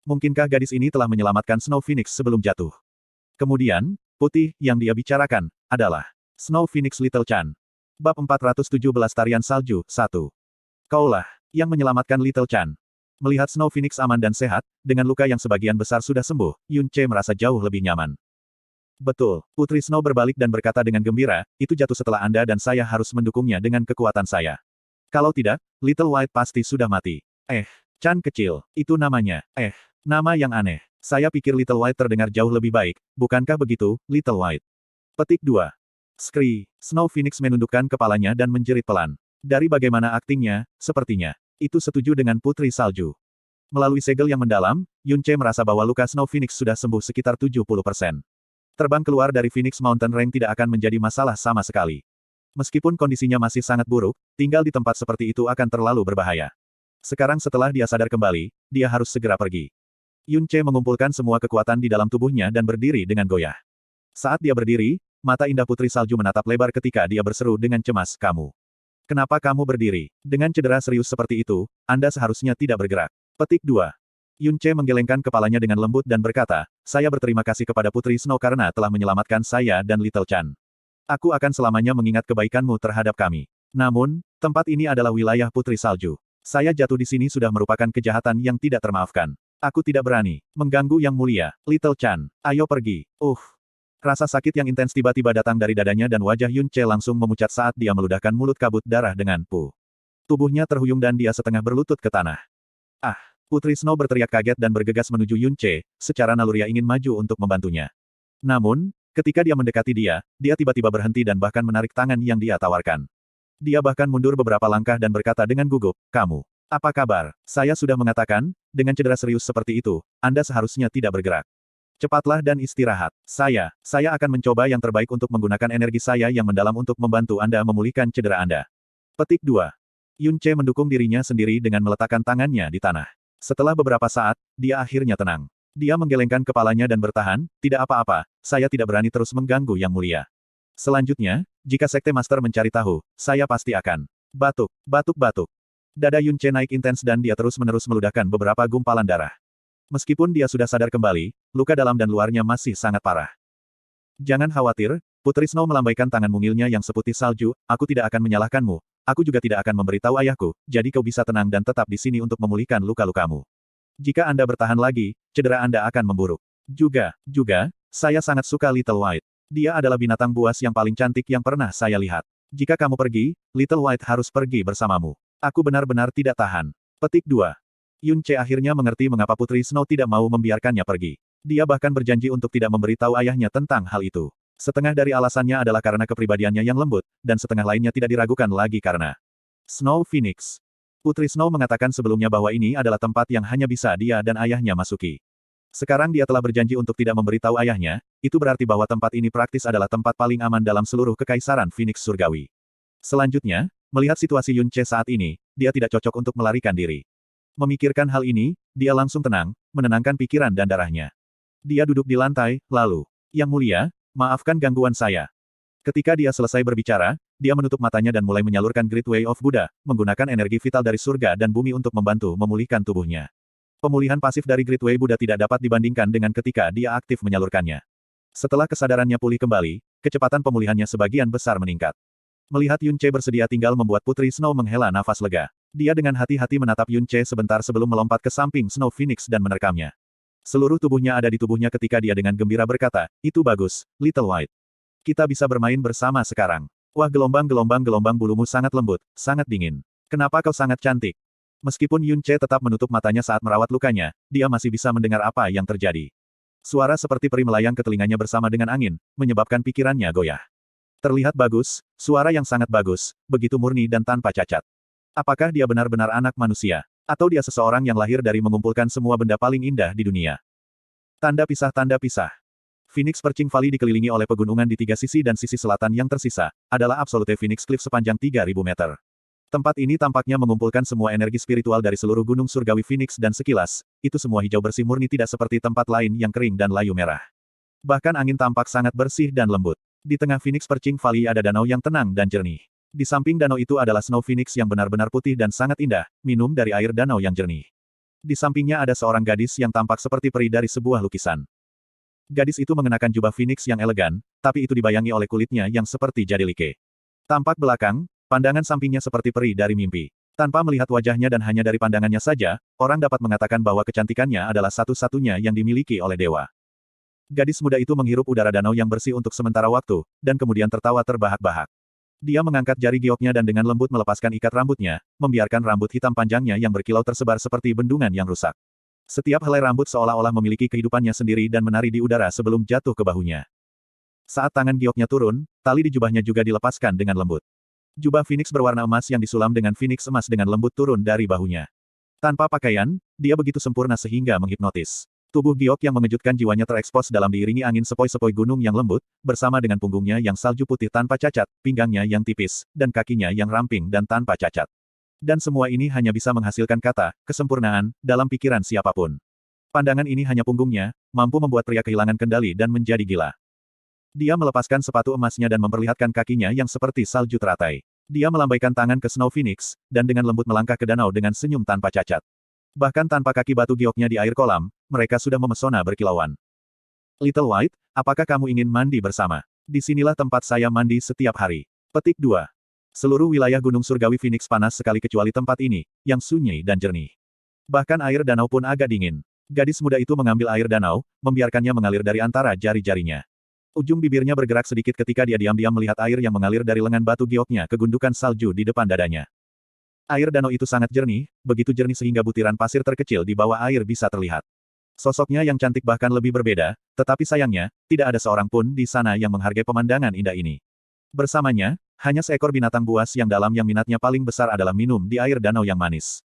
Mungkinkah gadis ini telah menyelamatkan Snow Phoenix sebelum jatuh? Kemudian, putih yang dia bicarakan adalah Snow Phoenix Little Chan. Bab 417 Tarian Salju 1. Kaulah yang menyelamatkan Little Chan. Melihat Snow Phoenix aman dan sehat, dengan luka yang sebagian besar sudah sembuh, Yun Che merasa jauh lebih nyaman. Betul, Putri Snow berbalik dan berkata dengan gembira, itu jatuh setelah Anda dan saya harus mendukungnya dengan kekuatan saya. Kalau tidak, Little White pasti sudah mati. Eh, Chan kecil, itu namanya. Eh, nama yang aneh. Saya pikir Little White terdengar jauh lebih baik, bukankah begitu, Little White? Petik 2. Skri, Snow Phoenix menundukkan kepalanya dan menjerit pelan. Dari bagaimana aktingnya, sepertinya. Itu setuju dengan Putri Salju. Melalui segel yang mendalam, Yunche merasa bahwa luka Snow Phoenix sudah sembuh sekitar 70 persen. Terbang keluar dari Phoenix Mountain Range tidak akan menjadi masalah sama sekali. Meskipun kondisinya masih sangat buruk, tinggal di tempat seperti itu akan terlalu berbahaya. Sekarang setelah dia sadar kembali, dia harus segera pergi. Yun Che mengumpulkan semua kekuatan di dalam tubuhnya dan berdiri dengan goyah. Saat dia berdiri, mata indah putri salju menatap lebar ketika dia berseru dengan cemas, kamu. Kenapa kamu berdiri? Dengan cedera serius seperti itu, Anda seharusnya tidak bergerak. Petik 2. Yun Che menggelengkan kepalanya dengan lembut dan berkata, saya berterima kasih kepada Putri Snow karena telah menyelamatkan saya dan Little Chan. Aku akan selamanya mengingat kebaikanmu terhadap kami. Namun, tempat ini adalah wilayah Putri Salju. Saya jatuh di sini sudah merupakan kejahatan yang tidak termaafkan. Aku tidak berani. Mengganggu yang mulia. Little Chan, ayo pergi. Uh. Rasa sakit yang intens tiba-tiba datang dari dadanya dan wajah Yun Che langsung memucat saat dia meludahkan mulut kabut darah dengan pu. Tubuhnya terhuyung dan dia setengah berlutut ke tanah. Ah. Putri Snow berteriak kaget dan bergegas menuju Yun Che, secara naluria ingin maju untuk membantunya. Namun, ketika dia mendekati dia, dia tiba-tiba berhenti dan bahkan menarik tangan yang dia tawarkan. Dia bahkan mundur beberapa langkah dan berkata dengan gugup, kamu, apa kabar? Saya sudah mengatakan, dengan cedera serius seperti itu, Anda seharusnya tidak bergerak. Cepatlah dan istirahat. Saya, saya akan mencoba yang terbaik untuk menggunakan energi saya yang mendalam untuk membantu Anda memulihkan cedera Anda. Petik 2. Yun Che mendukung dirinya sendiri dengan meletakkan tangannya di tanah. Setelah beberapa saat, dia akhirnya tenang. Dia menggelengkan kepalanya dan bertahan, tidak apa-apa, saya tidak berani terus mengganggu yang mulia. Selanjutnya, jika Sekte Master mencari tahu, saya pasti akan. Batuk, batuk, batuk. Dada Yun Che naik intens dan dia terus-menerus meludahkan beberapa gumpalan darah. Meskipun dia sudah sadar kembali, luka dalam dan luarnya masih sangat parah. Jangan khawatir, Putri Snow melambaikan tangan mungilnya yang seputih salju, aku tidak akan menyalahkanmu, Aku juga tidak akan memberitahu ayahku, jadi kau bisa tenang dan tetap di sini untuk memulihkan luka-lukamu. Jika Anda bertahan lagi, cedera Anda akan memburuk. Juga, juga, saya sangat suka Little White. Dia adalah binatang buas yang paling cantik yang pernah saya lihat. Jika kamu pergi, Little White harus pergi bersamamu. Aku benar-benar tidak tahan. Petik 2. Yun Che akhirnya mengerti mengapa Putri Snow tidak mau membiarkannya pergi. Dia bahkan berjanji untuk tidak memberitahu ayahnya tentang hal itu. Setengah dari alasannya adalah karena kepribadiannya yang lembut, dan setengah lainnya tidak diragukan lagi karena Snow Phoenix. Putri Snow mengatakan sebelumnya bahwa ini adalah tempat yang hanya bisa dia dan ayahnya masuki. Sekarang dia telah berjanji untuk tidak memberitahu ayahnya, itu berarti bahwa tempat ini praktis adalah tempat paling aman dalam seluruh kekaisaran Phoenix Surgawi. Selanjutnya, melihat situasi Yun Che saat ini, dia tidak cocok untuk melarikan diri. Memikirkan hal ini, dia langsung tenang, menenangkan pikiran dan darahnya. Dia duduk di lantai, lalu, Yang mulia, Maafkan gangguan saya. Ketika dia selesai berbicara, dia menutup matanya dan mulai menyalurkan Great Way of Buddha, menggunakan energi vital dari surga dan bumi untuk membantu memulihkan tubuhnya. Pemulihan pasif dari Great Way Buddha tidak dapat dibandingkan dengan ketika dia aktif menyalurkannya. Setelah kesadarannya pulih kembali, kecepatan pemulihannya sebagian besar meningkat. Melihat Yun Che bersedia tinggal membuat Putri Snow menghela nafas lega. Dia dengan hati-hati menatap Yun Che sebentar sebelum melompat ke samping Snow Phoenix dan menerkamnya. Seluruh tubuhnya ada di tubuhnya ketika dia dengan gembira berkata, itu bagus, Little White. Kita bisa bermain bersama sekarang. Wah gelombang-gelombang-gelombang bulumu sangat lembut, sangat dingin. Kenapa kau sangat cantik? Meskipun Yun Che tetap menutup matanya saat merawat lukanya, dia masih bisa mendengar apa yang terjadi. Suara seperti peri melayang ke telinganya bersama dengan angin, menyebabkan pikirannya goyah. Terlihat bagus, suara yang sangat bagus, begitu murni dan tanpa cacat. Apakah dia benar-benar anak manusia? Atau dia seseorang yang lahir dari mengumpulkan semua benda paling indah di dunia. Tanda pisah Tanda pisah. Phoenix Perching Valley dikelilingi oleh pegunungan di tiga sisi dan sisi selatan yang tersisa, adalah absolute Phoenix Cliff sepanjang 3.000 meter. Tempat ini tampaknya mengumpulkan semua energi spiritual dari seluruh gunung surgawi Phoenix dan sekilas, itu semua hijau bersih murni tidak seperti tempat lain yang kering dan layu merah. Bahkan angin tampak sangat bersih dan lembut. Di tengah Phoenix Perching Valley ada danau yang tenang dan jernih. Di samping danau itu adalah Snow Phoenix yang benar-benar putih dan sangat indah, minum dari air danau yang jernih. Di sampingnya ada seorang gadis yang tampak seperti peri dari sebuah lukisan. Gadis itu mengenakan jubah Phoenix yang elegan, tapi itu dibayangi oleh kulitnya yang seperti jadi like. Tampak belakang, pandangan sampingnya seperti peri dari mimpi. Tanpa melihat wajahnya dan hanya dari pandangannya saja, orang dapat mengatakan bahwa kecantikannya adalah satu-satunya yang dimiliki oleh dewa. Gadis muda itu menghirup udara danau yang bersih untuk sementara waktu, dan kemudian tertawa terbahak-bahak. Dia mengangkat jari gioknya dan dengan lembut melepaskan ikat rambutnya, membiarkan rambut hitam panjangnya yang berkilau tersebar seperti bendungan yang rusak. Setiap helai rambut seolah-olah memiliki kehidupannya sendiri dan menari di udara sebelum jatuh ke bahunya. Saat tangan gioknya turun, tali di jubahnya juga dilepaskan dengan lembut. Jubah Phoenix berwarna emas yang disulam dengan Phoenix emas dengan lembut turun dari bahunya. Tanpa pakaian, dia begitu sempurna sehingga menghipnotis. Tubuh giok yang mengejutkan jiwanya terekspos dalam diiringi angin sepoi-sepoi gunung yang lembut, bersama dengan punggungnya yang salju putih tanpa cacat, pinggangnya yang tipis, dan kakinya yang ramping dan tanpa cacat. Dan semua ini hanya bisa menghasilkan kata, kesempurnaan, dalam pikiran siapapun. Pandangan ini hanya punggungnya, mampu membuat pria kehilangan kendali dan menjadi gila. Dia melepaskan sepatu emasnya dan memperlihatkan kakinya yang seperti salju teratai. Dia melambaikan tangan ke Snow Phoenix, dan dengan lembut melangkah ke danau dengan senyum tanpa cacat. Bahkan tanpa kaki batu gioknya di air kolam, mereka sudah memesona berkilauan. Little White, apakah kamu ingin mandi bersama? Disinilah tempat saya mandi setiap hari. Petik 2. Seluruh wilayah Gunung Surgawi Phoenix panas sekali kecuali tempat ini, yang sunyi dan jernih. Bahkan air danau pun agak dingin. Gadis muda itu mengambil air danau, membiarkannya mengalir dari antara jari-jarinya. Ujung bibirnya bergerak sedikit ketika dia diam-diam melihat air yang mengalir dari lengan batu gioknya ke gundukan salju di depan dadanya. Air danau itu sangat jernih, begitu jernih sehingga butiran pasir terkecil di bawah air bisa terlihat. Sosoknya yang cantik bahkan lebih berbeda, tetapi sayangnya, tidak ada seorang pun di sana yang menghargai pemandangan indah ini. Bersamanya, hanya seekor binatang buas yang dalam yang minatnya paling besar adalah minum di air danau yang manis.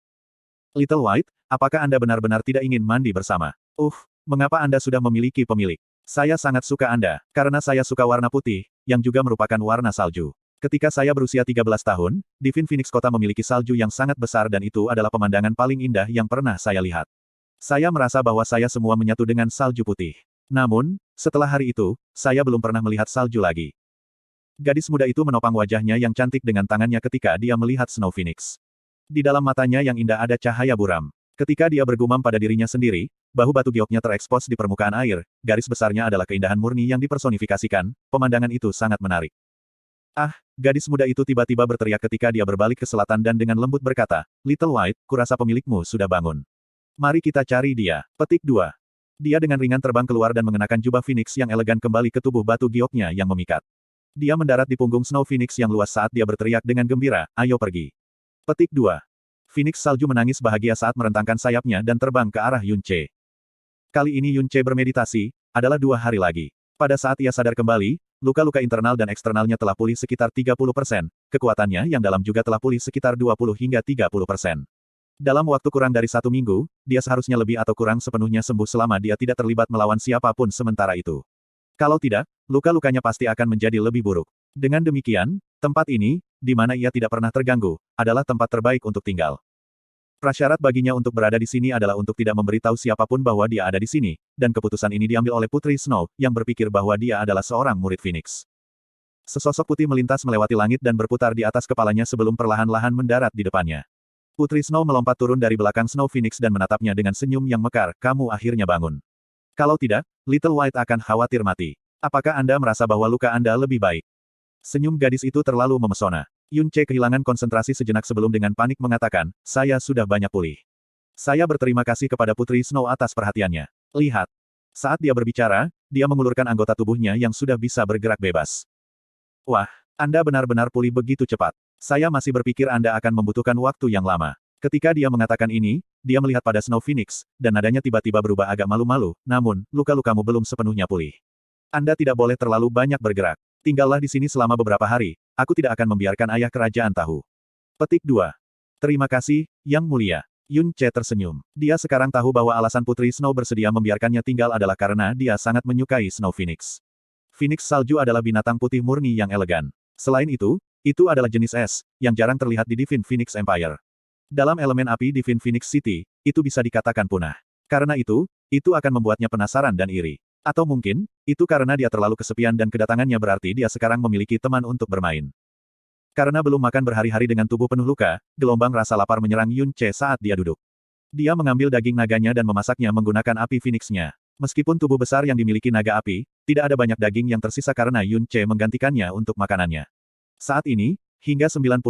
Little White, apakah Anda benar-benar tidak ingin mandi bersama? Uh, mengapa Anda sudah memiliki pemilik? Saya sangat suka Anda, karena saya suka warna putih, yang juga merupakan warna salju. Ketika saya berusia 13 tahun, Divin Phoenix kota memiliki salju yang sangat besar dan itu adalah pemandangan paling indah yang pernah saya lihat. Saya merasa bahwa saya semua menyatu dengan salju putih. Namun, setelah hari itu, saya belum pernah melihat salju lagi. Gadis muda itu menopang wajahnya yang cantik dengan tangannya ketika dia melihat Snow Phoenix. Di dalam matanya yang indah ada cahaya buram. Ketika dia bergumam pada dirinya sendiri, bahu batu gioknya terekspos di permukaan air, garis besarnya adalah keindahan murni yang dipersonifikasikan, pemandangan itu sangat menarik. Ah, gadis muda itu tiba-tiba berteriak ketika dia berbalik ke selatan dan dengan lembut berkata, Little White, kurasa pemilikmu sudah bangun. Mari kita cari dia. Petik 2. Dia dengan ringan terbang keluar dan mengenakan jubah Phoenix yang elegan kembali ke tubuh batu gioknya yang memikat. Dia mendarat di punggung Snow Phoenix yang luas saat dia berteriak dengan gembira, ayo pergi. Petik 2. Phoenix salju menangis bahagia saat merentangkan sayapnya dan terbang ke arah Yunche. Kali ini Yunche bermeditasi, adalah dua hari lagi. Pada saat ia sadar kembali, Luka-luka internal dan eksternalnya telah pulih sekitar 30 persen, kekuatannya yang dalam juga telah pulih sekitar 20 hingga 30 persen. Dalam waktu kurang dari satu minggu, dia seharusnya lebih atau kurang sepenuhnya sembuh selama dia tidak terlibat melawan siapapun sementara itu. Kalau tidak, luka-lukanya pasti akan menjadi lebih buruk. Dengan demikian, tempat ini, di mana ia tidak pernah terganggu, adalah tempat terbaik untuk tinggal. Prasyarat baginya untuk berada di sini adalah untuk tidak memberitahu siapapun bahwa dia ada di sini, dan keputusan ini diambil oleh Putri Snow, yang berpikir bahwa dia adalah seorang murid Phoenix. Sesosok putih melintas melewati langit dan berputar di atas kepalanya sebelum perlahan-lahan mendarat di depannya. Putri Snow melompat turun dari belakang Snow Phoenix dan menatapnya dengan senyum yang mekar, kamu akhirnya bangun. Kalau tidak, Little White akan khawatir mati. Apakah Anda merasa bahwa luka Anda lebih baik? Senyum gadis itu terlalu memesona. Yun Che kehilangan konsentrasi sejenak sebelum dengan panik mengatakan, saya sudah banyak pulih. Saya berterima kasih kepada Putri Snow atas perhatiannya. Lihat. Saat dia berbicara, dia mengulurkan anggota tubuhnya yang sudah bisa bergerak bebas. Wah, Anda benar-benar pulih begitu cepat. Saya masih berpikir Anda akan membutuhkan waktu yang lama. Ketika dia mengatakan ini, dia melihat pada Snow Phoenix, dan nadanya tiba-tiba berubah agak malu-malu, namun, luka-lukamu belum sepenuhnya pulih. Anda tidak boleh terlalu banyak bergerak. Tinggallah di sini selama beberapa hari, aku tidak akan membiarkan ayah kerajaan tahu. Petik 2. Terima kasih, Yang Mulia. Yun Che tersenyum. Dia sekarang tahu bahwa alasan Putri Snow bersedia membiarkannya tinggal adalah karena dia sangat menyukai Snow Phoenix. Phoenix salju adalah binatang putih murni yang elegan. Selain itu, itu adalah jenis es, yang jarang terlihat di Divine Phoenix Empire. Dalam elemen api Divine Phoenix City, itu bisa dikatakan punah. Karena itu, itu akan membuatnya penasaran dan iri. Atau mungkin, itu karena dia terlalu kesepian dan kedatangannya berarti dia sekarang memiliki teman untuk bermain. Karena belum makan berhari-hari dengan tubuh penuh luka, gelombang rasa lapar menyerang Yun Che saat dia duduk. Dia mengambil daging naganya dan memasaknya menggunakan api Phoenixnya. Meskipun tubuh besar yang dimiliki naga api, tidak ada banyak daging yang tersisa karena Yun Che menggantikannya untuk makanannya. Saat ini, hingga 99%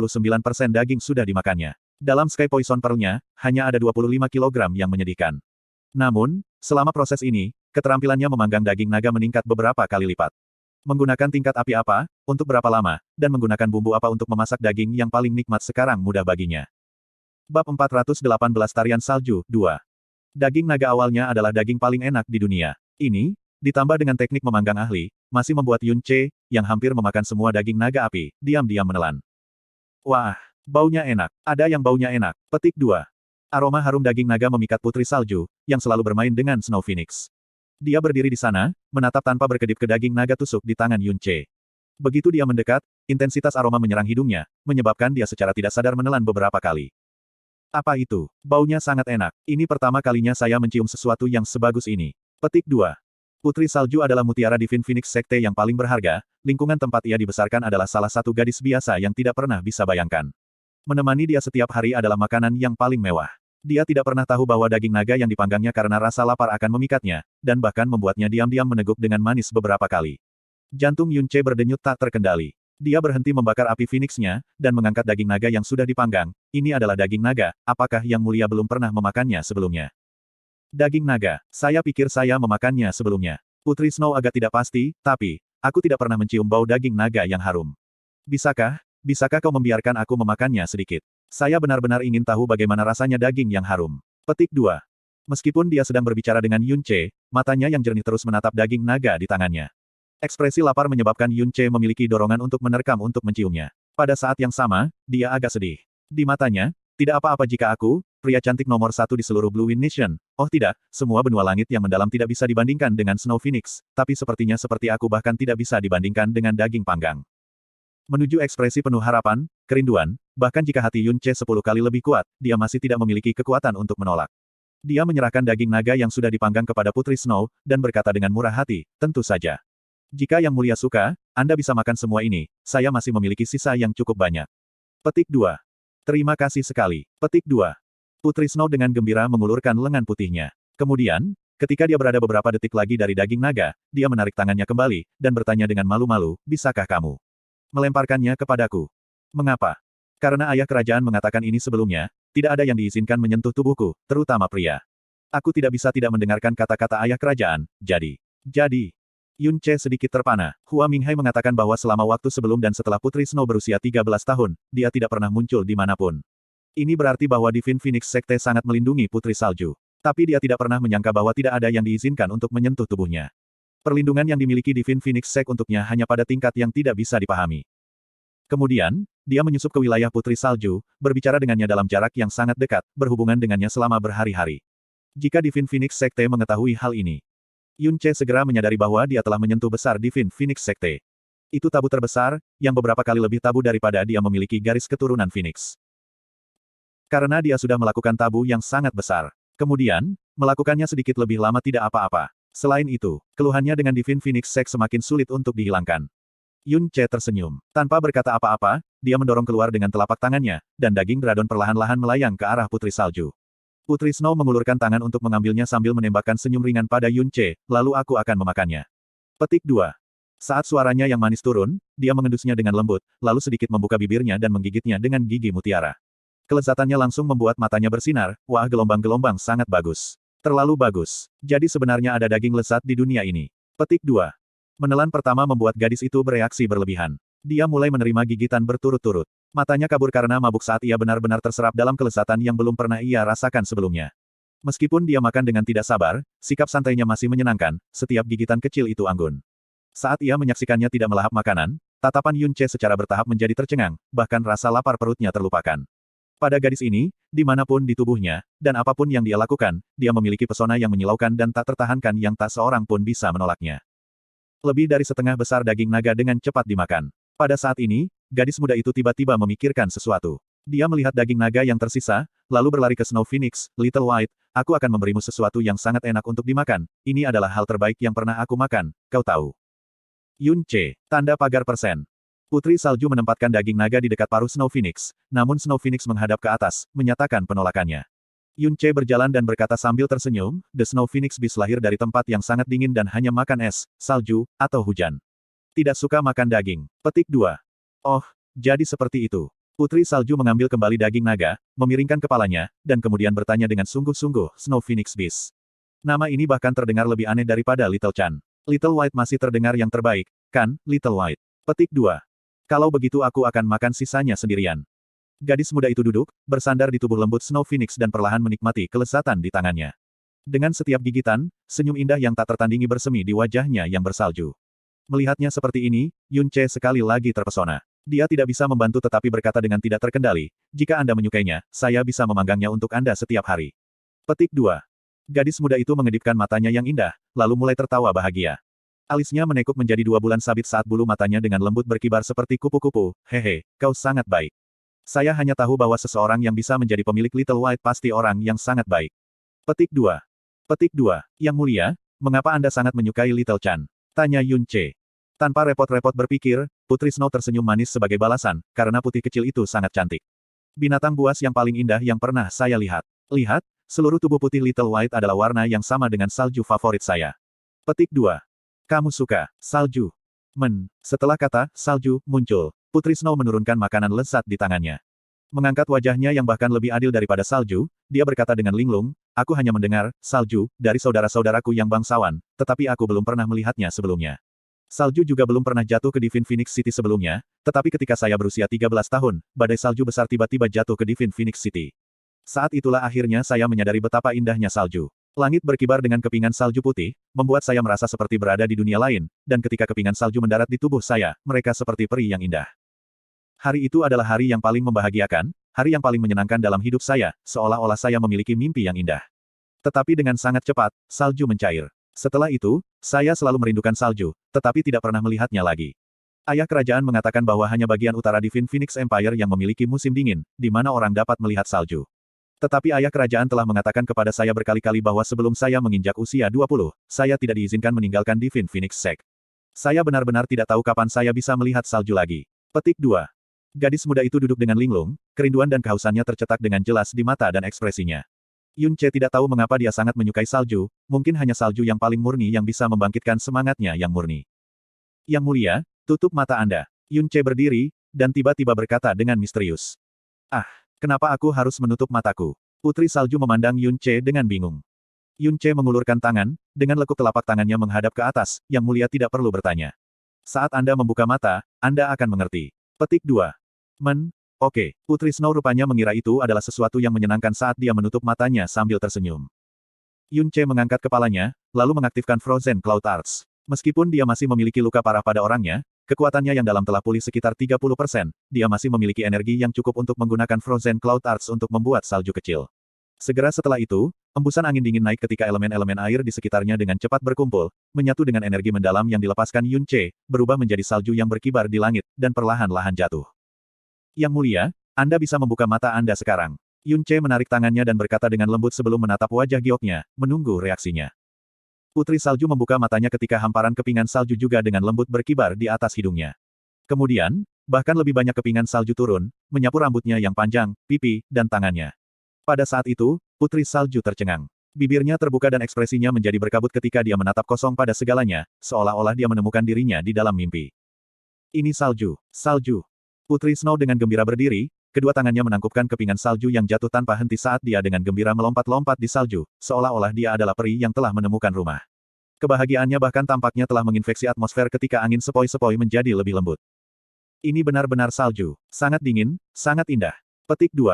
daging sudah dimakannya. Dalam Sky Poison Pearl-nya, hanya ada 25 kg yang menyedihkan. Namun, selama proses ini, Keterampilannya memanggang daging naga meningkat beberapa kali lipat. Menggunakan tingkat api apa, untuk berapa lama, dan menggunakan bumbu apa untuk memasak daging yang paling nikmat sekarang mudah baginya. Bab 418 Tarian Salju 2 Daging naga awalnya adalah daging paling enak di dunia. Ini, ditambah dengan teknik memanggang ahli, masih membuat Yun Che, yang hampir memakan semua daging naga api, diam-diam menelan. Wah, baunya enak. Ada yang baunya enak. Petik 2. Aroma harum daging naga memikat putri salju, yang selalu bermain dengan Snow Phoenix. Dia berdiri di sana, menatap tanpa berkedip ke daging naga tusuk di tangan Yun Che. Begitu dia mendekat, intensitas aroma menyerang hidungnya, menyebabkan dia secara tidak sadar menelan beberapa kali. Apa itu? Baunya sangat enak. Ini pertama kalinya saya mencium sesuatu yang sebagus ini. Petik 2. Putri Salju adalah mutiara Divine Phoenix Sekte yang paling berharga, lingkungan tempat ia dibesarkan adalah salah satu gadis biasa yang tidak pernah bisa bayangkan. Menemani dia setiap hari adalah makanan yang paling mewah. Dia tidak pernah tahu bahwa daging naga yang dipanggangnya karena rasa lapar akan memikatnya, dan bahkan membuatnya diam-diam meneguk dengan manis beberapa kali. Jantung Yunche berdenyut tak terkendali. Dia berhenti membakar api Phoenixnya, dan mengangkat daging naga yang sudah dipanggang. Ini adalah daging naga, apakah Yang Mulia belum pernah memakannya sebelumnya? Daging naga, saya pikir saya memakannya sebelumnya. Putri Snow agak tidak pasti, tapi, aku tidak pernah mencium bau daging naga yang harum. Bisakah, bisakah kau membiarkan aku memakannya sedikit? Saya benar-benar ingin tahu bagaimana rasanya daging yang harum. Petik 2. Meskipun dia sedang berbicara dengan Yun Che, matanya yang jernih terus menatap daging naga di tangannya. Ekspresi lapar menyebabkan Yun Che memiliki dorongan untuk menerkam untuk menciumnya. Pada saat yang sama, dia agak sedih. Di matanya, tidak apa-apa jika aku, pria cantik nomor satu di seluruh Blue Wind Nation. Oh tidak, semua benua langit yang mendalam tidak bisa dibandingkan dengan Snow Phoenix, tapi sepertinya seperti aku bahkan tidak bisa dibandingkan dengan daging panggang. Menuju ekspresi penuh harapan, kerinduan, Bahkan jika hati Yun Che sepuluh kali lebih kuat, dia masih tidak memiliki kekuatan untuk menolak. Dia menyerahkan daging naga yang sudah dipanggang kepada Putri Snow, dan berkata dengan murah hati, tentu saja. Jika Yang Mulia suka, Anda bisa makan semua ini, saya masih memiliki sisa yang cukup banyak. Petik 2. Terima kasih sekali. Petik 2. Putri Snow dengan gembira mengulurkan lengan putihnya. Kemudian, ketika dia berada beberapa detik lagi dari daging naga, dia menarik tangannya kembali, dan bertanya dengan malu-malu, bisakah kamu melemparkannya kepadaku? Mengapa? Karena ayah kerajaan mengatakan ini sebelumnya, tidak ada yang diizinkan menyentuh tubuhku, terutama pria. Aku tidak bisa tidak mendengarkan kata-kata ayah kerajaan, jadi. Jadi. Yun Che sedikit terpana. Hua Minghai mengatakan bahwa selama waktu sebelum dan setelah Putri Snow berusia 13 tahun, dia tidak pernah muncul di manapun. Ini berarti bahwa Divine Phoenix Sekte sangat melindungi Putri Salju. Tapi dia tidak pernah menyangka bahwa tidak ada yang diizinkan untuk menyentuh tubuhnya. Perlindungan yang dimiliki Divine Phoenix Sek untuknya hanya pada tingkat yang tidak bisa dipahami. Kemudian, dia menyusup ke wilayah Putri Salju, berbicara dengannya dalam jarak yang sangat dekat, berhubungan dengannya selama berhari-hari. Jika Divine Phoenix Sekte mengetahui hal ini, Yun Che segera menyadari bahwa dia telah menyentuh besar Divine Phoenix Sekte. Itu tabu terbesar, yang beberapa kali lebih tabu daripada dia memiliki garis keturunan Phoenix. Karena dia sudah melakukan tabu yang sangat besar. Kemudian, melakukannya sedikit lebih lama tidak apa-apa. Selain itu, keluhannya dengan Divine Phoenix Sek semakin sulit untuk dihilangkan. Yun Che tersenyum. Tanpa berkata apa-apa, dia mendorong keluar dengan telapak tangannya, dan daging dragon perlahan-lahan melayang ke arah Putri Salju. Putri Snow mengulurkan tangan untuk mengambilnya sambil menembakkan senyum ringan pada Yun Che, lalu aku akan memakannya. Petik 2. Saat suaranya yang manis turun, dia mengendusnya dengan lembut, lalu sedikit membuka bibirnya dan menggigitnya dengan gigi mutiara. Kelezatannya langsung membuat matanya bersinar, wah gelombang-gelombang sangat bagus. Terlalu bagus. Jadi sebenarnya ada daging lezat di dunia ini. Petik 2. Menelan pertama membuat gadis itu bereaksi berlebihan. Dia mulai menerima gigitan berturut-turut. Matanya kabur karena mabuk saat ia benar-benar terserap dalam kelesatan yang belum pernah ia rasakan sebelumnya. Meskipun dia makan dengan tidak sabar, sikap santainya masih menyenangkan, setiap gigitan kecil itu anggun. Saat ia menyaksikannya tidak melahap makanan, tatapan Yun Che secara bertahap menjadi tercengang, bahkan rasa lapar perutnya terlupakan. Pada gadis ini, dimanapun di tubuhnya, dan apapun yang dia lakukan, dia memiliki pesona yang menyilaukan dan tak tertahankan yang tak seorang pun bisa menolaknya. Lebih dari setengah besar daging naga dengan cepat dimakan. Pada saat ini, gadis muda itu tiba-tiba memikirkan sesuatu. Dia melihat daging naga yang tersisa, lalu berlari ke Snow Phoenix, Little White, aku akan memberimu sesuatu yang sangat enak untuk dimakan, ini adalah hal terbaik yang pernah aku makan, kau tahu. Yun C. Tanda pagar persen. Putri Salju menempatkan daging naga di dekat paruh Snow Phoenix, namun Snow Phoenix menghadap ke atas, menyatakan penolakannya. Yun Che berjalan dan berkata sambil tersenyum, The Snow Phoenix Beast lahir dari tempat yang sangat dingin dan hanya makan es, salju, atau hujan. Tidak suka makan daging. Petik 2. Oh, jadi seperti itu. Putri Salju mengambil kembali daging naga, memiringkan kepalanya, dan kemudian bertanya dengan sungguh-sungguh, Snow Phoenix Beast. Nama ini bahkan terdengar lebih aneh daripada Little Chan. Little White masih terdengar yang terbaik, kan, Little White? Petik 2. Kalau begitu aku akan makan sisanya sendirian. Gadis muda itu duduk, bersandar di tubuh lembut Snow Phoenix dan perlahan menikmati kelezatan di tangannya. Dengan setiap gigitan, senyum indah yang tak tertandingi bersemi di wajahnya yang bersalju. Melihatnya seperti ini, Yun Che sekali lagi terpesona. Dia tidak bisa membantu tetapi berkata dengan tidak terkendali, jika Anda menyukainya, saya bisa memanggangnya untuk Anda setiap hari. Petik 2. Gadis muda itu mengedipkan matanya yang indah, lalu mulai tertawa bahagia. Alisnya menekuk menjadi dua bulan sabit saat bulu matanya dengan lembut berkibar seperti kupu-kupu, hehe, kau sangat baik. Saya hanya tahu bahwa seseorang yang bisa menjadi pemilik Little White pasti orang yang sangat baik. Petik 2. Petik 2. Yang mulia, mengapa Anda sangat menyukai Little Chan? Tanya Yun Che. Tanpa repot-repot berpikir, Putri Snow tersenyum manis sebagai balasan, karena putih kecil itu sangat cantik. Binatang buas yang paling indah yang pernah saya lihat. Lihat, seluruh tubuh putih Little White adalah warna yang sama dengan salju favorit saya. Petik 2. Kamu suka salju. Men, setelah kata salju muncul, Putri Snow menurunkan makanan lezat di tangannya. Mengangkat wajahnya yang bahkan lebih adil daripada salju, dia berkata dengan linglung, aku hanya mendengar, salju, dari saudara-saudaraku yang bangsawan, tetapi aku belum pernah melihatnya sebelumnya. Salju juga belum pernah jatuh ke Divine Phoenix City sebelumnya, tetapi ketika saya berusia 13 tahun, badai salju besar tiba-tiba jatuh ke Divine Phoenix City. Saat itulah akhirnya saya menyadari betapa indahnya salju. Langit berkibar dengan kepingan salju putih, membuat saya merasa seperti berada di dunia lain, dan ketika kepingan salju mendarat di tubuh saya, mereka seperti peri yang indah. Hari itu adalah hari yang paling membahagiakan, hari yang paling menyenangkan dalam hidup saya, seolah-olah saya memiliki mimpi yang indah. Tetapi dengan sangat cepat, salju mencair. Setelah itu, saya selalu merindukan salju, tetapi tidak pernah melihatnya lagi. Ayah kerajaan mengatakan bahwa hanya bagian utara Divine Phoenix Empire yang memiliki musim dingin, di mana orang dapat melihat salju. Tetapi ayah kerajaan telah mengatakan kepada saya berkali-kali bahwa sebelum saya menginjak usia 20, saya tidak diizinkan meninggalkan Divine Phoenix Sect. Saya benar-benar tidak tahu kapan saya bisa melihat salju lagi. Petik 2. Gadis muda itu duduk dengan linglung, kerinduan dan kehausannya tercetak dengan jelas di mata dan ekspresinya. Yun Che tidak tahu mengapa dia sangat menyukai salju, mungkin hanya salju yang paling murni yang bisa membangkitkan semangatnya yang murni. Yang mulia, tutup mata Anda. Yun Che berdiri, dan tiba-tiba berkata dengan misterius. Ah, kenapa aku harus menutup mataku? Putri salju memandang Yun Che dengan bingung. Yun Che mengulurkan tangan, dengan lekuk telapak tangannya menghadap ke atas, yang mulia tidak perlu bertanya. Saat Anda membuka mata, Anda akan mengerti. Petik 2. Men, oke, okay. Putri Snow rupanya mengira itu adalah sesuatu yang menyenangkan saat dia menutup matanya sambil tersenyum. Yun Che mengangkat kepalanya, lalu mengaktifkan Frozen Cloud Arts. Meskipun dia masih memiliki luka parah pada orangnya, kekuatannya yang dalam telah pulih sekitar 30%, dia masih memiliki energi yang cukup untuk menggunakan Frozen Cloud Arts untuk membuat salju kecil. Segera setelah itu, embusan angin dingin naik ketika elemen-elemen air di sekitarnya dengan cepat berkumpul, menyatu dengan energi mendalam yang dilepaskan Yun Che, berubah menjadi salju yang berkibar di langit, dan perlahan-lahan jatuh. Yang mulia, Anda bisa membuka mata Anda sekarang. Yun Che menarik tangannya dan berkata dengan lembut sebelum menatap wajah gioknya, menunggu reaksinya. Putri salju membuka matanya ketika hamparan kepingan salju juga dengan lembut berkibar di atas hidungnya. Kemudian, bahkan lebih banyak kepingan salju turun, menyapu rambutnya yang panjang, pipi, dan tangannya. Pada saat itu, putri salju tercengang. Bibirnya terbuka dan ekspresinya menjadi berkabut ketika dia menatap kosong pada segalanya, seolah-olah dia menemukan dirinya di dalam mimpi. Ini salju, salju, Putri Snow dengan gembira berdiri, kedua tangannya menangkupkan kepingan salju yang jatuh tanpa henti saat dia dengan gembira melompat-lompat di salju, seolah-olah dia adalah peri yang telah menemukan rumah. Kebahagiaannya bahkan tampaknya telah menginfeksi atmosfer ketika angin sepoi-sepoi menjadi lebih lembut. Ini benar-benar salju. Sangat dingin, sangat indah. Petik 2.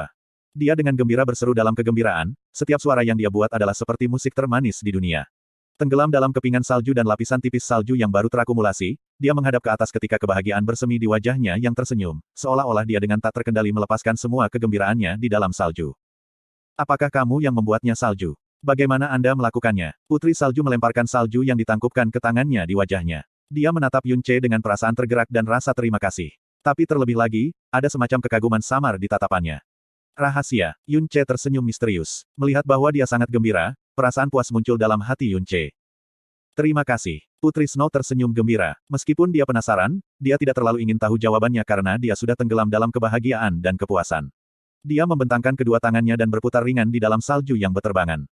Dia dengan gembira berseru dalam kegembiraan, setiap suara yang dia buat adalah seperti musik termanis di dunia. Tenggelam dalam kepingan salju dan lapisan tipis salju yang baru terakumulasi, dia menghadap ke atas ketika kebahagiaan bersemi di wajahnya yang tersenyum, seolah-olah dia dengan tak terkendali melepaskan semua kegembiraannya di dalam salju. Apakah kamu yang membuatnya salju? Bagaimana Anda melakukannya? Putri salju melemparkan salju yang ditangkupkan ke tangannya di wajahnya. Dia menatap Yun Che dengan perasaan tergerak dan rasa terima kasih. Tapi terlebih lagi, ada semacam kekaguman samar di tatapannya. Rahasia, Yun Che tersenyum misterius. Melihat bahwa dia sangat gembira, Perasaan puas muncul dalam hati Yun Terima kasih. Putri Snow tersenyum gembira. Meskipun dia penasaran, dia tidak terlalu ingin tahu jawabannya karena dia sudah tenggelam dalam kebahagiaan dan kepuasan. Dia membentangkan kedua tangannya dan berputar ringan di dalam salju yang berterbangan.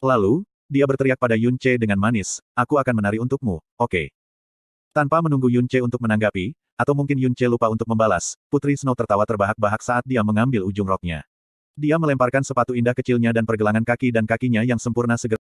Lalu, dia berteriak pada Yun dengan manis, aku akan menari untukmu, oke. Okay. Tanpa menunggu Yun untuk menanggapi, atau mungkin Yun lupa untuk membalas, Putri Snow tertawa terbahak-bahak saat dia mengambil ujung roknya. Dia melemparkan sepatu indah kecilnya dan pergelangan kaki dan kakinya yang sempurna segera